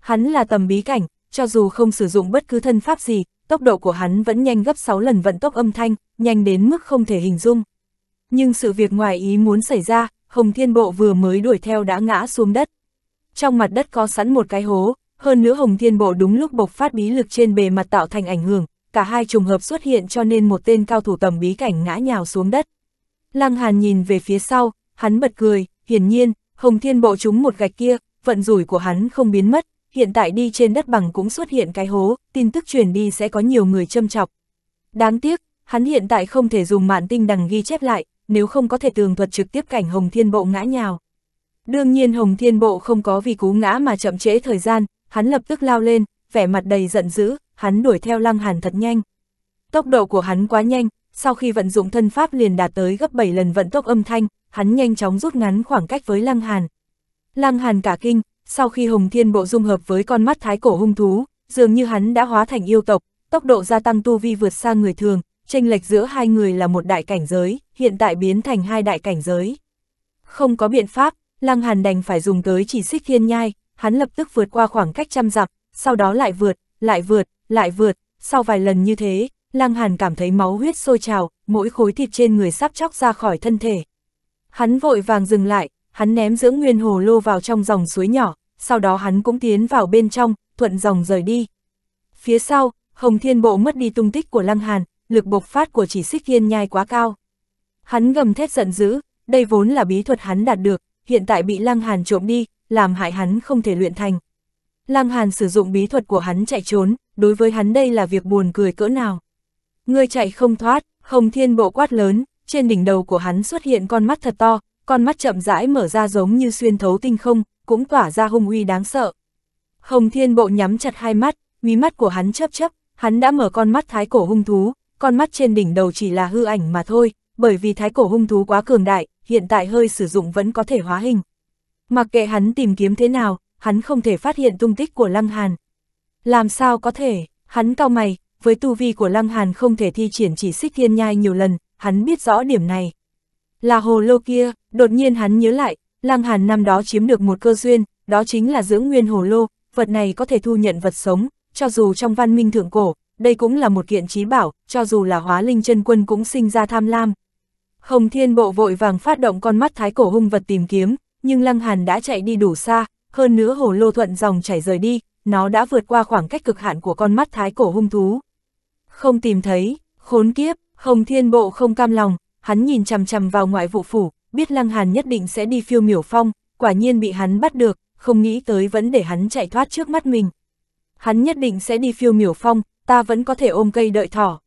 Hắn là tầm bí cảnh, cho dù không sử dụng bất cứ thân pháp gì, tốc độ của hắn vẫn nhanh gấp 6 lần vận tốc âm thanh, nhanh đến mức không thể hình dung. Nhưng sự việc ngoài ý muốn xảy ra, Hồng Thiên Bộ vừa mới đuổi theo đã ngã xuống đất. Trong mặt đất có sẵn một cái hố, hơn nữa Hồng Thiên Bộ đúng lúc bộc phát bí lực trên bề mặt tạo thành ảnh hưởng, cả hai trùng hợp xuất hiện cho nên một tên cao thủ tầm bí cảnh ngã nhào xuống đất. Lăng Hàn nhìn về phía sau, hắn bật cười, hiển nhiên, Hồng Thiên Bộ trúng một gạch kia, vận rủi của hắn không biến mất, hiện tại đi trên đất bằng cũng xuất hiện cái hố, tin tức truyền đi sẽ có nhiều người châm chọc. Đáng tiếc, hắn hiện tại không thể dùng mạn tinh đằng ghi chép lại, nếu không có thể tường thuật trực tiếp cảnh Hồng Thiên Bộ ngã nhào. Đương nhiên Hồng Thiên Bộ không có vì cú ngã mà chậm trễ thời gian, hắn lập tức lao lên, vẻ mặt đầy giận dữ, hắn đuổi theo Lăng Hàn thật nhanh. Tốc độ của hắn quá nhanh, sau khi vận dụng thân pháp liền đạt tới gấp 7 lần vận tốc âm thanh, hắn nhanh chóng rút ngắn khoảng cách với Lăng Hàn. Lăng Hàn cả kinh, sau khi Hồng Thiên Bộ dung hợp với con mắt thái cổ hung thú, dường như hắn đã hóa thành yêu tộc, tốc độ gia tăng tu vi vượt xa người thường, tranh lệch giữa hai người là một đại cảnh giới, hiện tại biến thành hai đại cảnh giới. Không có biện pháp, Lăng Hàn đành phải dùng tới chỉ xích thiên nhai, hắn lập tức vượt qua khoảng cách trăm dặm, sau đó lại vượt, lại vượt, lại vượt, sau vài lần như thế, Lăng Hàn cảm thấy máu huyết sôi trào, mỗi khối thịt trên người sắp chóc ra khỏi thân thể. Hắn vội vàng dừng lại, hắn ném dưỡng nguyên hồ lô vào trong dòng suối nhỏ, sau đó hắn cũng tiến vào bên trong, thuận dòng rời đi. Phía sau, Hồng Thiên Bộ mất đi tung tích của Lăng Hàn, lực bộc phát của chỉ xích thiên nhai quá cao. Hắn gầm thét giận dữ, đây vốn là bí thuật hắn đạt được, hiện tại bị Lăng Hàn trộm đi, làm hại hắn không thể luyện thành. Lăng Hàn sử dụng bí thuật của hắn chạy trốn, đối với hắn đây là việc buồn cười cỡ nào. Ngươi chạy không thoát, Hồng Thiên Bộ quát lớn, trên đỉnh đầu của hắn xuất hiện con mắt thật to, con mắt chậm rãi mở ra giống như xuyên thấu tinh không, cũng tỏa ra hung uy đáng sợ. Hồng Thiên Bộ nhắm chặt hai mắt, mí mắt của hắn chấp chấp, hắn đã mở con mắt thái cổ hung thú, con mắt trên đỉnh đầu chỉ là hư ảnh mà thôi, bởi vì thái cổ hung thú quá cường đại, hiện tại hơi sử dụng vẫn có thể hóa hình. Mặc kệ hắn tìm kiếm thế nào, hắn không thể phát hiện tung tích của Lăng Hàn. Làm sao có thể, hắn cao mày, với tu vi của Lăng Hàn không thể thi triển chỉ xích thiên nhai nhiều lần, hắn biết rõ điểm này. Là hồ lô kia, đột nhiên hắn nhớ lại, Lăng Hàn năm đó chiếm được một cơ duyên, đó chính là dưỡng nguyên hồ lô, vật này có thể thu nhận vật sống, cho dù trong văn minh thượng cổ, đây cũng là một kiện trí bảo, cho dù là hóa linh chân quân cũng sinh ra tham lam. Hồng Thiên Bộ vội vàng phát động con mắt thái cổ hung vật tìm kiếm, nhưng Lăng Hàn đã chạy đi đủ xa, hơn nữa hồ lô thuận dòng chảy rời đi, nó đã vượt qua khoảng cách cực hạn của con mắt thái cổ hung thú. Không tìm thấy, khốn kiếp, Hồng Thiên Bộ không cam lòng, hắn nhìn chằm chằm vào ngoại vụ phủ, biết Lăng Hàn nhất định sẽ đi phiêu miểu phong, quả nhiên bị hắn bắt được, không nghĩ tới vẫn để hắn chạy thoát trước mắt mình. Hắn nhất định sẽ đi phiêu miểu phong, ta vẫn có thể ôm cây đợi thỏ.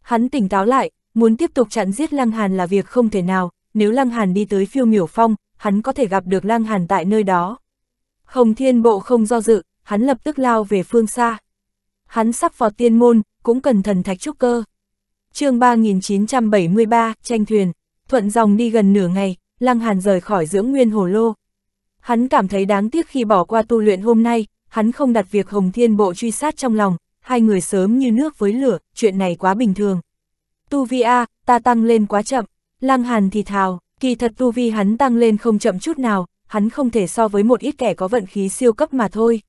Hắn tỉnh táo lại, muốn tiếp tục chặn giết Lăng Hàn là việc không thể nào, nếu Lăng Hàn đi tới phiêu miểu phong, hắn có thể gặp được Lăng Hàn tại nơi đó. Hồng Thiên Bộ không do dự, hắn lập tức lao về phương xa. Hắn sắp vào tiên môn, cũng cần thần thạch trúc cơ. chương 3973, tranh thuyền. Thuận dòng đi gần nửa ngày, Lăng Hàn rời khỏi dưỡng nguyên hồ lô. Hắn cảm thấy đáng tiếc khi bỏ qua tu luyện hôm nay, hắn không đặt việc Hồng Thiên Bộ truy sát trong lòng, hai người sớm như nước với lửa, chuyện này quá bình thường. Tu vi A, ta tăng lên quá chậm, Lăng Hàn thì thào, kỳ thật tu vi hắn tăng lên không chậm chút nào, hắn không thể so với một ít kẻ có vận khí siêu cấp mà thôi.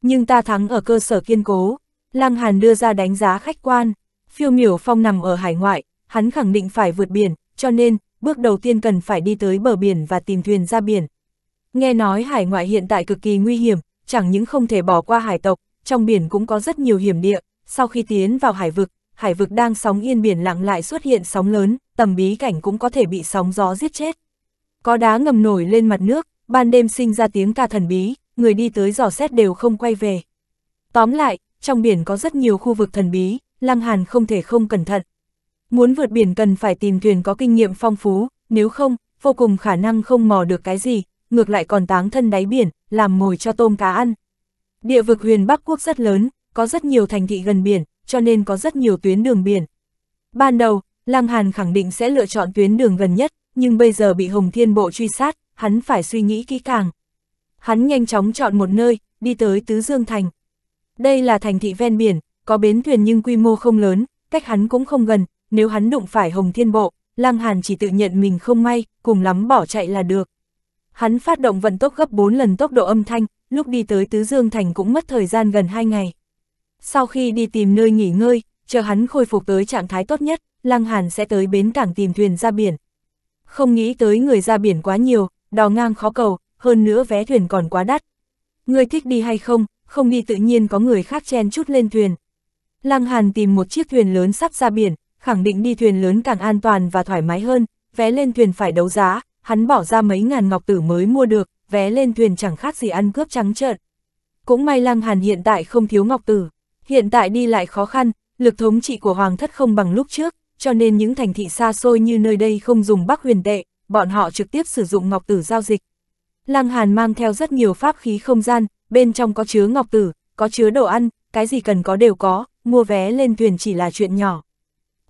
Nhưng ta thắng ở cơ sở kiên cố, Lăng Hàn đưa ra đánh giá khách quan, phiêu miểu phong nằm ở hải ngoại, hắn khẳng định phải vượt biển, cho nên, bước đầu tiên cần phải đi tới bờ biển và tìm thuyền ra biển. Nghe nói hải ngoại hiện tại cực kỳ nguy hiểm, chẳng những không thể bỏ qua hải tộc, trong biển cũng có rất nhiều hiểm địa, sau khi tiến vào hải vực, hải vực đang sóng yên biển lặng lại xuất hiện sóng lớn, tầm bí cảnh cũng có thể bị sóng gió giết chết. Có đá ngầm nổi lên mặt nước, ban đêm sinh ra tiếng ca thần bí, người đi tới dò xét đều không quay về. Tóm lại, trong biển có rất nhiều khu vực thần bí, Lăng Hàn không thể không cẩn thận, Muốn vượt biển cần phải tìm thuyền có kinh nghiệm phong phú, nếu không, vô cùng khả năng không mò được cái gì, ngược lại còn táng thân đáy biển, làm mồi cho tôm cá ăn. Địa vực huyền Bắc Quốc rất lớn, có rất nhiều thành thị gần biển, cho nên có rất nhiều tuyến đường biển. Ban đầu, Lăng Hàn khẳng định sẽ lựa chọn tuyến đường gần nhất, nhưng bây giờ bị Hồng Thiên Bộ truy sát, hắn phải suy nghĩ kỹ càng. Hắn nhanh chóng chọn một nơi, đi tới Tứ Dương Thành. Đây là thành thị ven biển, có bến thuyền nhưng quy mô không lớn, cách hắn cũng không gần, nếu hắn đụng phải Hồng Thiên Bộ, Lăng Hàn chỉ tự nhận mình không may, cùng lắm bỏ chạy là được. Hắn phát động vận tốc gấp 4 lần tốc độ âm thanh, lúc đi tới Tứ Dương Thành cũng mất thời gian gần 2 ngày. Sau khi đi tìm nơi nghỉ ngơi, chờ hắn khôi phục tới trạng thái tốt nhất, Lăng Hàn sẽ tới bến cảng tìm thuyền ra biển. Không nghĩ tới người ra biển quá nhiều, đò ngang khó cầu, hơn nữa vé thuyền còn quá đắt. Người thích đi hay không, không đi tự nhiên có người khác chen chút lên thuyền. Lăng Hàn tìm một chiếc thuyền lớn sắp ra biển, khẳng định đi thuyền lớn càng an toàn và thoải mái hơn, vé lên thuyền phải đấu giá, hắn bỏ ra mấy ngàn ngọc tử mới mua được, vé lên thuyền chẳng khác gì ăn cướp trắng trợn. Cũng may Lăng Hàn hiện tại không thiếu ngọc tử, hiện tại đi lại khó khăn, lực thống trị của Hoàng thất không bằng lúc trước, cho nên những thành thị xa xôi như nơi đây không dùng Bắc huyền tệ, bọn họ trực tiếp sử dụng ngọc tử giao dịch. Lăng Hàn mang theo rất nhiều pháp khí không gian, bên trong có chứa ngọc tử, có chứa đồ ăn, cái gì cần có đều có, mua vé lên thuyền chỉ là chuyện nhỏ.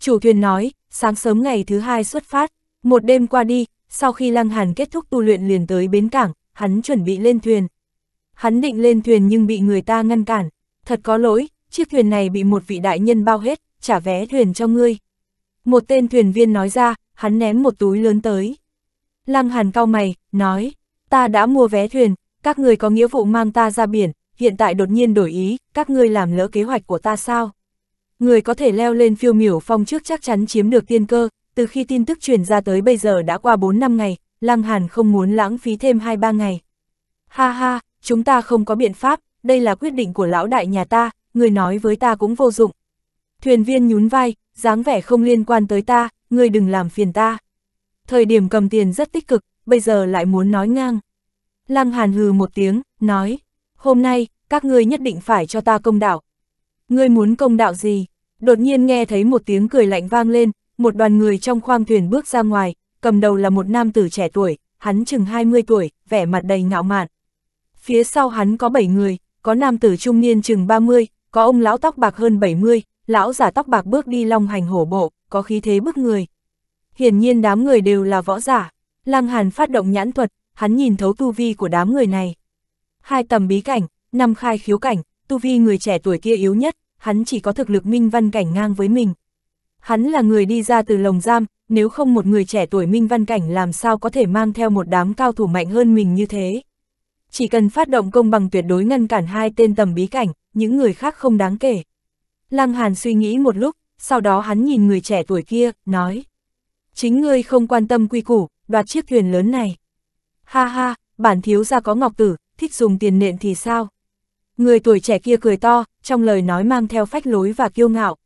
Chủ thuyền nói, sáng sớm ngày thứ hai xuất phát, một đêm qua đi, sau khi Lăng Hàn kết thúc tu luyện liền tới bến cảng, hắn chuẩn bị lên thuyền. Hắn định lên thuyền nhưng bị người ta ngăn cản, thật có lỗi, chiếc thuyền này bị một vị đại nhân bao hết, trả vé thuyền cho ngươi. Một tên thuyền viên nói ra, hắn ném một túi lớn tới. Lăng Hàn cau mày, nói, ta đã mua vé thuyền, các người có nghĩa vụ mang ta ra biển, hiện tại đột nhiên đổi ý, các ngươi làm lỡ kế hoạch của ta sao? Người có thể leo lên phiêu miểu phong trước chắc chắn chiếm được tiên cơ, từ khi tin tức truyền ra tới bây giờ đã qua 4 năm ngày, Lăng Hàn không muốn lãng phí thêm 2-3 ngày. Ha ha, chúng ta không có biện pháp, đây là quyết định của lão đại nhà ta, người nói với ta cũng vô dụng. Thuyền viên nhún vai, dáng vẻ không liên quan tới ta, người đừng làm phiền ta. Thời điểm cầm tiền rất tích cực, bây giờ lại muốn nói ngang. Lăng Hàn hừ một tiếng, nói, hôm nay, các ngươi nhất định phải cho ta công đạo, Ngươi muốn công đạo gì? Đột nhiên nghe thấy một tiếng cười lạnh vang lên, một đoàn người trong khoang thuyền bước ra ngoài, cầm đầu là một nam tử trẻ tuổi, hắn chừng 20 tuổi, vẻ mặt đầy ngạo mạn. Phía sau hắn có 7 người, có nam tử trung niên chừng 30, có ông lão tóc bạc hơn 70, lão giả tóc bạc bước đi long hành hổ bộ, có khí thế bức người. Hiển nhiên đám người đều là võ giả, Lăng Hàn phát động nhãn thuật, hắn nhìn thấu tu vi của đám người này. Hai tầm bí cảnh, năm khai khiếu cảnh, tu vi người trẻ tuổi kia yếu nhất, hắn chỉ có thực lực minh văn cảnh ngang với mình. Hắn là người đi ra từ lồng giam, nếu không một người trẻ tuổi minh văn cảnh làm sao có thể mang theo một đám cao thủ mạnh hơn mình như thế. Chỉ cần phát động công bằng tuyệt đối ngăn cản hai tên tầm bí cảnh, những người khác không đáng kể. Lăng Hàn suy nghĩ một lúc, sau đó hắn nhìn người trẻ tuổi kia, nói. Chính ngươi không quan tâm quy củ, đoạt chiếc thuyền lớn này. Ha ha, bản thiếu gia có ngọc tử, thích dùng tiền nện thì sao? Người tuổi trẻ kia cười to, trong lời nói mang theo phách lối và kiêu ngạo.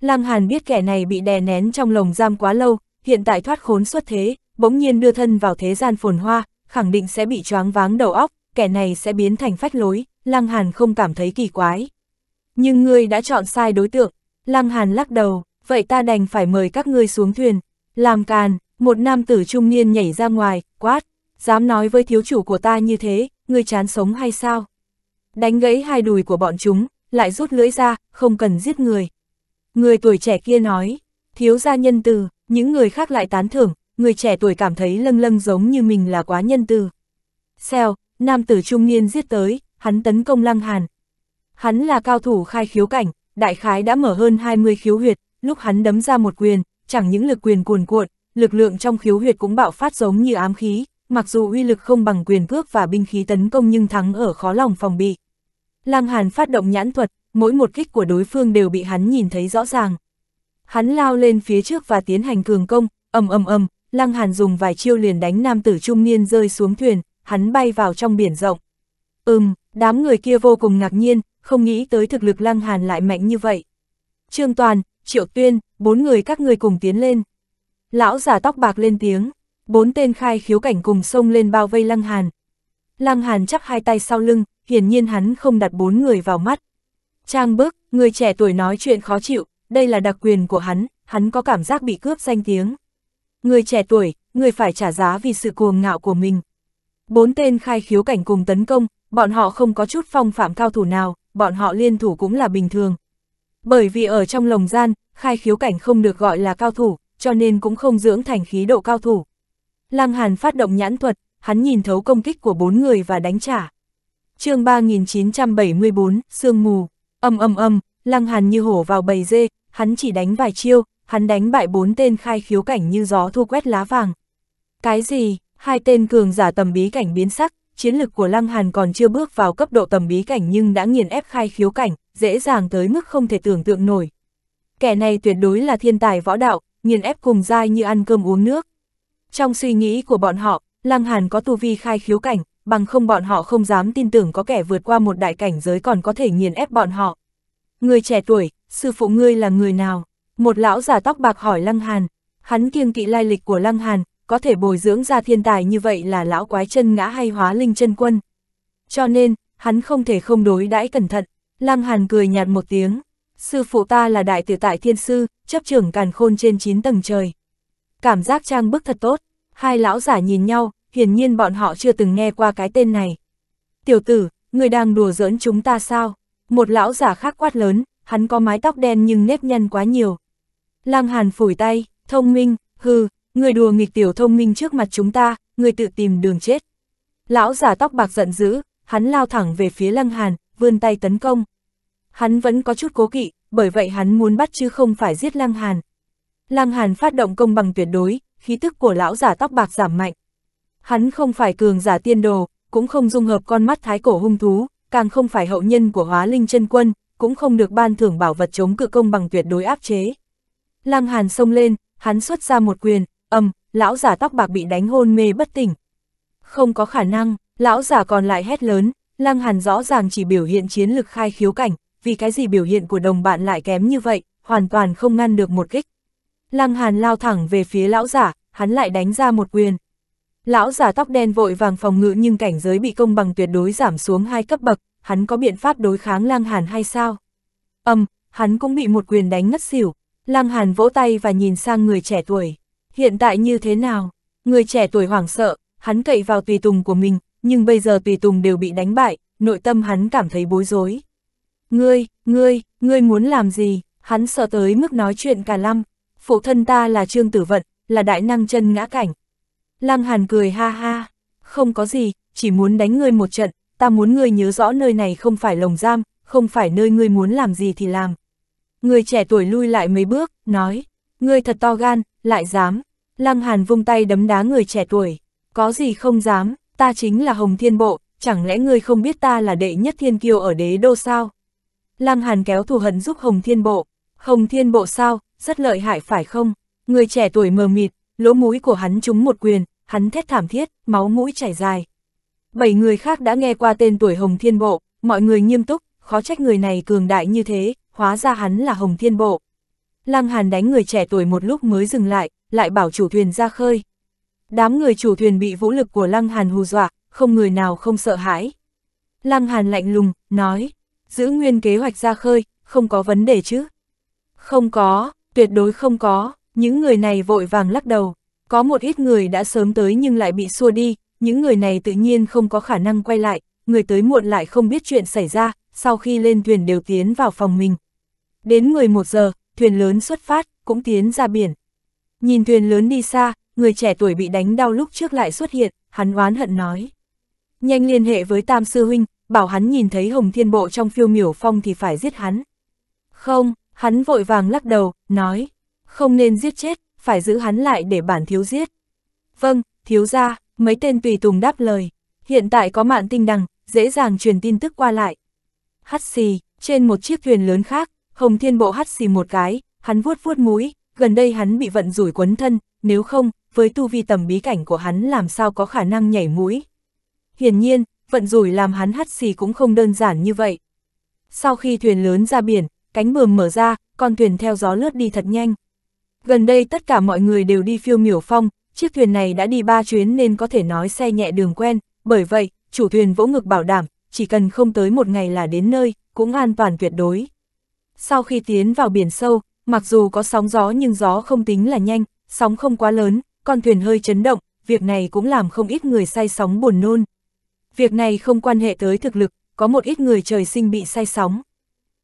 Lăng Hàn biết kẻ này bị đè nén trong lồng giam quá lâu, hiện tại thoát khốn xuất thế, bỗng nhiên đưa thân vào thế gian phồn hoa, khẳng định sẽ bị choáng váng đầu óc, kẻ này sẽ biến thành phách lối, Lăng Hàn không cảm thấy kỳ quái. Nhưng ngươi đã chọn sai đối tượng, Lăng Hàn lắc đầu, vậy ta đành phải mời các ngươi xuống thuyền. Làm càn, một nam tử trung niên nhảy ra ngoài, quát, dám nói với thiếu chủ của ta như thế, ngươi chán sống hay sao? đánh gãy hai đùi của bọn chúng, lại rút lưỡi ra, không cần giết người. Người tuổi trẻ kia nói, thiếu gia nhân từ, những người khác lại tán thưởng, người trẻ tuổi cảm thấy lâng lâng giống như mình là quá nhân từ. Xèo, nam tử trung niên giết tới, hắn tấn công lăng hàn. Hắn là cao thủ khai khiếu cảnh, đại khái đã mở hơn 20 khiếu huyệt, lúc hắn đấm ra một quyền, chẳng những lực quyền cuồn cuộn, lực lượng trong khiếu huyệt cũng bạo phát giống như ám khí, mặc dù uy lực không bằng quyền cước và binh khí tấn công nhưng thắng ở khó lòng phòng bị. Lam Hàn phát động nhãn thuật, mỗi một kích của đối phương đều bị hắn nhìn thấy rõ ràng. Hắn lao lên phía trước và tiến hành cường công, ầm ầm ầm, Lăng Hàn dùng vài chiêu liền đánh nam tử trung niên rơi xuống thuyền, hắn bay vào trong biển rộng. Ừm, đám người kia vô cùng ngạc nhiên, không nghĩ tới thực lực Lăng Hàn lại mạnh như vậy. Trương Toàn, Triệu Tuyên, bốn người các ngươi cùng tiến lên. Lão giả tóc bạc lên tiếng bốn tên khai khiếu cảnh cùng xông lên bao vây Lăng Hàn. Lăng Hàn chắp hai tay sau lưng, hiển nhiên hắn không đặt bốn người vào mắt. Trang bức, người trẻ tuổi nói chuyện khó chịu, đây là đặc quyền của hắn, hắn có cảm giác bị cướp danh tiếng. Người trẻ tuổi, người phải trả giá vì sự cuồng ngạo của mình. Bốn tên khai khiếu cảnh cùng tấn công, bọn họ không có chút phong phạm cao thủ nào, bọn họ liên thủ cũng là bình thường. Bởi vì ở trong lồng gian, khai khiếu cảnh không được gọi là cao thủ, cho nên cũng không dưỡng thành khí độ cao thủ. Lăng Hàn phát động nhãn thuật, hắn nhìn thấu công kích của bốn người và đánh trả. chương 3974, Sương Mù, âm âm âm, Lăng Hàn như hổ vào bầy dê, hắn chỉ đánh vài chiêu, hắn đánh bại bốn tên khai khiếu cảnh như gió thu quét lá vàng. Cái gì, hai tên cường giả tầm bí cảnh biến sắc, chiến lực của Lăng Hàn còn chưa bước vào cấp độ tầm bí cảnh nhưng đã nghiền ép khai khiếu cảnh, dễ dàng tới mức không thể tưởng tượng nổi. Kẻ này tuyệt đối là thiên tài võ đạo, nghiền ép cùng dai như ăn cơm uống nước. Trong suy nghĩ của bọn họ, Lăng Hàn có tu vi khai khiếu cảnh, bằng không bọn họ không dám tin tưởng có kẻ vượt qua một đại cảnh giới còn có thể nghiền ép bọn họ. Người trẻ tuổi, sư phụ ngươi là người nào? Một lão giả tóc bạc hỏi Lăng Hàn. Hắn kiêng kỵ lai lịch của Lăng Hàn, có thể bồi dưỡng ra thiên tài như vậy là lão quái chân ngã hay hóa linh chân quân. Cho nên, hắn không thể không đối đãi cẩn thận. Lăng Hàn cười nhạt một tiếng. Sư phụ ta là đại tử tại thiên sư, chấp trưởng càn khôn trên 9 tầng trời cảm giác trang bức thật tốt. Hai lão giả nhìn nhau, hiển nhiên bọn họ chưa từng nghe qua cái tên này. Tiểu tử, người đang đùa giỡn chúng ta sao? Một lão giả khác quát lớn, hắn có mái tóc đen nhưng nếp nhăn quá nhiều. Lăng Hàn phủi tay, thông minh, hừ, người đùa nghịch tiểu thông minh trước mặt chúng ta, người tự tìm đường chết. Lão giả tóc bạc giận dữ, hắn lao thẳng về phía Lăng Hàn, vươn tay tấn công. Hắn vẫn có chút cố kỵ, bởi vậy hắn muốn bắt chứ không phải giết Lăng Hàn. Lăng Hàn phát động công bằng tuyệt đối, khí tức của lão giả tóc bạc giảm mạnh. Hắn không phải cường giả tiên đồ, cũng không dung hợp con mắt thái cổ hung thú, càng không phải hậu nhân của hóa linh chân quân, cũng không được ban thưởng bảo vật chống cự công bằng tuyệt đối áp chế. Lăng Hàn xông lên, hắn xuất ra một quyền, ầm, lão giả tóc bạc bị đánh hôn mê bất tỉnh. Không có khả năng, lão giả còn lại hét lớn, Lăng Hàn rõ ràng chỉ biểu hiện chiến lực khai khiếu cảnh, vì cái gì biểu hiện của đồng bạn lại kém như vậy, hoàn toàn không ngăn được một kích. Lăng Hàn lao thẳng về phía lão giả, hắn lại đánh ra một quyền. Lão giả tóc đen vội vàng phòng ngự nhưng cảnh giới bị công bằng tuyệt đối giảm xuống hai cấp bậc, hắn có biện pháp đối kháng Lăng Hàn hay sao? Âm, um, hắn cũng bị một quyền đánh ngất xỉu. Lăng Hàn vỗ tay và nhìn sang người trẻ tuổi. Hiện tại như thế nào? Người trẻ tuổi hoảng sợ, hắn cậy vào tùy tùng của mình, nhưng bây giờ tùy tùng đều bị đánh bại, nội tâm hắn cảm thấy bối rối. Ngươi, ngươi, ngươi muốn làm gì? Hắn sợ tới mức nói chuyện cả lăm phụ thân ta là Trương Tử Vận, là đại năng chân ngã cảnh. Lăng Hàn cười ha ha, không có gì, chỉ muốn đánh ngươi một trận, ta muốn ngươi nhớ rõ nơi này không phải lồng giam, không phải nơi ngươi muốn làm gì thì làm. Người trẻ tuổi lui lại mấy bước, nói, ngươi thật to gan, lại dám. Lăng Hàn vung tay đấm đá người trẻ tuổi, có gì không dám, ta chính là Hồng Thiên Bộ, chẳng lẽ ngươi không biết ta là đệ nhất thiên kiêu ở đế đô sao? Lăng Hàn kéo thù hận giúp Hồng Thiên Bộ, Hồng Thiên Bộ sao, rất lợi hại phải không? Người trẻ tuổi mờ mịt, lỗ mũi của hắn trúng một quyền, hắn thét thảm thiết, máu mũi chảy dài. Bảy người khác đã nghe qua tên tuổi Hồng Thiên Bộ, mọi người nghiêm túc, khó trách người này cường đại như thế, hóa ra hắn là Hồng Thiên Bộ. Lăng Hàn đánh người trẻ tuổi một lúc mới dừng lại, lại bảo chủ thuyền ra khơi. Đám người chủ thuyền bị vũ lực của Lăng Hàn hù dọa, không người nào không sợ hãi. Lăng Hàn lạnh lùng, nói, giữ nguyên kế hoạch ra khơi, không có vấn đề chứ? Không có, tuyệt đối không có, những người này vội vàng lắc đầu, có một ít người đã sớm tới nhưng lại bị xua đi, những người này tự nhiên không có khả năng quay lại, người tới muộn lại không biết chuyện xảy ra, sau khi lên thuyền đều tiến vào phòng mình. Đến 11 giờ, thuyền lớn xuất phát, cũng tiến ra biển. Nhìn thuyền lớn đi xa, người trẻ tuổi bị đánh đau lúc trước lại xuất hiện, hắn oán hận nói. Nhanh liên hệ với Tam Sư Huynh, bảo hắn nhìn thấy Hồng Thiên Bộ trong phiêu miểu phong thì phải giết hắn. Không, Hắn vội vàng lắc đầu, nói, không nên giết chết, phải giữ hắn lại để bản thiếu giết. Vâng, thiếu ra, mấy tên tùy tùng đáp lời. Hiện tại có mạng tinh đằng, dễ dàng truyền tin tức qua lại. Hắt xì, trên một chiếc thuyền lớn khác, Hồng Thiên Bộ hắt xì một cái, hắn vuốt vuốt mũi, gần đây hắn bị vận rủi quấn thân, nếu không, với tu vi tầm bí cảnh của hắn làm sao có khả năng nhảy mũi. Hiển nhiên, vận rủi làm hắn hắt xì cũng không đơn giản như vậy. Sau khi thuyền lớn ra biển, cánh bờm mở ra, con thuyền theo gió lướt đi thật nhanh. Gần đây tất cả mọi người đều đi phiêu miểu phong, chiếc thuyền này đã đi ba chuyến nên có thể nói xe nhẹ đường quen, bởi vậy, chủ thuyền vỗ ngực bảo đảm, chỉ cần không tới một ngày là đến nơi, cũng an toàn tuyệt đối. Sau khi tiến vào biển sâu, mặc dù có sóng gió nhưng gió không tính là nhanh, sóng không quá lớn, con thuyền hơi chấn động, việc này cũng làm không ít người say sóng buồn nôn. Việc này không quan hệ tới thực lực, có một ít người trời sinh bị say sóng.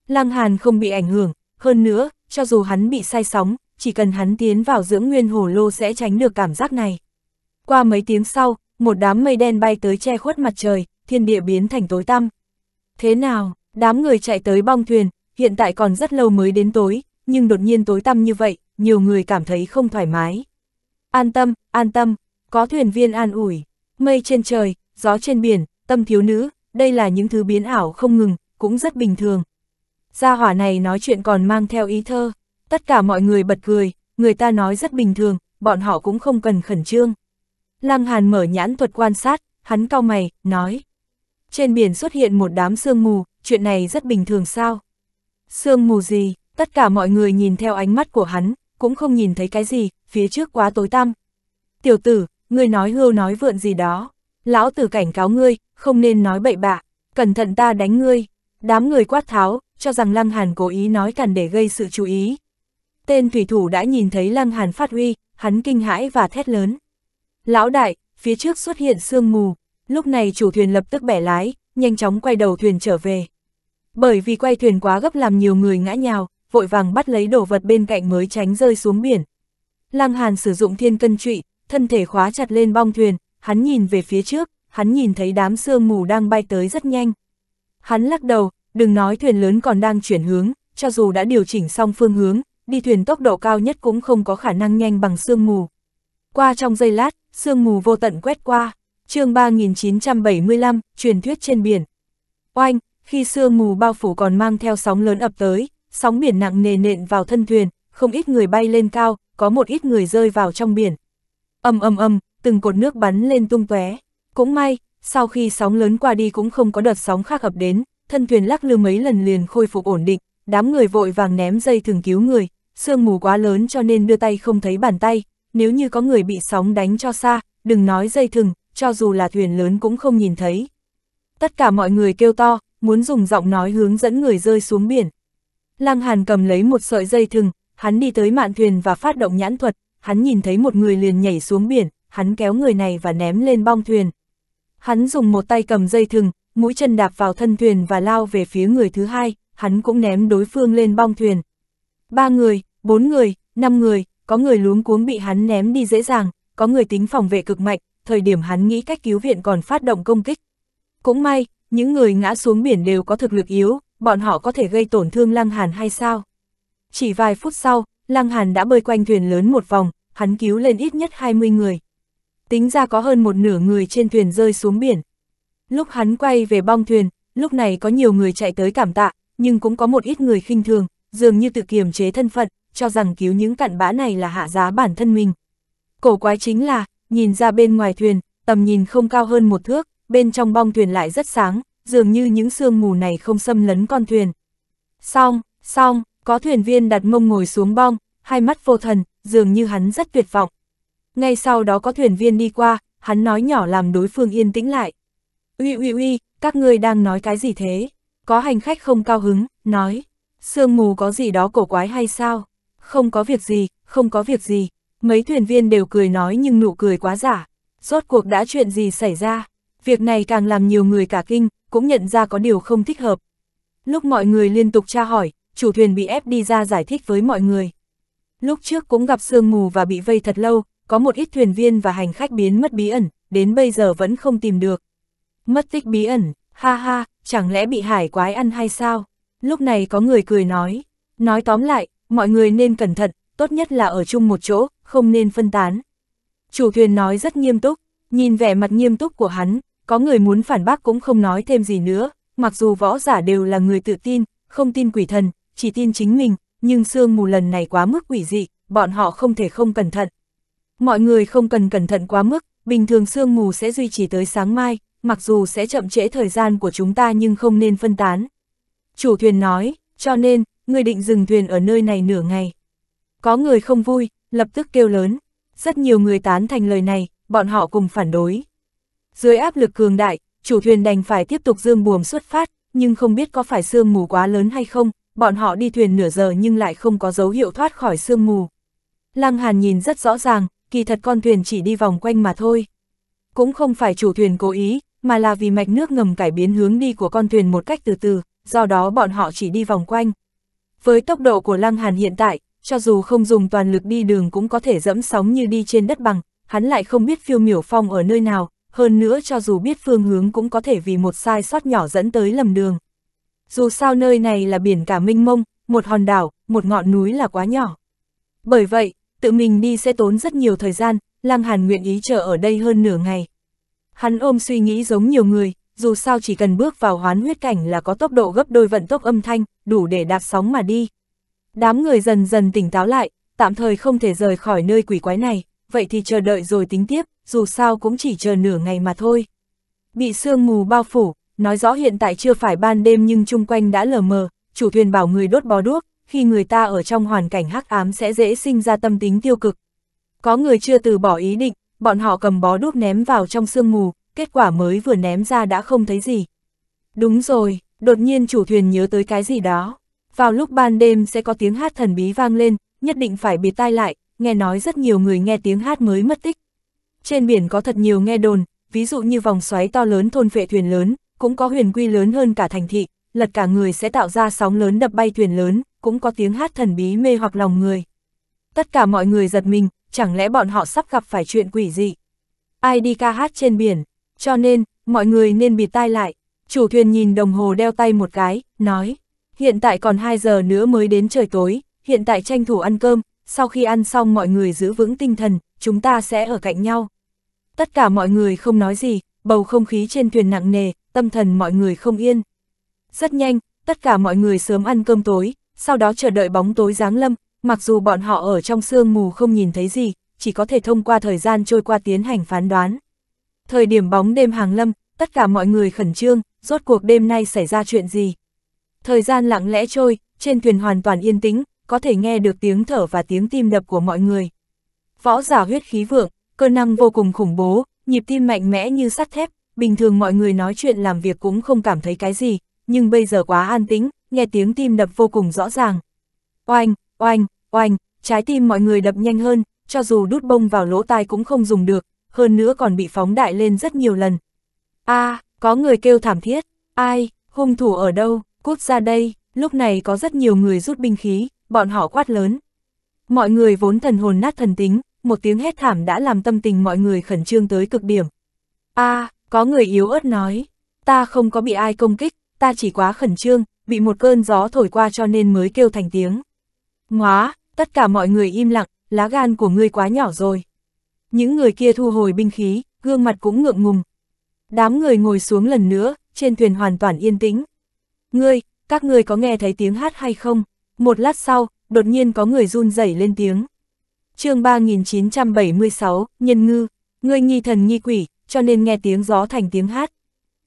Lăng Hàn không bị ảnh hưởng, hơn nữa, cho dù hắn bị sai sóng, chỉ cần hắn tiến vào dưỡng nguyên hồ lô sẽ tránh được cảm giác này. Qua mấy tiếng sau, một đám mây đen bay tới che khuất mặt trời, thiên địa biến thành tối tăm. Thế nào, đám người chạy tới bong thuyền, hiện tại còn rất lâu mới đến tối, nhưng đột nhiên tối tăm như vậy, nhiều người cảm thấy không thoải mái. An tâm, an tâm, có thuyền viên an ủi, mây trên trời, gió trên biển, tâm thiếu nữ, đây là những thứ biến ảo không ngừng, cũng rất bình thường, gia hỏa này nói chuyện còn mang theo ý thơ. Tất cả mọi người bật cười, người ta nói rất bình thường, bọn họ cũng không cần khẩn trương. Lăng Hàn mở nhãn thuật quan sát, hắn cau mày, nói. Trên biển xuất hiện một đám sương mù, chuyện này rất bình thường sao? Sương mù gì? Tất cả mọi người nhìn theo ánh mắt của hắn, cũng không nhìn thấy cái gì, phía trước quá tối tăm. Tiểu tử, ngươi nói hưu nói vượn gì đó. Lão tử cảnh cáo ngươi, không nên nói bậy bạ, cẩn thận ta đánh ngươi. Đám người quát tháo, cho rằng Lăng Hàn cố ý nói cằn để gây sự chú ý. Tên thủy thủ đã nhìn thấy Lăng Hàn phát huy, hắn kinh hãi và thét lớn. Lão đại, phía trước xuất hiện sương mù, lúc này chủ thuyền lập tức bẻ lái, nhanh chóng quay đầu thuyền trở về. Bởi vì quay thuyền quá gấp làm nhiều người ngã nhào, vội vàng bắt lấy đồ vật bên cạnh mới tránh rơi xuống biển. Lăng Hàn sử dụng thiên cân trụy, thân thể khóa chặt lên bong thuyền, hắn nhìn về phía trước, hắn nhìn thấy đám sương mù đang bay tới rất nhanh. Hắn lắc đầu, Đừng nói thuyền lớn còn đang chuyển hướng, cho dù đã điều chỉnh xong phương hướng, đi thuyền tốc độ cao nhất cũng không có khả năng nhanh bằng sương mù. Qua trong giây lát, sương mù vô tận quét qua, chương 3975, truyền thuyết trên biển. Oanh, khi sương mù bao phủ còn mang theo sóng lớn ập tới, sóng biển nặng nề nện vào thân thuyền, không ít người bay lên cao, có một ít người rơi vào trong biển. Âm âm âm, từng cột nước bắn lên tung tóe. Cũng may, sau khi sóng lớn qua đi cũng không có đợt sóng khác ập đến, thân thuyền lắc lư mấy lần liền khôi phục ổn định, đám người vội vàng ném dây thừng cứu người, sương mù quá lớn cho nên đưa tay không thấy bàn tay, nếu như có người bị sóng đánh cho xa, đừng nói dây thừng, cho dù là thuyền lớn cũng không nhìn thấy. Tất cả mọi người kêu to, muốn dùng giọng nói hướng dẫn người rơi xuống biển. Lăng Hàn cầm lấy một sợi dây thừng, hắn đi tới mạn thuyền và phát động nhãn thuật, hắn nhìn thấy một người liền nhảy xuống biển, hắn kéo người này và ném lên bong thuyền. Hắn dùng một tay cầm dây thừng, mũi chân đạp vào thân thuyền và lao về phía người thứ hai, hắn cũng ném đối phương lên bong thuyền. Ba người, bốn người, năm người, có người luống cuống bị hắn ném đi dễ dàng, có người tính phòng vệ cực mạnh, thời điểm hắn nghĩ cách cứu viện còn phát động công kích. Cũng may, những người ngã xuống biển đều có thực lực yếu, bọn họ có thể gây tổn thương Lăng Hàn hay sao? Chỉ vài phút sau, Lăng Hàn đã bơi quanh thuyền lớn một vòng, hắn cứu lên ít nhất 20 người. Tính ra có hơn một nửa người trên thuyền rơi xuống biển. Lúc hắn quay về bong thuyền, lúc này có nhiều người chạy tới cảm tạ, nhưng cũng có một ít người khinh thường, dường như tự kiềm chế thân phận, cho rằng cứu những cặn bã này là hạ giá bản thân mình. Cổ quái chính là, nhìn ra bên ngoài thuyền, tầm nhìn không cao hơn một thước, bên trong bong thuyền lại rất sáng, dường như những sương mù này không xâm lấn con thuyền. Xong, xong, có thuyền viên đặt mông ngồi xuống bong, hai mắt vô thần, dường như hắn rất tuyệt vọng. Ngay sau đó có thuyền viên đi qua, hắn nói nhỏ làm đối phương yên tĩnh lại uy uy uy, các ngươi đang nói cái gì thế? Có hành khách không cao hứng, nói, sương mù có gì đó cổ quái hay sao? Không có việc gì, không có việc gì. Mấy thuyền viên đều cười nói nhưng nụ cười quá giả. Rốt cuộc đã chuyện gì xảy ra? Việc này càng làm nhiều người cả kinh, cũng nhận ra có điều không thích hợp. Lúc mọi người liên tục tra hỏi, chủ thuyền bị ép đi ra giải thích với mọi người. Lúc trước cũng gặp sương mù và bị vây thật lâu, có một ít thuyền viên và hành khách biến mất bí ẩn, đến bây giờ vẫn không tìm được mất tích bí ẩn, ha ha, chẳng lẽ bị hải quái ăn hay sao? Lúc này có người cười nói, nói tóm lại, mọi người nên cẩn thận, tốt nhất là ở chung một chỗ, không nên phân tán. Chủ thuyền nói rất nghiêm túc, nhìn vẻ mặt nghiêm túc của hắn, có người muốn phản bác cũng không nói thêm gì nữa, mặc dù võ giả đều là người tự tin, không tin quỷ thần, chỉ tin chính mình, nhưng sương mù lần này quá mức quỷ dị, bọn họ không thể không cẩn thận. Mọi người không cần cẩn thận quá mức, bình thường sương mù sẽ duy trì tới sáng mai, mặc dù sẽ chậm trễ thời gian của chúng ta nhưng không nên phân tán. Chủ thuyền nói, cho nên, người định dừng thuyền ở nơi này nửa ngày. Có người không vui, lập tức kêu lớn. Rất nhiều người tán thành lời này, bọn họ cùng phản đối. Dưới áp lực cường đại, chủ thuyền đành phải tiếp tục dương buồm xuất phát, nhưng không biết có phải sương mù quá lớn hay không, bọn họ đi thuyền nửa giờ nhưng lại không có dấu hiệu thoát khỏi sương mù. Lăng Hàn nhìn rất rõ ràng, kỳ thật con thuyền chỉ đi vòng quanh mà thôi. Cũng không phải chủ thuyền cố ý, mà là vì mạch nước ngầm cải biến hướng đi của con thuyền một cách từ từ, do đó bọn họ chỉ đi vòng quanh. Với tốc độ của Lăng Hàn hiện tại, cho dù không dùng toàn lực đi đường cũng có thể dẫm sóng như đi trên đất bằng, hắn lại không biết phiêu miểu phong ở nơi nào, hơn nữa cho dù biết phương hướng cũng có thể vì một sai sót nhỏ dẫn tới lầm đường. Dù sao nơi này là biển cả minh mông, một hòn đảo, một ngọn núi là quá nhỏ. Bởi vậy, tự mình đi sẽ tốn rất nhiều thời gian, Lăng Hàn nguyện ý chờ ở đây hơn nửa ngày. Hắn ôm suy nghĩ giống nhiều người, dù sao chỉ cần bước vào hoán huyết cảnh là có tốc độ gấp đôi vận tốc âm thanh, đủ để đạp sóng mà đi. Đám người dần dần tỉnh táo lại, tạm thời không thể rời khỏi nơi quỷ quái này, vậy thì chờ đợi rồi tính tiếp, dù sao cũng chỉ chờ nửa ngày mà thôi. Bị sương mù bao phủ, nói rõ hiện tại chưa phải ban đêm nhưng chung quanh đã lờ mờ, chủ thuyền bảo người đốt bó đuốc, khi người ta ở trong hoàn cảnh hắc ám sẽ dễ sinh ra tâm tính tiêu cực. Có người chưa từ bỏ ý định, bọn họ cầm bó đuốc ném vào trong sương mù, kết quả mới vừa ném ra đã không thấy gì. Đúng rồi, đột nhiên chủ thuyền nhớ tới cái gì đó. Vào lúc ban đêm sẽ có tiếng hát thần bí vang lên, nhất định phải bịt tai lại, nghe nói rất nhiều người nghe tiếng hát mới mất tích. Trên biển có thật nhiều nghe đồn, ví dụ như vòng xoáy to lớn thôn vệ thuyền lớn, cũng có huyền quy lớn hơn cả thành thị, lật cả người sẽ tạo ra sóng lớn đập bay thuyền lớn, cũng có tiếng hát thần bí mê hoặc lòng người. Tất cả mọi người giật mình, chẳng lẽ bọn họ sắp gặp phải chuyện quỷ gì? Ai đi ca hát trên biển, cho nên, mọi người nên bịt tai lại. Chủ thuyền nhìn đồng hồ đeo tay một cái, nói, hiện tại còn 2 giờ nữa mới đến trời tối, hiện tại tranh thủ ăn cơm, sau khi ăn xong mọi người giữ vững tinh thần, chúng ta sẽ ở cạnh nhau. Tất cả mọi người không nói gì, bầu không khí trên thuyền nặng nề, tâm thần mọi người không yên. Rất nhanh, tất cả mọi người sớm ăn cơm tối, sau đó chờ đợi bóng tối giáng lâm, mặc dù bọn họ ở trong sương mù không nhìn thấy gì, chỉ có thể thông qua thời gian trôi qua tiến hành phán đoán. Thời điểm bóng đêm hàng lâm, tất cả mọi người khẩn trương, rốt cuộc đêm nay xảy ra chuyện gì. Thời gian lặng lẽ trôi, trên thuyền hoàn toàn yên tĩnh, có thể nghe được tiếng thở và tiếng tim đập của mọi người. Võ giả huyết khí vượng, cơ năng vô cùng khủng bố, nhịp tim mạnh mẽ như sắt thép, bình thường mọi người nói chuyện làm việc cũng không cảm thấy cái gì, nhưng bây giờ quá an tĩnh, nghe tiếng tim đập vô cùng rõ ràng. Oanh, oanh, oanh, trái tim mọi người đập nhanh hơn, cho dù đút bông vào lỗ tai cũng không dùng được, hơn nữa còn bị phóng đại lên rất nhiều lần. a à, có người kêu thảm thiết, ai, hung thủ ở đâu, cút ra đây, lúc này có rất nhiều người rút binh khí, bọn họ quát lớn. Mọi người vốn thần hồn nát thần tính, một tiếng hét thảm đã làm tâm tình mọi người khẩn trương tới cực điểm. a à, có người yếu ớt nói, ta không có bị ai công kích, ta chỉ quá khẩn trương, bị một cơn gió thổi qua cho nên mới kêu thành tiếng. Ngóa, tất cả mọi người im lặng, lá gan của ngươi quá nhỏ rồi. Những người kia thu hồi binh khí, gương mặt cũng ngượng ngùng. Đám người ngồi xuống lần nữa, trên thuyền hoàn toàn yên tĩnh. Ngươi, các ngươi có nghe thấy tiếng hát hay không? Một lát sau, đột nhiên có người run rẩy lên tiếng. chương 3976, Nhân Ngư, ngươi nghi thần nghi quỷ, cho nên nghe tiếng gió thành tiếng hát.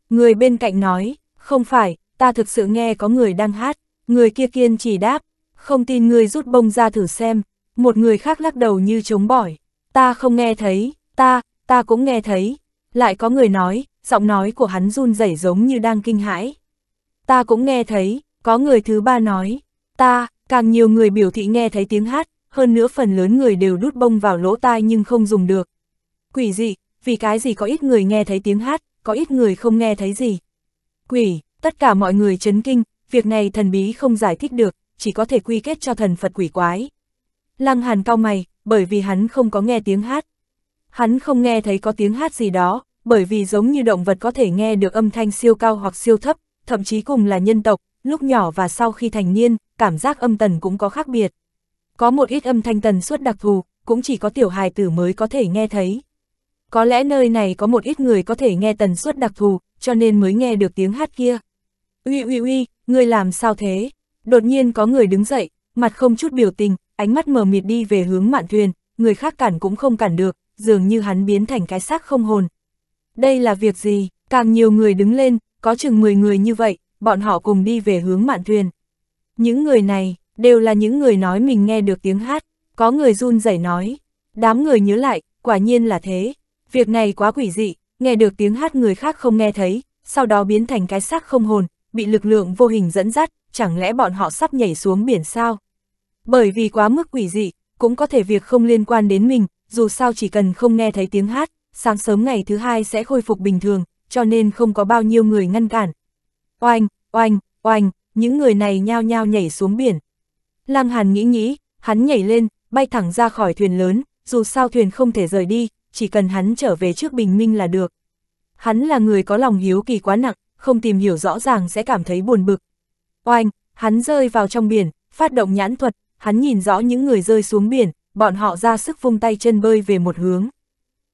Người bên cạnh nói, không phải, ta thực sự nghe có người đang hát, người kia kiên chỉ đáp, không tin ngươi rút bông ra thử xem, một người khác lắc đầu như chống bỏi, ta không nghe thấy, ta, ta cũng nghe thấy, lại có người nói, giọng nói của hắn run rẩy giống như đang kinh hãi. Ta cũng nghe thấy, có người thứ ba nói, ta, càng nhiều người biểu thị nghe thấy tiếng hát, hơn nữa phần lớn người đều đút bông vào lỗ tai nhưng không dùng được. Quỷ gì vì cái gì có ít người nghe thấy tiếng hát, có ít người không nghe thấy gì. Quỷ, tất cả mọi người chấn kinh, việc này thần bí không giải thích được, chỉ có thể quy kết cho thần Phật quỷ quái. Lăng Hàn cao mày, bởi vì hắn không có nghe tiếng hát. Hắn không nghe thấy có tiếng hát gì đó, bởi vì giống như động vật có thể nghe được âm thanh siêu cao hoặc siêu thấp, thậm chí cùng là nhân tộc, lúc nhỏ và sau khi thành niên, cảm giác âm tần cũng có khác biệt. Có một ít âm thanh tần suất đặc thù, cũng chỉ có tiểu hài tử mới có thể nghe thấy. Có lẽ nơi này có một ít người có thể nghe tần suất đặc thù, cho nên mới nghe được tiếng hát kia. Uy uy uy, ngươi làm sao thế? Đột nhiên có người đứng dậy, mặt không chút biểu tình, ánh mắt mờ mịt đi về hướng mạn thuyền, người khác cản cũng không cản được, dường như hắn biến thành cái xác không hồn. Đây là việc gì, càng nhiều người đứng lên, có chừng 10 người như vậy, bọn họ cùng đi về hướng mạn thuyền. Những người này, đều là những người nói mình nghe được tiếng hát, có người run rẩy nói. Đám người nhớ lại, quả nhiên là thế. Việc này quá quỷ dị, nghe được tiếng hát người khác không nghe thấy, sau đó biến thành cái xác không hồn, bị lực lượng vô hình dẫn dắt, chẳng lẽ bọn họ sắp nhảy xuống biển sao? Bởi vì quá mức quỷ dị, cũng có thể việc không liên quan đến mình, dù sao chỉ cần không nghe thấy tiếng hát, sáng sớm ngày thứ hai sẽ khôi phục bình thường, cho nên không có bao nhiêu người ngăn cản. Oanh, oanh, oanh, những người này nhao nhao nhảy xuống biển. Lăng Hàn nghĩ nghĩ, hắn nhảy lên, bay thẳng ra khỏi thuyền lớn, dù sao thuyền không thể rời đi, chỉ cần hắn trở về trước bình minh là được. Hắn là người có lòng hiếu kỳ quá nặng, không tìm hiểu rõ ràng sẽ cảm thấy buồn bực, Oanh, hắn rơi vào trong biển, phát động nhãn thuật, hắn nhìn rõ những người rơi xuống biển, bọn họ ra sức vung tay chân bơi về một hướng.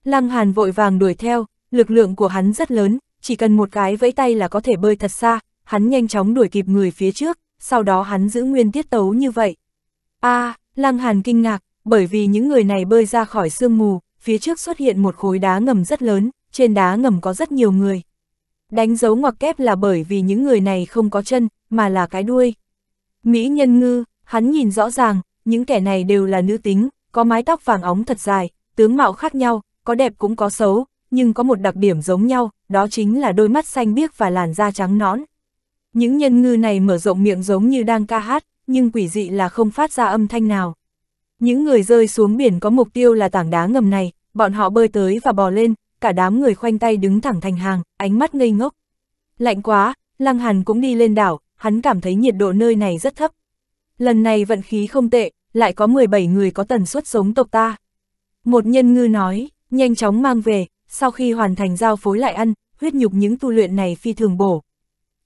Lăng Hàn vội vàng đuổi theo, lực lượng của hắn rất lớn, chỉ cần một cái vẫy tay là có thể bơi thật xa, hắn nhanh chóng đuổi kịp người phía trước, sau đó hắn giữ nguyên tiết tấu như vậy. a à, Lăng Hàn kinh ngạc, bởi vì những người này bơi ra khỏi sương mù, phía trước xuất hiện một khối đá ngầm rất lớn, trên đá ngầm có rất nhiều người. Đánh dấu ngoặc kép là bởi vì những người này không có chân, mà là cái đuôi. Mỹ nhân ngư, hắn nhìn rõ ràng, những kẻ này đều là nữ tính, có mái tóc vàng óng thật dài, tướng mạo khác nhau, có đẹp cũng có xấu, nhưng có một đặc điểm giống nhau, đó chính là đôi mắt xanh biếc và làn da trắng nõn. Những nhân ngư này mở rộng miệng giống như đang ca hát, nhưng quỷ dị là không phát ra âm thanh nào. Những người rơi xuống biển có mục tiêu là tảng đá ngầm này, bọn họ bơi tới và bò lên, cả đám người khoanh tay đứng thẳng thành hàng, ánh mắt ngây ngốc. Lạnh quá, Lăng Hàn cũng đi lên đảo, hắn cảm thấy nhiệt độ nơi này rất thấp. Lần này vận khí không tệ, lại có 17 người có tần suất sống tộc ta. Một nhân ngư nói, nhanh chóng mang về, sau khi hoàn thành giao phối lại ăn, huyết nhục những tu luyện này phi thường bổ.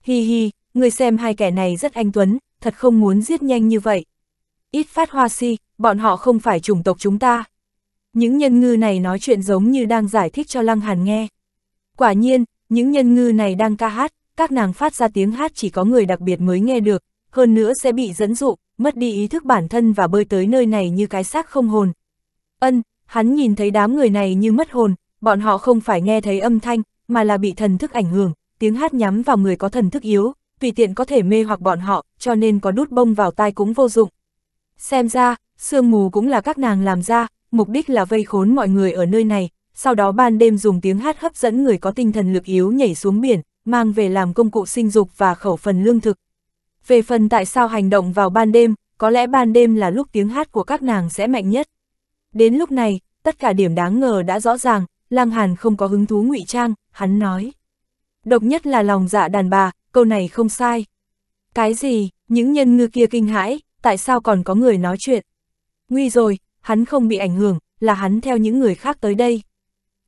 Hi hi, người xem hai kẻ này rất anh tuấn, thật không muốn giết nhanh như vậy. Ít phát hoa si, bọn họ không phải chủng tộc chúng ta, những nhân ngư này nói chuyện giống như đang giải thích cho Lăng Hàn nghe. Quả nhiên, những nhân ngư này đang ca hát, các nàng phát ra tiếng hát chỉ có người đặc biệt mới nghe được, hơn nữa sẽ bị dẫn dụ, mất đi ý thức bản thân và bơi tới nơi này như cái xác không hồn. Ân, hắn nhìn thấy đám người này như mất hồn, bọn họ không phải nghe thấy âm thanh, mà là bị thần thức ảnh hưởng, tiếng hát nhắm vào người có thần thức yếu, tùy tiện có thể mê hoặc bọn họ, cho nên có đút bông vào tai cũng vô dụng. Xem ra, sương mù cũng là các nàng làm ra, mục đích là vây khốn mọi người ở nơi này, sau đó ban đêm dùng tiếng hát hấp dẫn người có tinh thần lực yếu nhảy xuống biển, mang về làm công cụ sinh dục và khẩu phần lương thực. Về phần tại sao hành động vào ban đêm, có lẽ ban đêm là lúc tiếng hát của các nàng sẽ mạnh nhất. Đến lúc này, tất cả điểm đáng ngờ đã rõ ràng, Lang Hàn không có hứng thú ngụy trang, hắn nói. Độc nhất là lòng dạ đàn bà, câu này không sai. Cái gì, những nhân ngư kia kinh hãi, tại sao còn có người nói chuyện? Nguy rồi, hắn không bị ảnh hưởng, là hắn theo những người khác tới đây.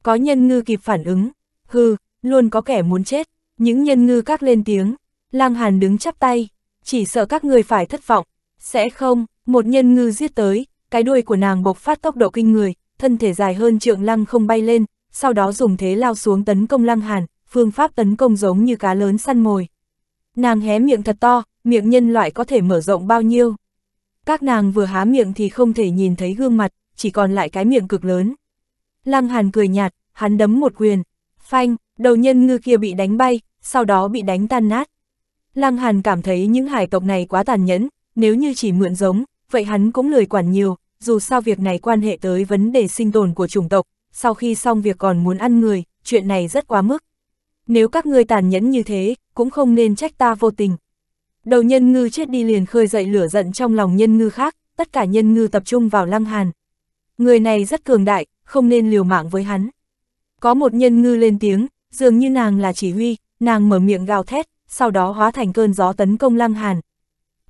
Có nhân ngư kịp phản ứng, hừ, luôn có kẻ muốn chết, những nhân ngư các lên tiếng, lang hàn đứng chắp tay, chỉ sợ các người phải thất vọng, sẽ không, một nhân ngư giết tới, cái đuôi của nàng bộc phát tốc độ kinh người, thân thể dài hơn trượng lăng không bay lên, sau đó dùng thế lao xuống tấn công Lang hàn, phương pháp tấn công giống như cá lớn săn mồi. Nàng hé miệng thật to, miệng nhân loại có thể mở rộng bao nhiêu. Các nàng vừa há miệng thì không thể nhìn thấy gương mặt, chỉ còn lại cái miệng cực lớn. Lăng Hàn cười nhạt, hắn đấm một quyền. Phanh, đầu nhân ngư kia bị đánh bay, sau đó bị đánh tan nát. Lăng Hàn cảm thấy những hải tộc này quá tàn nhẫn, nếu như chỉ mượn giống, vậy hắn cũng lười quản nhiều, dù sao việc này quan hệ tới vấn đề sinh tồn của chủng tộc, sau khi xong việc còn muốn ăn người, chuyện này rất quá mức. Nếu các ngươi tàn nhẫn như thế, cũng không nên trách ta vô tình, Đầu nhân ngư chết đi liền khơi dậy lửa giận trong lòng nhân ngư khác, tất cả nhân ngư tập trung vào lăng hàn. Người này rất cường đại, không nên liều mạng với hắn. Có một nhân ngư lên tiếng, dường như nàng là chỉ huy, nàng mở miệng gào thét, sau đó hóa thành cơn gió tấn công lăng hàn.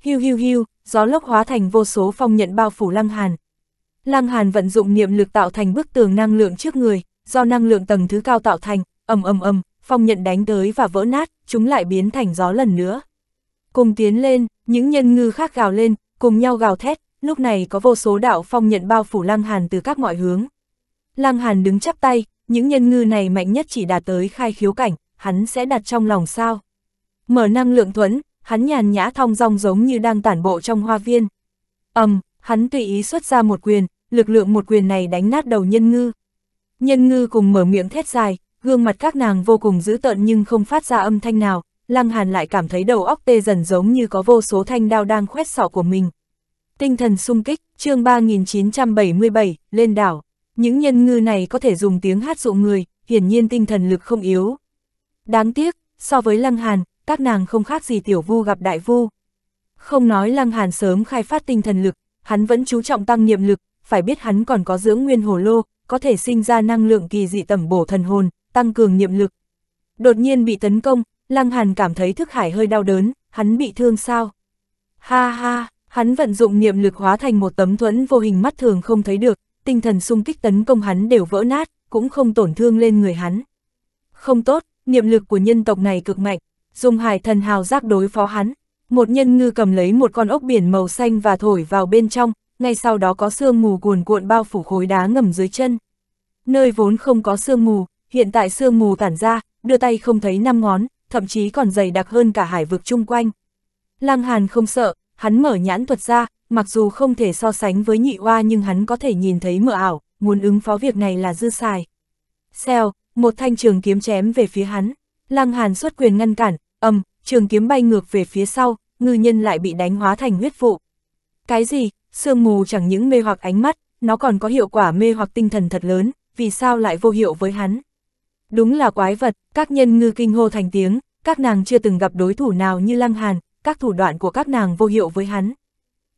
Hiu hiu hiu, gió lốc hóa thành vô số phong nhận bao phủ lăng hàn. Lăng hàn vận dụng niệm lực tạo thành bức tường năng lượng trước người, do năng lượng tầng thứ cao tạo thành, ầm ầm ầm, phong nhận đánh tới và vỡ nát, chúng lại biến thành gió lần nữa cùng tiến lên, những nhân ngư khác gào lên, cùng nhau gào thét, lúc này có vô số đạo phong nhận bao phủ Lăng Hàn từ các mọi hướng. Lăng Hàn đứng chắp tay, những nhân ngư này mạnh nhất chỉ đạt tới khai khiếu cảnh, hắn sẽ đặt trong lòng sao. Mở năng lượng thuẫn, hắn nhàn nhã thong dong giống như đang tản bộ trong hoa viên. ầm, hắn tùy ý xuất ra một quyền, lực lượng một quyền này đánh nát đầu nhân ngư. Nhân ngư cùng mở miệng thét dài, gương mặt các nàng vô cùng dữ tợn nhưng không phát ra âm thanh nào, Lăng Hàn lại cảm thấy đầu óc tê dần giống như có vô số thanh đao đang khoét sọ của mình. Tinh thần sung kích, chương 3977, lên đảo. Những nhân ngư này có thể dùng tiếng hát dụ người, hiển nhiên tinh thần lực không yếu. Đáng tiếc, so với Lăng Hàn, các nàng không khác gì tiểu vu gặp đại vu. Không nói Lăng Hàn sớm khai phát tinh thần lực, hắn vẫn chú trọng tăng niệm lực, phải biết hắn còn có dưỡng nguyên hồ lô, có thể sinh ra năng lượng kỳ dị tẩm bổ thần hồn, tăng cường niệm lực. Đột nhiên bị tấn công, Lăng Hàn cảm thấy thức hải hơi đau đớn, hắn bị thương sao? Ha ha, hắn vận dụng niệm lực hóa thành một tấm thuẫn vô hình mắt thường không thấy được, tinh thần xung kích tấn công hắn đều vỡ nát, cũng không tổn thương lên người hắn. Không tốt, niệm lực của nhân tộc này cực mạnh, dùng hải thần hào giác đối phó hắn. Một nhân ngư cầm lấy một con ốc biển màu xanh và thổi vào bên trong, ngay sau đó có sương mù cuồn cuộn bao phủ khối đá ngầm dưới chân. Nơi vốn không có sương mù, hiện tại sương mù tản ra, đưa tay không thấy năm ngón, thậm chí còn dày đặc hơn cả hải vực chung quanh. Lăng Hàn không sợ, hắn mở nhãn thuật ra, mặc dù không thể so sánh với nhị Hoa nhưng hắn có thể nhìn thấy mờ ảo, muốn ứng phó việc này là dư xài. Xèo, một thanh trường kiếm chém về phía hắn, Lăng Hàn xuất quyền ngăn cản, ầm, trường kiếm bay ngược về phía sau, ngư nhân lại bị đánh hóa thành huyết vụ. Cái gì, sương mù chẳng những mê hoặc ánh mắt, nó còn có hiệu quả mê hoặc tinh thần thật lớn, vì sao lại vô hiệu với hắn? Đúng là quái vật, các nhân ngư kinh hô thành tiếng, các nàng chưa từng gặp đối thủ nào như Lăng Hàn, các thủ đoạn của các nàng vô hiệu với hắn.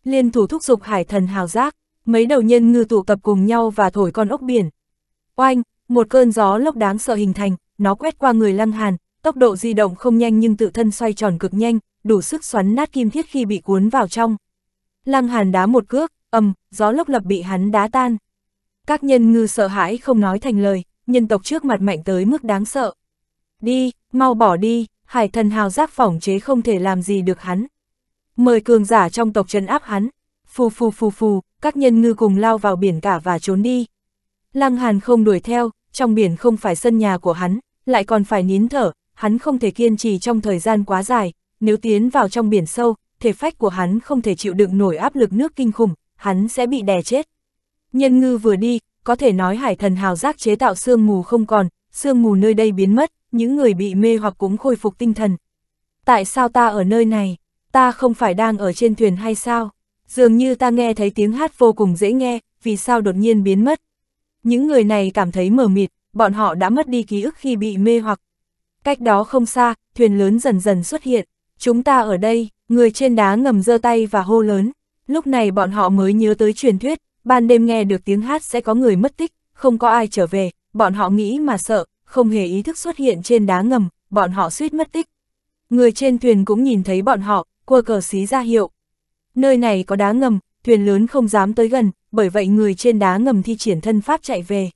Liên thủ thúc dục hải thần hào giác, mấy đầu nhân ngư tụ tập cùng nhau và thổi con ốc biển. Oanh, một cơn gió lốc đáng sợ hình thành, nó quét qua người Lăng Hàn, tốc độ di động không nhanh nhưng tự thân xoay tròn cực nhanh, đủ sức xoắn nát kim thiết khi bị cuốn vào trong. Lăng Hàn đá một cước, ầm, gió lốc lập bị hắn đá tan. Các nhân ngư sợ hãi không nói thành lời nhân tộc trước mặt mạnh tới mức đáng sợ. Đi, mau bỏ đi, hải thần hào giác phỏng chế không thể làm gì được hắn. Mời cường giả trong tộc trấn áp hắn, phù phù phù phù, các nhân ngư cùng lao vào biển cả và trốn đi. Lăng Hàn không đuổi theo, trong biển không phải sân nhà của hắn, lại còn phải nín thở, hắn không thể kiên trì trong thời gian quá dài, nếu tiến vào trong biển sâu, thể phách của hắn không thể chịu đựng nổi áp lực nước kinh khủng, hắn sẽ bị đè chết. Nhân ngư vừa đi, có thể nói hải thần hào giác chế tạo sương mù không còn, sương mù nơi đây biến mất, những người bị mê hoặc cũng khôi phục tinh thần. Tại sao ta ở nơi này? Ta không phải đang ở trên thuyền hay sao? Dường như ta nghe thấy tiếng hát vô cùng dễ nghe, vì sao đột nhiên biến mất? Những người này cảm thấy mờ mịt, bọn họ đã mất đi ký ức khi bị mê hoặc. Cách đó không xa, thuyền lớn dần dần xuất hiện. Chúng ta ở đây, người trên đá ngầm giơ tay và hô lớn. Lúc này bọn họ mới nhớ tới truyền thuyết, ban đêm nghe được tiếng hát sẽ có người mất tích, không có ai trở về, bọn họ nghĩ mà sợ, không hề ý thức xuất hiện trên đá ngầm, bọn họ suýt mất tích. Người trên thuyền cũng nhìn thấy bọn họ, qua cờ xí ra hiệu. Nơi này có đá ngầm, thuyền lớn không dám tới gần, bởi vậy người trên đá ngầm thi triển thân pháp chạy về.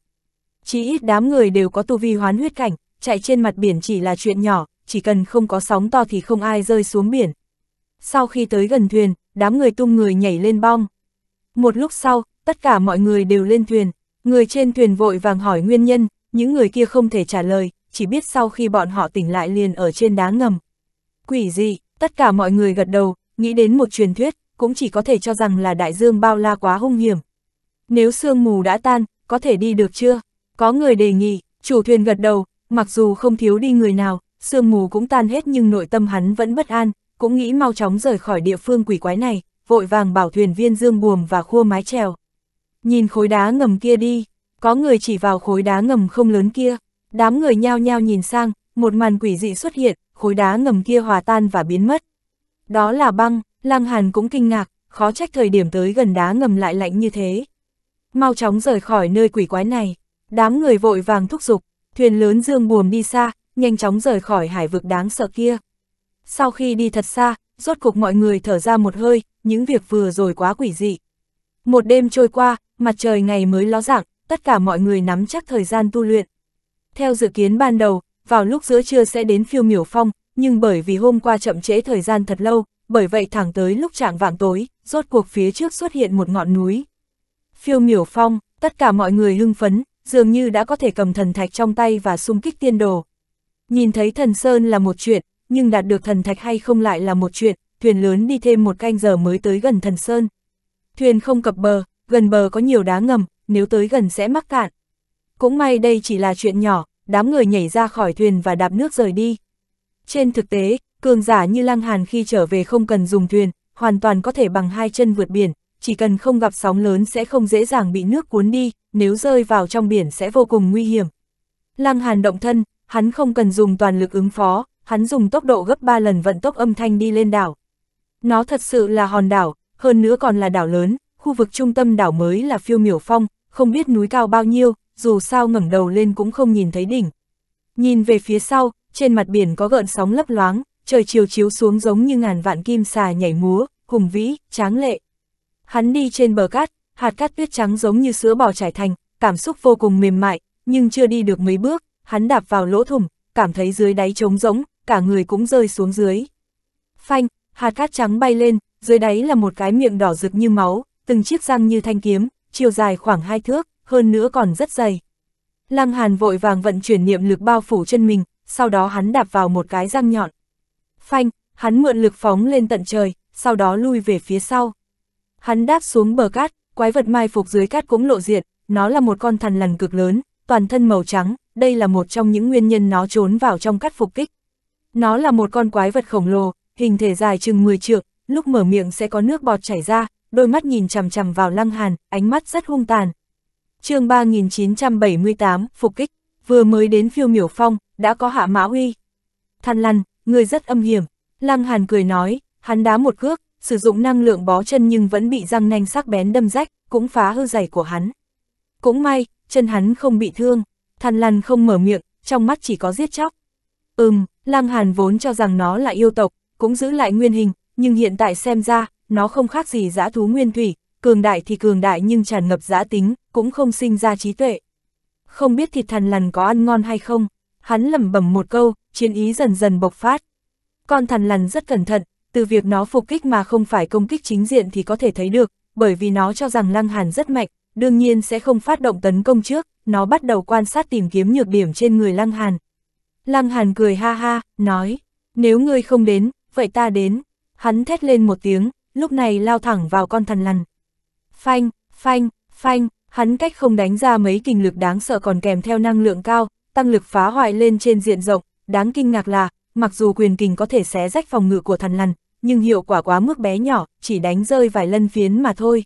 Chỉ ít đám người đều có tu vi hoán huyết cảnh, chạy trên mặt biển chỉ là chuyện nhỏ, chỉ cần không có sóng to thì không ai rơi xuống biển. Sau khi tới gần thuyền, đám người tung người nhảy lên bong. Một lúc sau, tất cả mọi người đều lên thuyền, người trên thuyền vội vàng hỏi nguyên nhân, những người kia không thể trả lời, chỉ biết sau khi bọn họ tỉnh lại liền ở trên đá ngầm. Quỷ gì, tất cả mọi người gật đầu, nghĩ đến một truyền thuyết, cũng chỉ có thể cho rằng là đại dương bao la quá hung hiểm. Nếu sương mù đã tan, có thể đi được chưa? Có người đề nghị, chủ thuyền gật đầu, mặc dù không thiếu đi người nào, sương mù cũng tan hết nhưng nội tâm hắn vẫn bất an, cũng nghĩ mau chóng rời khỏi địa phương quỷ quái này, vội vàng bảo thuyền viên dương buồm và khua mái chèo. Nhìn khối đá ngầm kia đi, có người chỉ vào khối đá ngầm không lớn kia, đám người nhao nhao nhìn sang, một màn quỷ dị xuất hiện, khối đá ngầm kia hòa tan và biến mất. Đó là băng, Lăng Hàn cũng kinh ngạc, khó trách thời điểm tới gần đá ngầm lại lạnh như thế. Mau chóng rời khỏi nơi quỷ quái này, đám người vội vàng thúc giục, thuyền lớn dương buồm đi xa, nhanh chóng rời khỏi hải vực đáng sợ kia. Sau khi đi thật xa, rốt cục mọi người thở ra một hơi, những việc vừa rồi quá quỷ dị. Một đêm trôi qua, mặt trời ngày mới ló dạng, tất cả mọi người nắm chắc thời gian tu luyện. Theo dự kiến ban đầu, vào lúc giữa trưa sẽ đến phiêu miểu phong, nhưng bởi vì hôm qua chậm trễ thời gian thật lâu, bởi vậy thẳng tới lúc trạng vạng tối, rốt cuộc phía trước xuất hiện một ngọn núi. Phiêu miểu phong, tất cả mọi người hưng phấn, dường như đã có thể cầm thần thạch trong tay và xung kích tiên đồ. Nhìn thấy thần sơn là một chuyện, nhưng đạt được thần thạch hay không lại là một chuyện, thuyền lớn đi thêm một canh giờ mới tới gần thần sơn. Thuyền không cập bờ, gần bờ có nhiều đá ngầm, nếu tới gần sẽ mắc cạn. Cũng may đây chỉ là chuyện nhỏ, đám người nhảy ra khỏi thuyền và đạp nước rời đi. Trên thực tế, cường giả như Lăng Hàn khi trở về không cần dùng thuyền, hoàn toàn có thể bằng hai chân vượt biển, chỉ cần không gặp sóng lớn sẽ không dễ dàng bị nước cuốn đi, nếu rơi vào trong biển sẽ vô cùng nguy hiểm. Lăng Hàn động thân, hắn không cần dùng toàn lực ứng phó, hắn dùng tốc độ gấp 3 lần vận tốc âm thanh đi lên đảo. Nó thật sự là hòn đảo, hơn nữa còn là đảo lớn, khu vực trung tâm đảo mới là phiêu miểu phong, không biết núi cao bao nhiêu, dù sao ngẩng đầu lên cũng không nhìn thấy đỉnh. Nhìn về phía sau, trên mặt biển có gợn sóng lấp loáng, trời chiều chiếu xuống giống như ngàn vạn kim xà nhảy múa, hùng vĩ, tráng lệ. Hắn đi trên bờ cát, hạt cát tuyết trắng giống như sữa bò trải thành, cảm xúc vô cùng mềm mại, nhưng chưa đi được mấy bước, hắn đạp vào lỗ thủng, cảm thấy dưới đáy trống rỗng, cả người cũng rơi xuống dưới. Phanh, hạt cát trắng bay lên, dưới đáy là một cái miệng đỏ rực như máu, từng chiếc răng như thanh kiếm, chiều dài khoảng hai thước, hơn nữa còn rất dày. Lăng Hàn vội vàng vận chuyển niệm lực bao phủ chân mình, sau đó hắn đạp vào một cái răng nhọn. Phanh, hắn mượn lực phóng lên tận trời, sau đó lui về phía sau. Hắn đáp xuống bờ cát, quái vật mai phục dưới cát cũng lộ diện, nó là một con thần lằn cực lớn, toàn thân màu trắng, đây là một trong những nguyên nhân nó trốn vào trong cát phục kích. Nó là một con quái vật khổng lồ, hình thể dài chừng 10 trượng, lúc mở miệng sẽ có nước bọt chảy ra, đôi mắt nhìn chằm chằm vào Lăng Hàn, ánh mắt rất hung tàn. chương 3978, Phục kích, vừa mới đến phiêu miểu phong, đã có hạ mã huy. Than lăn, người rất âm hiểm, Lăng Hàn cười nói, hắn đá một cước, sử dụng năng lượng bó chân nhưng vẫn bị răng nanh sắc bén đâm rách, cũng phá hư giày của hắn. Cũng may, chân hắn không bị thương, Than lăn không mở miệng, trong mắt chỉ có giết chóc. Ừm, Lăng Hàn vốn cho rằng nó là yêu tộc, cũng giữ lại nguyên hình, nhưng hiện tại xem ra, nó không khác gì dã thú nguyên thủy, cường đại thì cường đại nhưng tràn ngập dã tính, cũng không sinh ra trí tuệ. Không biết thịt thần lằn có ăn ngon hay không, hắn lẩm bẩm một câu, chiến ý dần dần bộc phát. Con thần lằn rất cẩn thận, từ việc nó phục kích mà không phải công kích chính diện thì có thể thấy được, bởi vì nó cho rằng Lăng Hàn rất mạnh, đương nhiên sẽ không phát động tấn công trước, nó bắt đầu quan sát tìm kiếm nhược điểm trên người Lăng Hàn. Lăng Hàn cười ha ha, nói, nếu ngươi không đến, vậy ta đến. Hắn thét lên một tiếng, lúc này lao thẳng vào con thần lằn. Phanh, phanh, phanh, hắn cách không đánh ra mấy kinh lực đáng sợ còn kèm theo năng lượng cao, tăng lực phá hoại lên trên diện rộng, đáng kinh ngạc là, mặc dù quyền kình có thể xé rách phòng ngự của thần lằn, nhưng hiệu quả quá mức bé nhỏ, chỉ đánh rơi vài lân phiến mà thôi.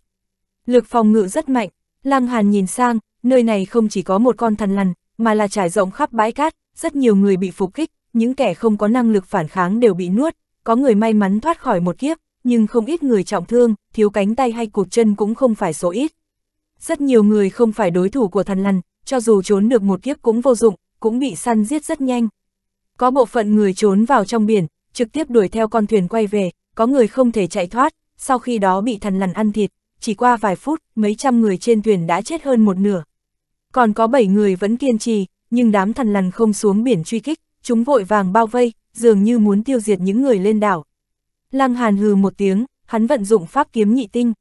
Lực phòng ngự rất mạnh, Lăng Hàn nhìn sang, nơi này không chỉ có một con thần lằn, mà là trải rộng khắp bãi cát, rất nhiều người bị phục kích, những kẻ không có năng lực phản kháng đều bị nuốt, có người may mắn thoát khỏi một kiếp, nhưng không ít người trọng thương, thiếu cánh tay hay cụt chân cũng không phải số ít. Rất nhiều người không phải đối thủ của thần lằn, cho dù trốn được một kiếp cũng vô dụng, cũng bị săn giết rất nhanh. Có bộ phận người trốn vào trong biển, trực tiếp đuổi theo con thuyền quay về, có người không thể chạy thoát, sau khi đó bị thần lằn ăn thịt, chỉ qua vài phút, mấy trăm người trên thuyền đã chết hơn một nửa. Còn có bảy người vẫn kiên trì, nhưng đám thần lằn không xuống biển truy kích, chúng vội vàng bao vây, dường như muốn tiêu diệt những người lên đảo. Lăng Hàn hừ một tiếng, hắn vận dụng pháp kiếm nhị tinh.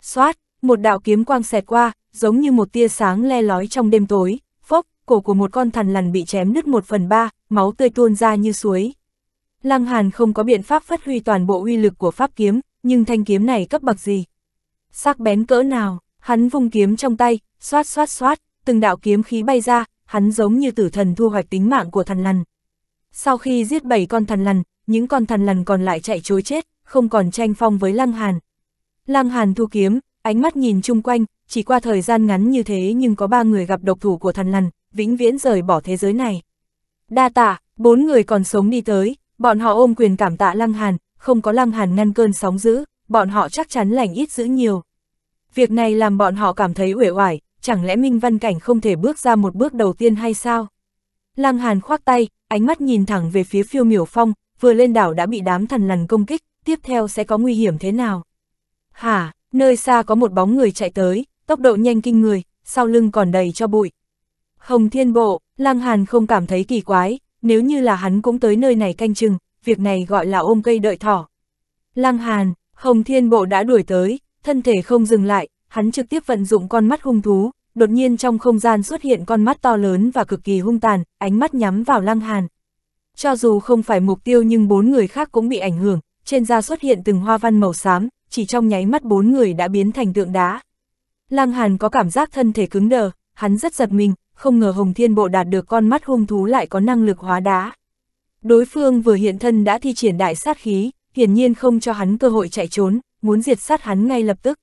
Xoát, một đạo kiếm quang xẹt qua, giống như một tia sáng le lói trong đêm tối, phốc, cổ của một con thằn lằn bị chém nứt một phần ba, máu tươi tuôn ra như suối. Lăng Hàn không có biện pháp phát huy toàn bộ uy lực của pháp kiếm, nhưng thanh kiếm này cấp bậc gì? Sắc bén cỡ nào, hắn vung kiếm trong tay, xoát xoát xoát, từng đạo kiếm khí bay ra, hắn giống như tử thần thu hoạch tính mạng của thằn lằn. Sau khi giết bảy con thằn lằn, những con thần lằn còn lại chạy chối chết, không còn tranh phong với Lăng Hàn. Lăng Hàn thu kiếm, ánh mắt nhìn chung quanh, chỉ qua thời gian ngắn như thế nhưng có ba người gặp độc thủ của thần lằn, vĩnh viễn rời bỏ thế giới này. Đa tạ, bốn người còn sống đi tới, bọn họ ôm quyền cảm tạ Lăng Hàn, không có Lăng Hàn ngăn cơn sóng dữ, bọn họ chắc chắn lành ít dữ nhiều. Việc này làm bọn họ cảm thấy uể oải, chẳng lẽ Minh Văn Cảnh không thể bước ra một bước đầu tiên hay sao? Lăng Hàn khoác tay, ánh mắt nhìn thẳng về phía phiêu miểu phong, vừa lên đảo đã bị đám thần lằn công kích, tiếp theo sẽ có nguy hiểm thế nào. Hả, nơi xa có một bóng người chạy tới, tốc độ nhanh kinh người, sau lưng còn đầy cho bụi. Hồng Thiên Bộ, Lang Hàn không cảm thấy kỳ quái, nếu như là hắn cũng tới nơi này canh chừng, việc này gọi là ôm cây đợi thỏ. Lang Hàn, Hồng Thiên Bộ đã đuổi tới, thân thể không dừng lại, hắn trực tiếp vận dụng con mắt hung thú, đột nhiên trong không gian xuất hiện con mắt to lớn và cực kỳ hung tàn, ánh mắt nhắm vào Lang Hàn. Cho dù không phải mục tiêu nhưng bốn người khác cũng bị ảnh hưởng, trên da xuất hiện từng hoa văn màu xám, chỉ trong nháy mắt bốn người đã biến thành tượng đá. Lăng Hàn có cảm giác thân thể cứng đờ, hắn rất giật mình, không ngờ Hồng Thiên Bộ đạt được con mắt hung thú lại có năng lực hóa đá. Đối phương vừa hiện thân đã thi triển đại sát khí, hiển nhiên không cho hắn cơ hội chạy trốn, muốn diệt sát hắn ngay lập tức.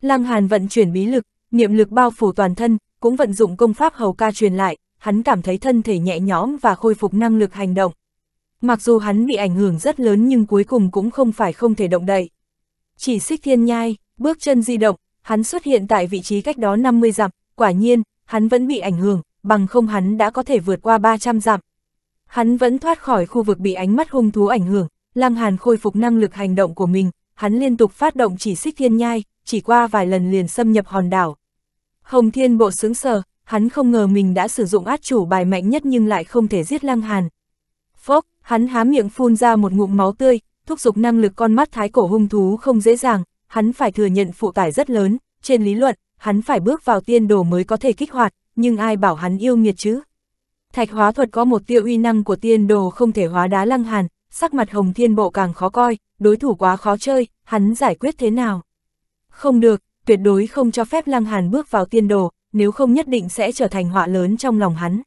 Lăng Hàn vận chuyển bí lực, niệm lực bao phủ toàn thân, cũng vận dụng công pháp hầu ca truyền lại, hắn cảm thấy thân thể nhẹ nhõm và khôi phục năng lực hành động. Mặc dù hắn bị ảnh hưởng rất lớn nhưng cuối cùng cũng không phải không thể động đậy. Chỉ xích thiên nhai, bước chân di động, hắn xuất hiện tại vị trí cách đó 50 dặm, quả nhiên, hắn vẫn bị ảnh hưởng, bằng không hắn đã có thể vượt qua 300 dặm. Hắn vẫn thoát khỏi khu vực bị ánh mắt hung thú ảnh hưởng, Lăng Hàn khôi phục năng lực hành động của mình, hắn liên tục phát động chỉ xích thiên nhai, chỉ qua vài lần liền xâm nhập hòn đảo. Hồng Thiên Bộ sướng sờ, hắn không ngờ mình đã sử dụng át chủ bài mạnh nhất nhưng lại không thể giết Lăng Hàn. Phốc, hắn há miệng phun ra một ngụm máu tươi, thúc giục năng lực con mắt thái cổ hung thú không dễ dàng, hắn phải thừa nhận phụ tải rất lớn, trên lý luận, hắn phải bước vào tiên đồ mới có thể kích hoạt, nhưng ai bảo hắn yêu nghiệt chứ. Thạch hóa thuật có một tiêu uy năng của tiên đồ không thể hóa đá lăng hàn, sắc mặt hồng thiên bộ càng khó coi, đối thủ quá khó chơi, hắn giải quyết thế nào. Không được, tuyệt đối không cho phép lăng hàn bước vào tiên đồ, nếu không nhất định sẽ trở thành họa lớn trong lòng hắn.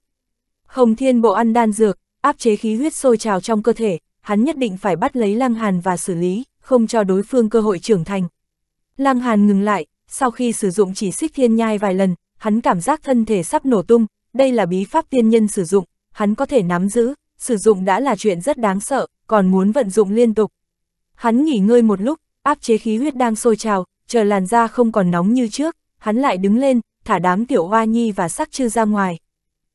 Hồng Thiên Bộ ăn đan dược, áp chế khí huyết sôi trào trong cơ thể, hắn nhất định phải bắt lấy Lăng Hàn và xử lý, không cho đối phương cơ hội trưởng thành. Lăng Hàn ngừng lại, sau khi sử dụng chỉ xích thiên nhai vài lần, hắn cảm giác thân thể sắp nổ tung, đây là bí pháp tiên nhân sử dụng, hắn có thể nắm giữ, sử dụng đã là chuyện rất đáng sợ, còn muốn vận dụng liên tục. Hắn nghỉ ngơi một lúc, áp chế khí huyết đang sôi trào, chờ làn da không còn nóng như trước, hắn lại đứng lên, thả đám tiểu hoa nhi và sắc chư ra ngoài.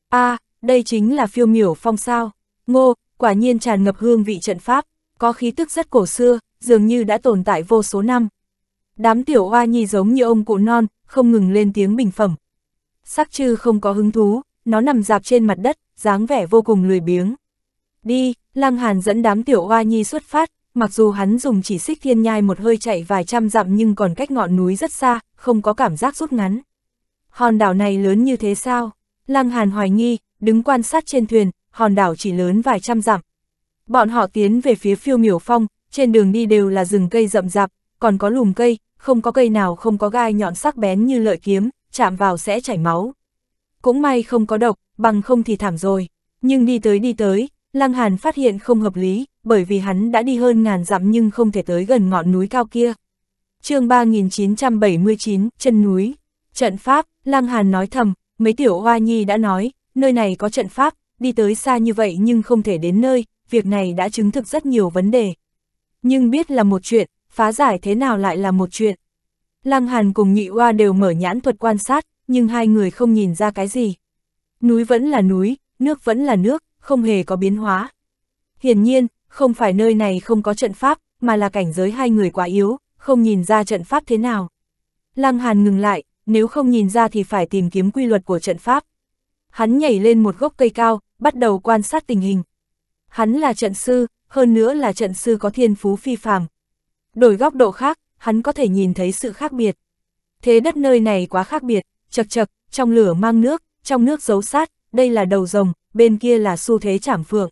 a à, đây chính là phiêu miểu phong sao, ngô, quả nhiên tràn ngập hương vị trận pháp, có khí tức rất cổ xưa, dường như đã tồn tại vô số năm. Đám tiểu hoa nhi giống như ông cụ non, không ngừng lên tiếng bình phẩm. Sắc chư không có hứng thú, nó nằm dạp trên mặt đất, dáng vẻ vô cùng lười biếng. Đi, Lăng Hàn dẫn đám tiểu hoa nhi xuất phát, mặc dù hắn dùng chỉ xích thiên nhai một hơi chạy vài trăm dặm nhưng còn cách ngọn núi rất xa, không có cảm giác rút ngắn hòn đảo này lớn như thế sao? Lăng Hàn hoài nghi, đứng quan sát trên thuyền, hòn đảo chỉ lớn vài trăm dặm. Bọn họ tiến về phía phiêu miểu phong, trên đường đi đều là rừng cây rậm rạp, còn có lùm cây, không có cây nào không có gai nhọn sắc bén như lợi kiếm, chạm vào sẽ chảy máu. Cũng may không có độc, bằng không thì thảm rồi. Nhưng đi tới đi tới, Lăng Hàn phát hiện không hợp lý, bởi vì hắn đã đi hơn ngàn dặm nhưng không thể tới gần ngọn núi cao kia. chương 3979, chân núi, trận Pháp, Lăng Hàn nói thầm, mấy tiểu hoa nhi đã nói, nơi này có trận pháp, đi tới xa như vậy nhưng không thể đến nơi, việc này đã chứng thực rất nhiều vấn đề. Nhưng biết là một chuyện, phá giải thế nào lại là một chuyện. Lăng Hàn cùng Nhị Hoa đều mở nhãn thuật quan sát, nhưng hai người không nhìn ra cái gì. Núi vẫn là núi, nước vẫn là nước, không hề có biến hóa. Hiển nhiên, không phải nơi này không có trận pháp, mà là cảnh giới hai người quá yếu, không nhìn ra trận pháp thế nào. Lăng Hàn ngừng lại, nếu không nhìn ra thì phải tìm kiếm quy luật của trận pháp. Hắn nhảy lên một gốc cây cao, bắt đầu quan sát tình hình. Hắn là trận sư, hơn nữa là trận sư có thiên phú phi phàm. Đổi góc độ khác, hắn có thể nhìn thấy sự khác biệt. Thế đất nơi này quá khác biệt, chật chật, trong lửa mang nước, trong nước giấu sát, đây là đầu rồng, bên kia là xu thế chảm phượng.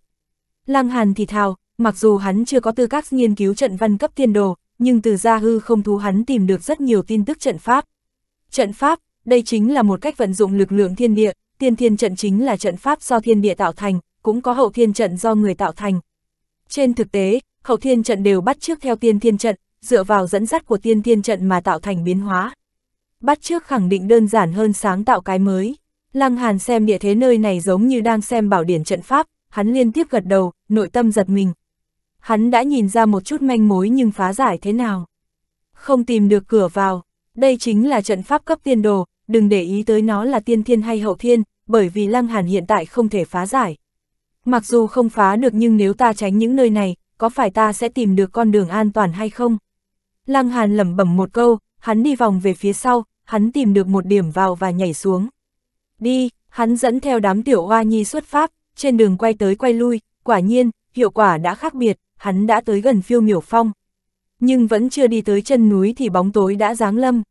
Lăng Hàn thì thào, mặc dù hắn chưa có tư cách nghiên cứu trận văn cấp tiên đồ, nhưng từ gia hư không thú hắn tìm được rất nhiều tin tức trận pháp. Trận pháp, đây chính là một cách vận dụng lực lượng thiên địa, tiên thiên trận chính là trận pháp do thiên địa tạo thành, cũng có hậu thiên trận do người tạo thành. Trên thực tế, hậu thiên trận đều bắt trước theo tiên thiên trận, dựa vào dẫn dắt của tiên thiên trận mà tạo thành biến hóa. Bắt trước khẳng định đơn giản hơn sáng tạo cái mới. Lăng Hàn xem địa thế nơi này giống như đang xem bảo điển trận pháp, hắn liên tiếp gật đầu, nội tâm giật mình. Hắn đã nhìn ra một chút manh mối nhưng phá giải thế nào. Không tìm được cửa vào, đây chính là trận pháp cấp tiên đồ, đừng để ý tới nó là tiên thiên hay hậu thiên, bởi vì Lăng Hàn hiện tại không thể phá giải. Mặc dù không phá được nhưng nếu ta tránh những nơi này, có phải ta sẽ tìm được con đường an toàn hay không? Lăng Hàn lẩm bẩm một câu, hắn đi vòng về phía sau, hắn tìm được một điểm vào và nhảy xuống. Đi, hắn dẫn theo đám tiểu hoa nhi xuất pháp, trên đường quay tới quay lui, quả nhiên, hiệu quả đã khác biệt, hắn đã tới gần phiêu miểu phong, nhưng vẫn chưa đi tới chân núi thì bóng tối đã giáng lâm.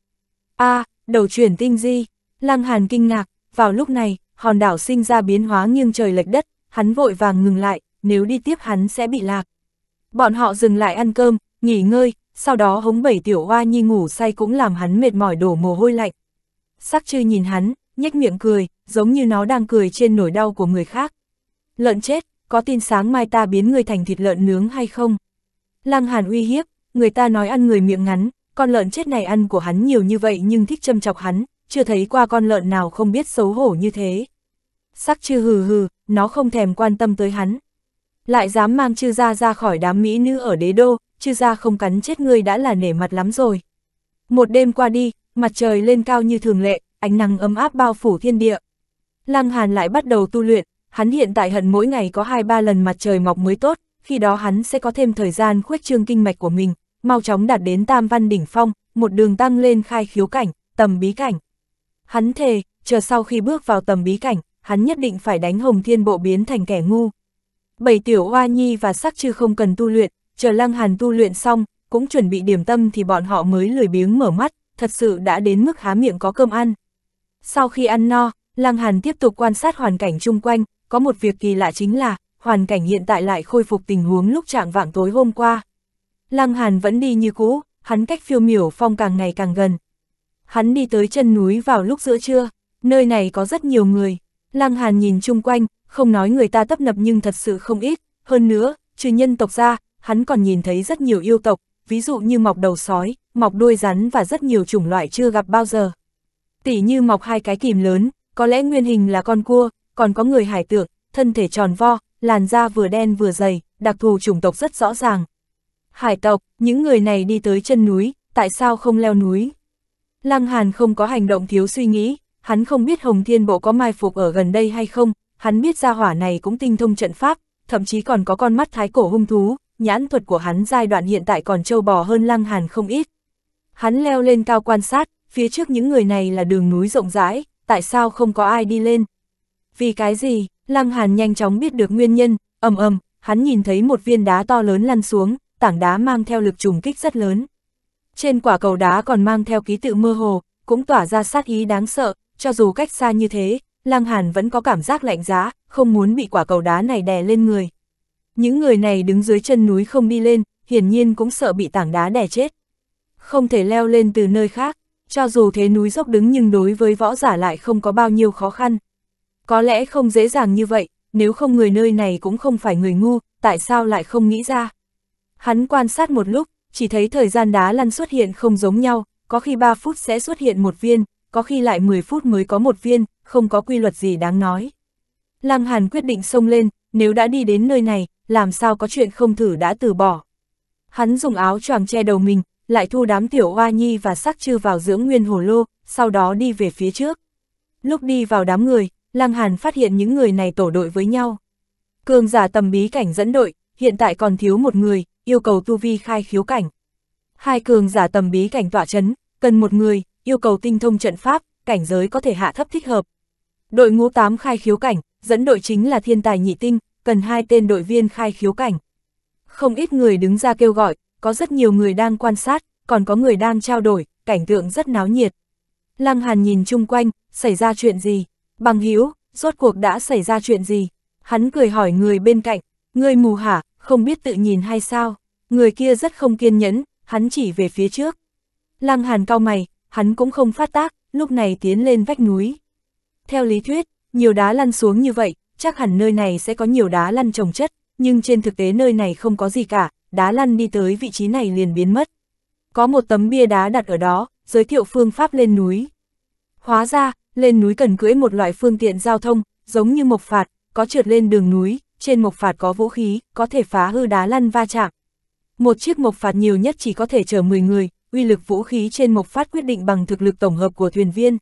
a à, đầu chuyển tinh di, Lăng Hàn kinh ngạc, vào lúc này, hòn đảo sinh ra biến hóa nghiêng trời lệch đất, hắn vội vàng ngừng lại, nếu đi tiếp hắn sẽ bị lạc. Bọn họ dừng lại ăn cơm, nghỉ ngơi, sau đó hống bảy tiểu hoa nhi ngủ say cũng làm hắn mệt mỏi đổ mồ hôi lạnh. Sắc chư nhìn hắn, nhếch miệng cười, giống như nó đang cười trên nỗi đau của người khác. Lợn chết, có tin sáng mai ta biến người thành thịt lợn nướng hay không? Lăng Hàn uy hiếp, người ta nói ăn người miệng ngắn, con lợn chết này ăn của hắn nhiều như vậy nhưng thích châm chọc hắn, chưa thấy qua con lợn nào không biết xấu hổ như thế. Sắc chư hừ hừ, nó không thèm quan tâm tới hắn. Lại dám mang chư ra ra khỏi đám mỹ nữ ở đế đô, chư ra không cắn chết ngươi đã là nể mặt lắm rồi. Một đêm qua đi, mặt trời lên cao như thường lệ, ánh nắng ấm áp bao phủ thiên địa. Lăng Hàn lại bắt đầu tu luyện, hắn hiện tại hận mỗi ngày có 2-3 lần mặt trời mọc mới tốt, khi đó hắn sẽ có thêm thời gian khuếch trương kinh mạch của mình, mau chóng đạt đến tam văn đỉnh phong, một đường tăng lên khai khiếu cảnh, tầm bí cảnh. Hắn thề, chờ sau khi bước vào tầm bí cảnh, hắn nhất định phải đánh hồng thiên bộ biến thành kẻ ngu. Bảy tiểu oa nhi và sắc chư không cần tu luyện, chờ lăng hàn tu luyện xong, cũng chuẩn bị điểm tâm thì bọn họ mới lười biếng mở mắt, thật sự đã đến mức há miệng có cơm ăn. Sau khi ăn no, lăng hàn tiếp tục quan sát hoàn cảnh chung quanh, có một việc kỳ lạ chính là, hoàn cảnh hiện tại lại khôi phục tình huống lúc trạng vạng tối hôm qua. Lăng Hàn vẫn đi như cũ, hắn cách phiêu miểu phong càng ngày càng gần. Hắn đi tới chân núi vào lúc giữa trưa, nơi này có rất nhiều người. Lăng Hàn nhìn chung quanh, không nói người ta tấp nập nhưng thật sự không ít. Hơn nữa, trừ nhân tộc ra, hắn còn nhìn thấy rất nhiều yêu tộc, ví dụ như mọc đầu sói, mọc đuôi rắn và rất nhiều chủng loại chưa gặp bao giờ. Tỷ như mọc hai cái kìm lớn, có lẽ nguyên hình là con cua, còn có người hải tượng, thân thể tròn vo, làn da vừa đen vừa dày, đặc thù chủng tộc rất rõ ràng, hải tộc, những người này đi tới chân núi, tại sao không leo núi? Lăng Hàn không có hành động thiếu suy nghĩ, hắn không biết Hồng Thiên Bộ có mai phục ở gần đây hay không, hắn biết gia hỏa này cũng tinh thông trận pháp, thậm chí còn có con mắt thái cổ hung thú, nhãn thuật của hắn giai đoạn hiện tại còn trâu bò hơn Lăng Hàn không ít. Hắn leo lên cao quan sát, phía trước những người này là đường núi rộng rãi, tại sao không có ai đi lên? Vì cái gì? Lăng Hàn nhanh chóng biết được nguyên nhân, ầm ầm, hắn nhìn thấy một viên đá to lớn lăn xuống, tảng đá mang theo lực trùng kích rất lớn. Trên quả cầu đá còn mang theo ký tự mơ hồ, cũng tỏa ra sát ý đáng sợ, cho dù cách xa như thế, Lăng Hàn vẫn có cảm giác lạnh giá, không muốn bị quả cầu đá này đè lên người. Những người này đứng dưới chân núi không đi lên, hiển nhiên cũng sợ bị tảng đá đè chết. Không thể leo lên từ nơi khác, cho dù thế núi dốc đứng nhưng đối với võ giả lại không có bao nhiêu khó khăn. Có lẽ không dễ dàng như vậy, nếu không người nơi này cũng không phải người ngu, tại sao lại không nghĩ ra. Hắn quan sát một lúc, chỉ thấy thời gian đá lăn xuất hiện không giống nhau, có khi 3 phút sẽ xuất hiện một viên, có khi lại 10 phút mới có một viên, không có quy luật gì đáng nói. Lăng Hàn quyết định xông lên, nếu đã đi đến nơi này, làm sao có chuyện không thử đã từ bỏ. Hắn dùng áo choàng che đầu mình, lại thu đám tiểu oa nhi và sắc chư vào dưỡng nguyên hồ lô, sau đó đi về phía trước. Lúc đi vào đám người, Lăng Hàn phát hiện những người này tổ đội với nhau. Cường giả tầm bí cảnh dẫn đội, hiện tại còn thiếu một người, yêu cầu tu vi khai khiếu cảnh. Hai cường giả tầm bí cảnh tọa chấn, cần một người, yêu cầu tinh thông trận pháp, cảnh giới có thể hạ thấp thích hợp. Đội ngũ 8 khai khiếu cảnh, dẫn đội chính là thiên tài nhị tinh, cần hai tên đội viên khai khiếu cảnh. Không ít người đứng ra kêu gọi, có rất nhiều người đang quan sát, còn có người đang trao đổi, cảnh tượng rất náo nhiệt. Lăng Hàn nhìn chung quanh, xảy ra chuyện gì? Bằng Hữu rốt cuộc đã xảy ra chuyện gì? Hắn cười hỏi người bên cạnh, người mù hả, không biết tự nhìn hay sao, người kia rất không kiên nhẫn, hắn chỉ về phía trước. Lăng Hàn cao mày, hắn cũng không phát tác, lúc này tiến lên vách núi. Theo lý thuyết, nhiều đá lăn xuống như vậy, chắc hẳn nơi này sẽ có nhiều đá lăn trồng chất, nhưng trên thực tế nơi này không có gì cả, đá lăn đi tới vị trí này liền biến mất. Có một tấm bia đá đặt ở đó, giới thiệu phương pháp lên núi. Hóa ra, lên núi cần cưỡi một loại phương tiện giao thông, giống như mộc phạt, có trượt lên đường núi, trên mộc phạt có vũ khí, có thể phá hư đá lăn va chạm. Một chiếc mộc phạt nhiều nhất chỉ có thể chở 10 người, uy lực vũ khí trên mộc phát quyết định bằng thực lực tổng hợp của thuyền viên.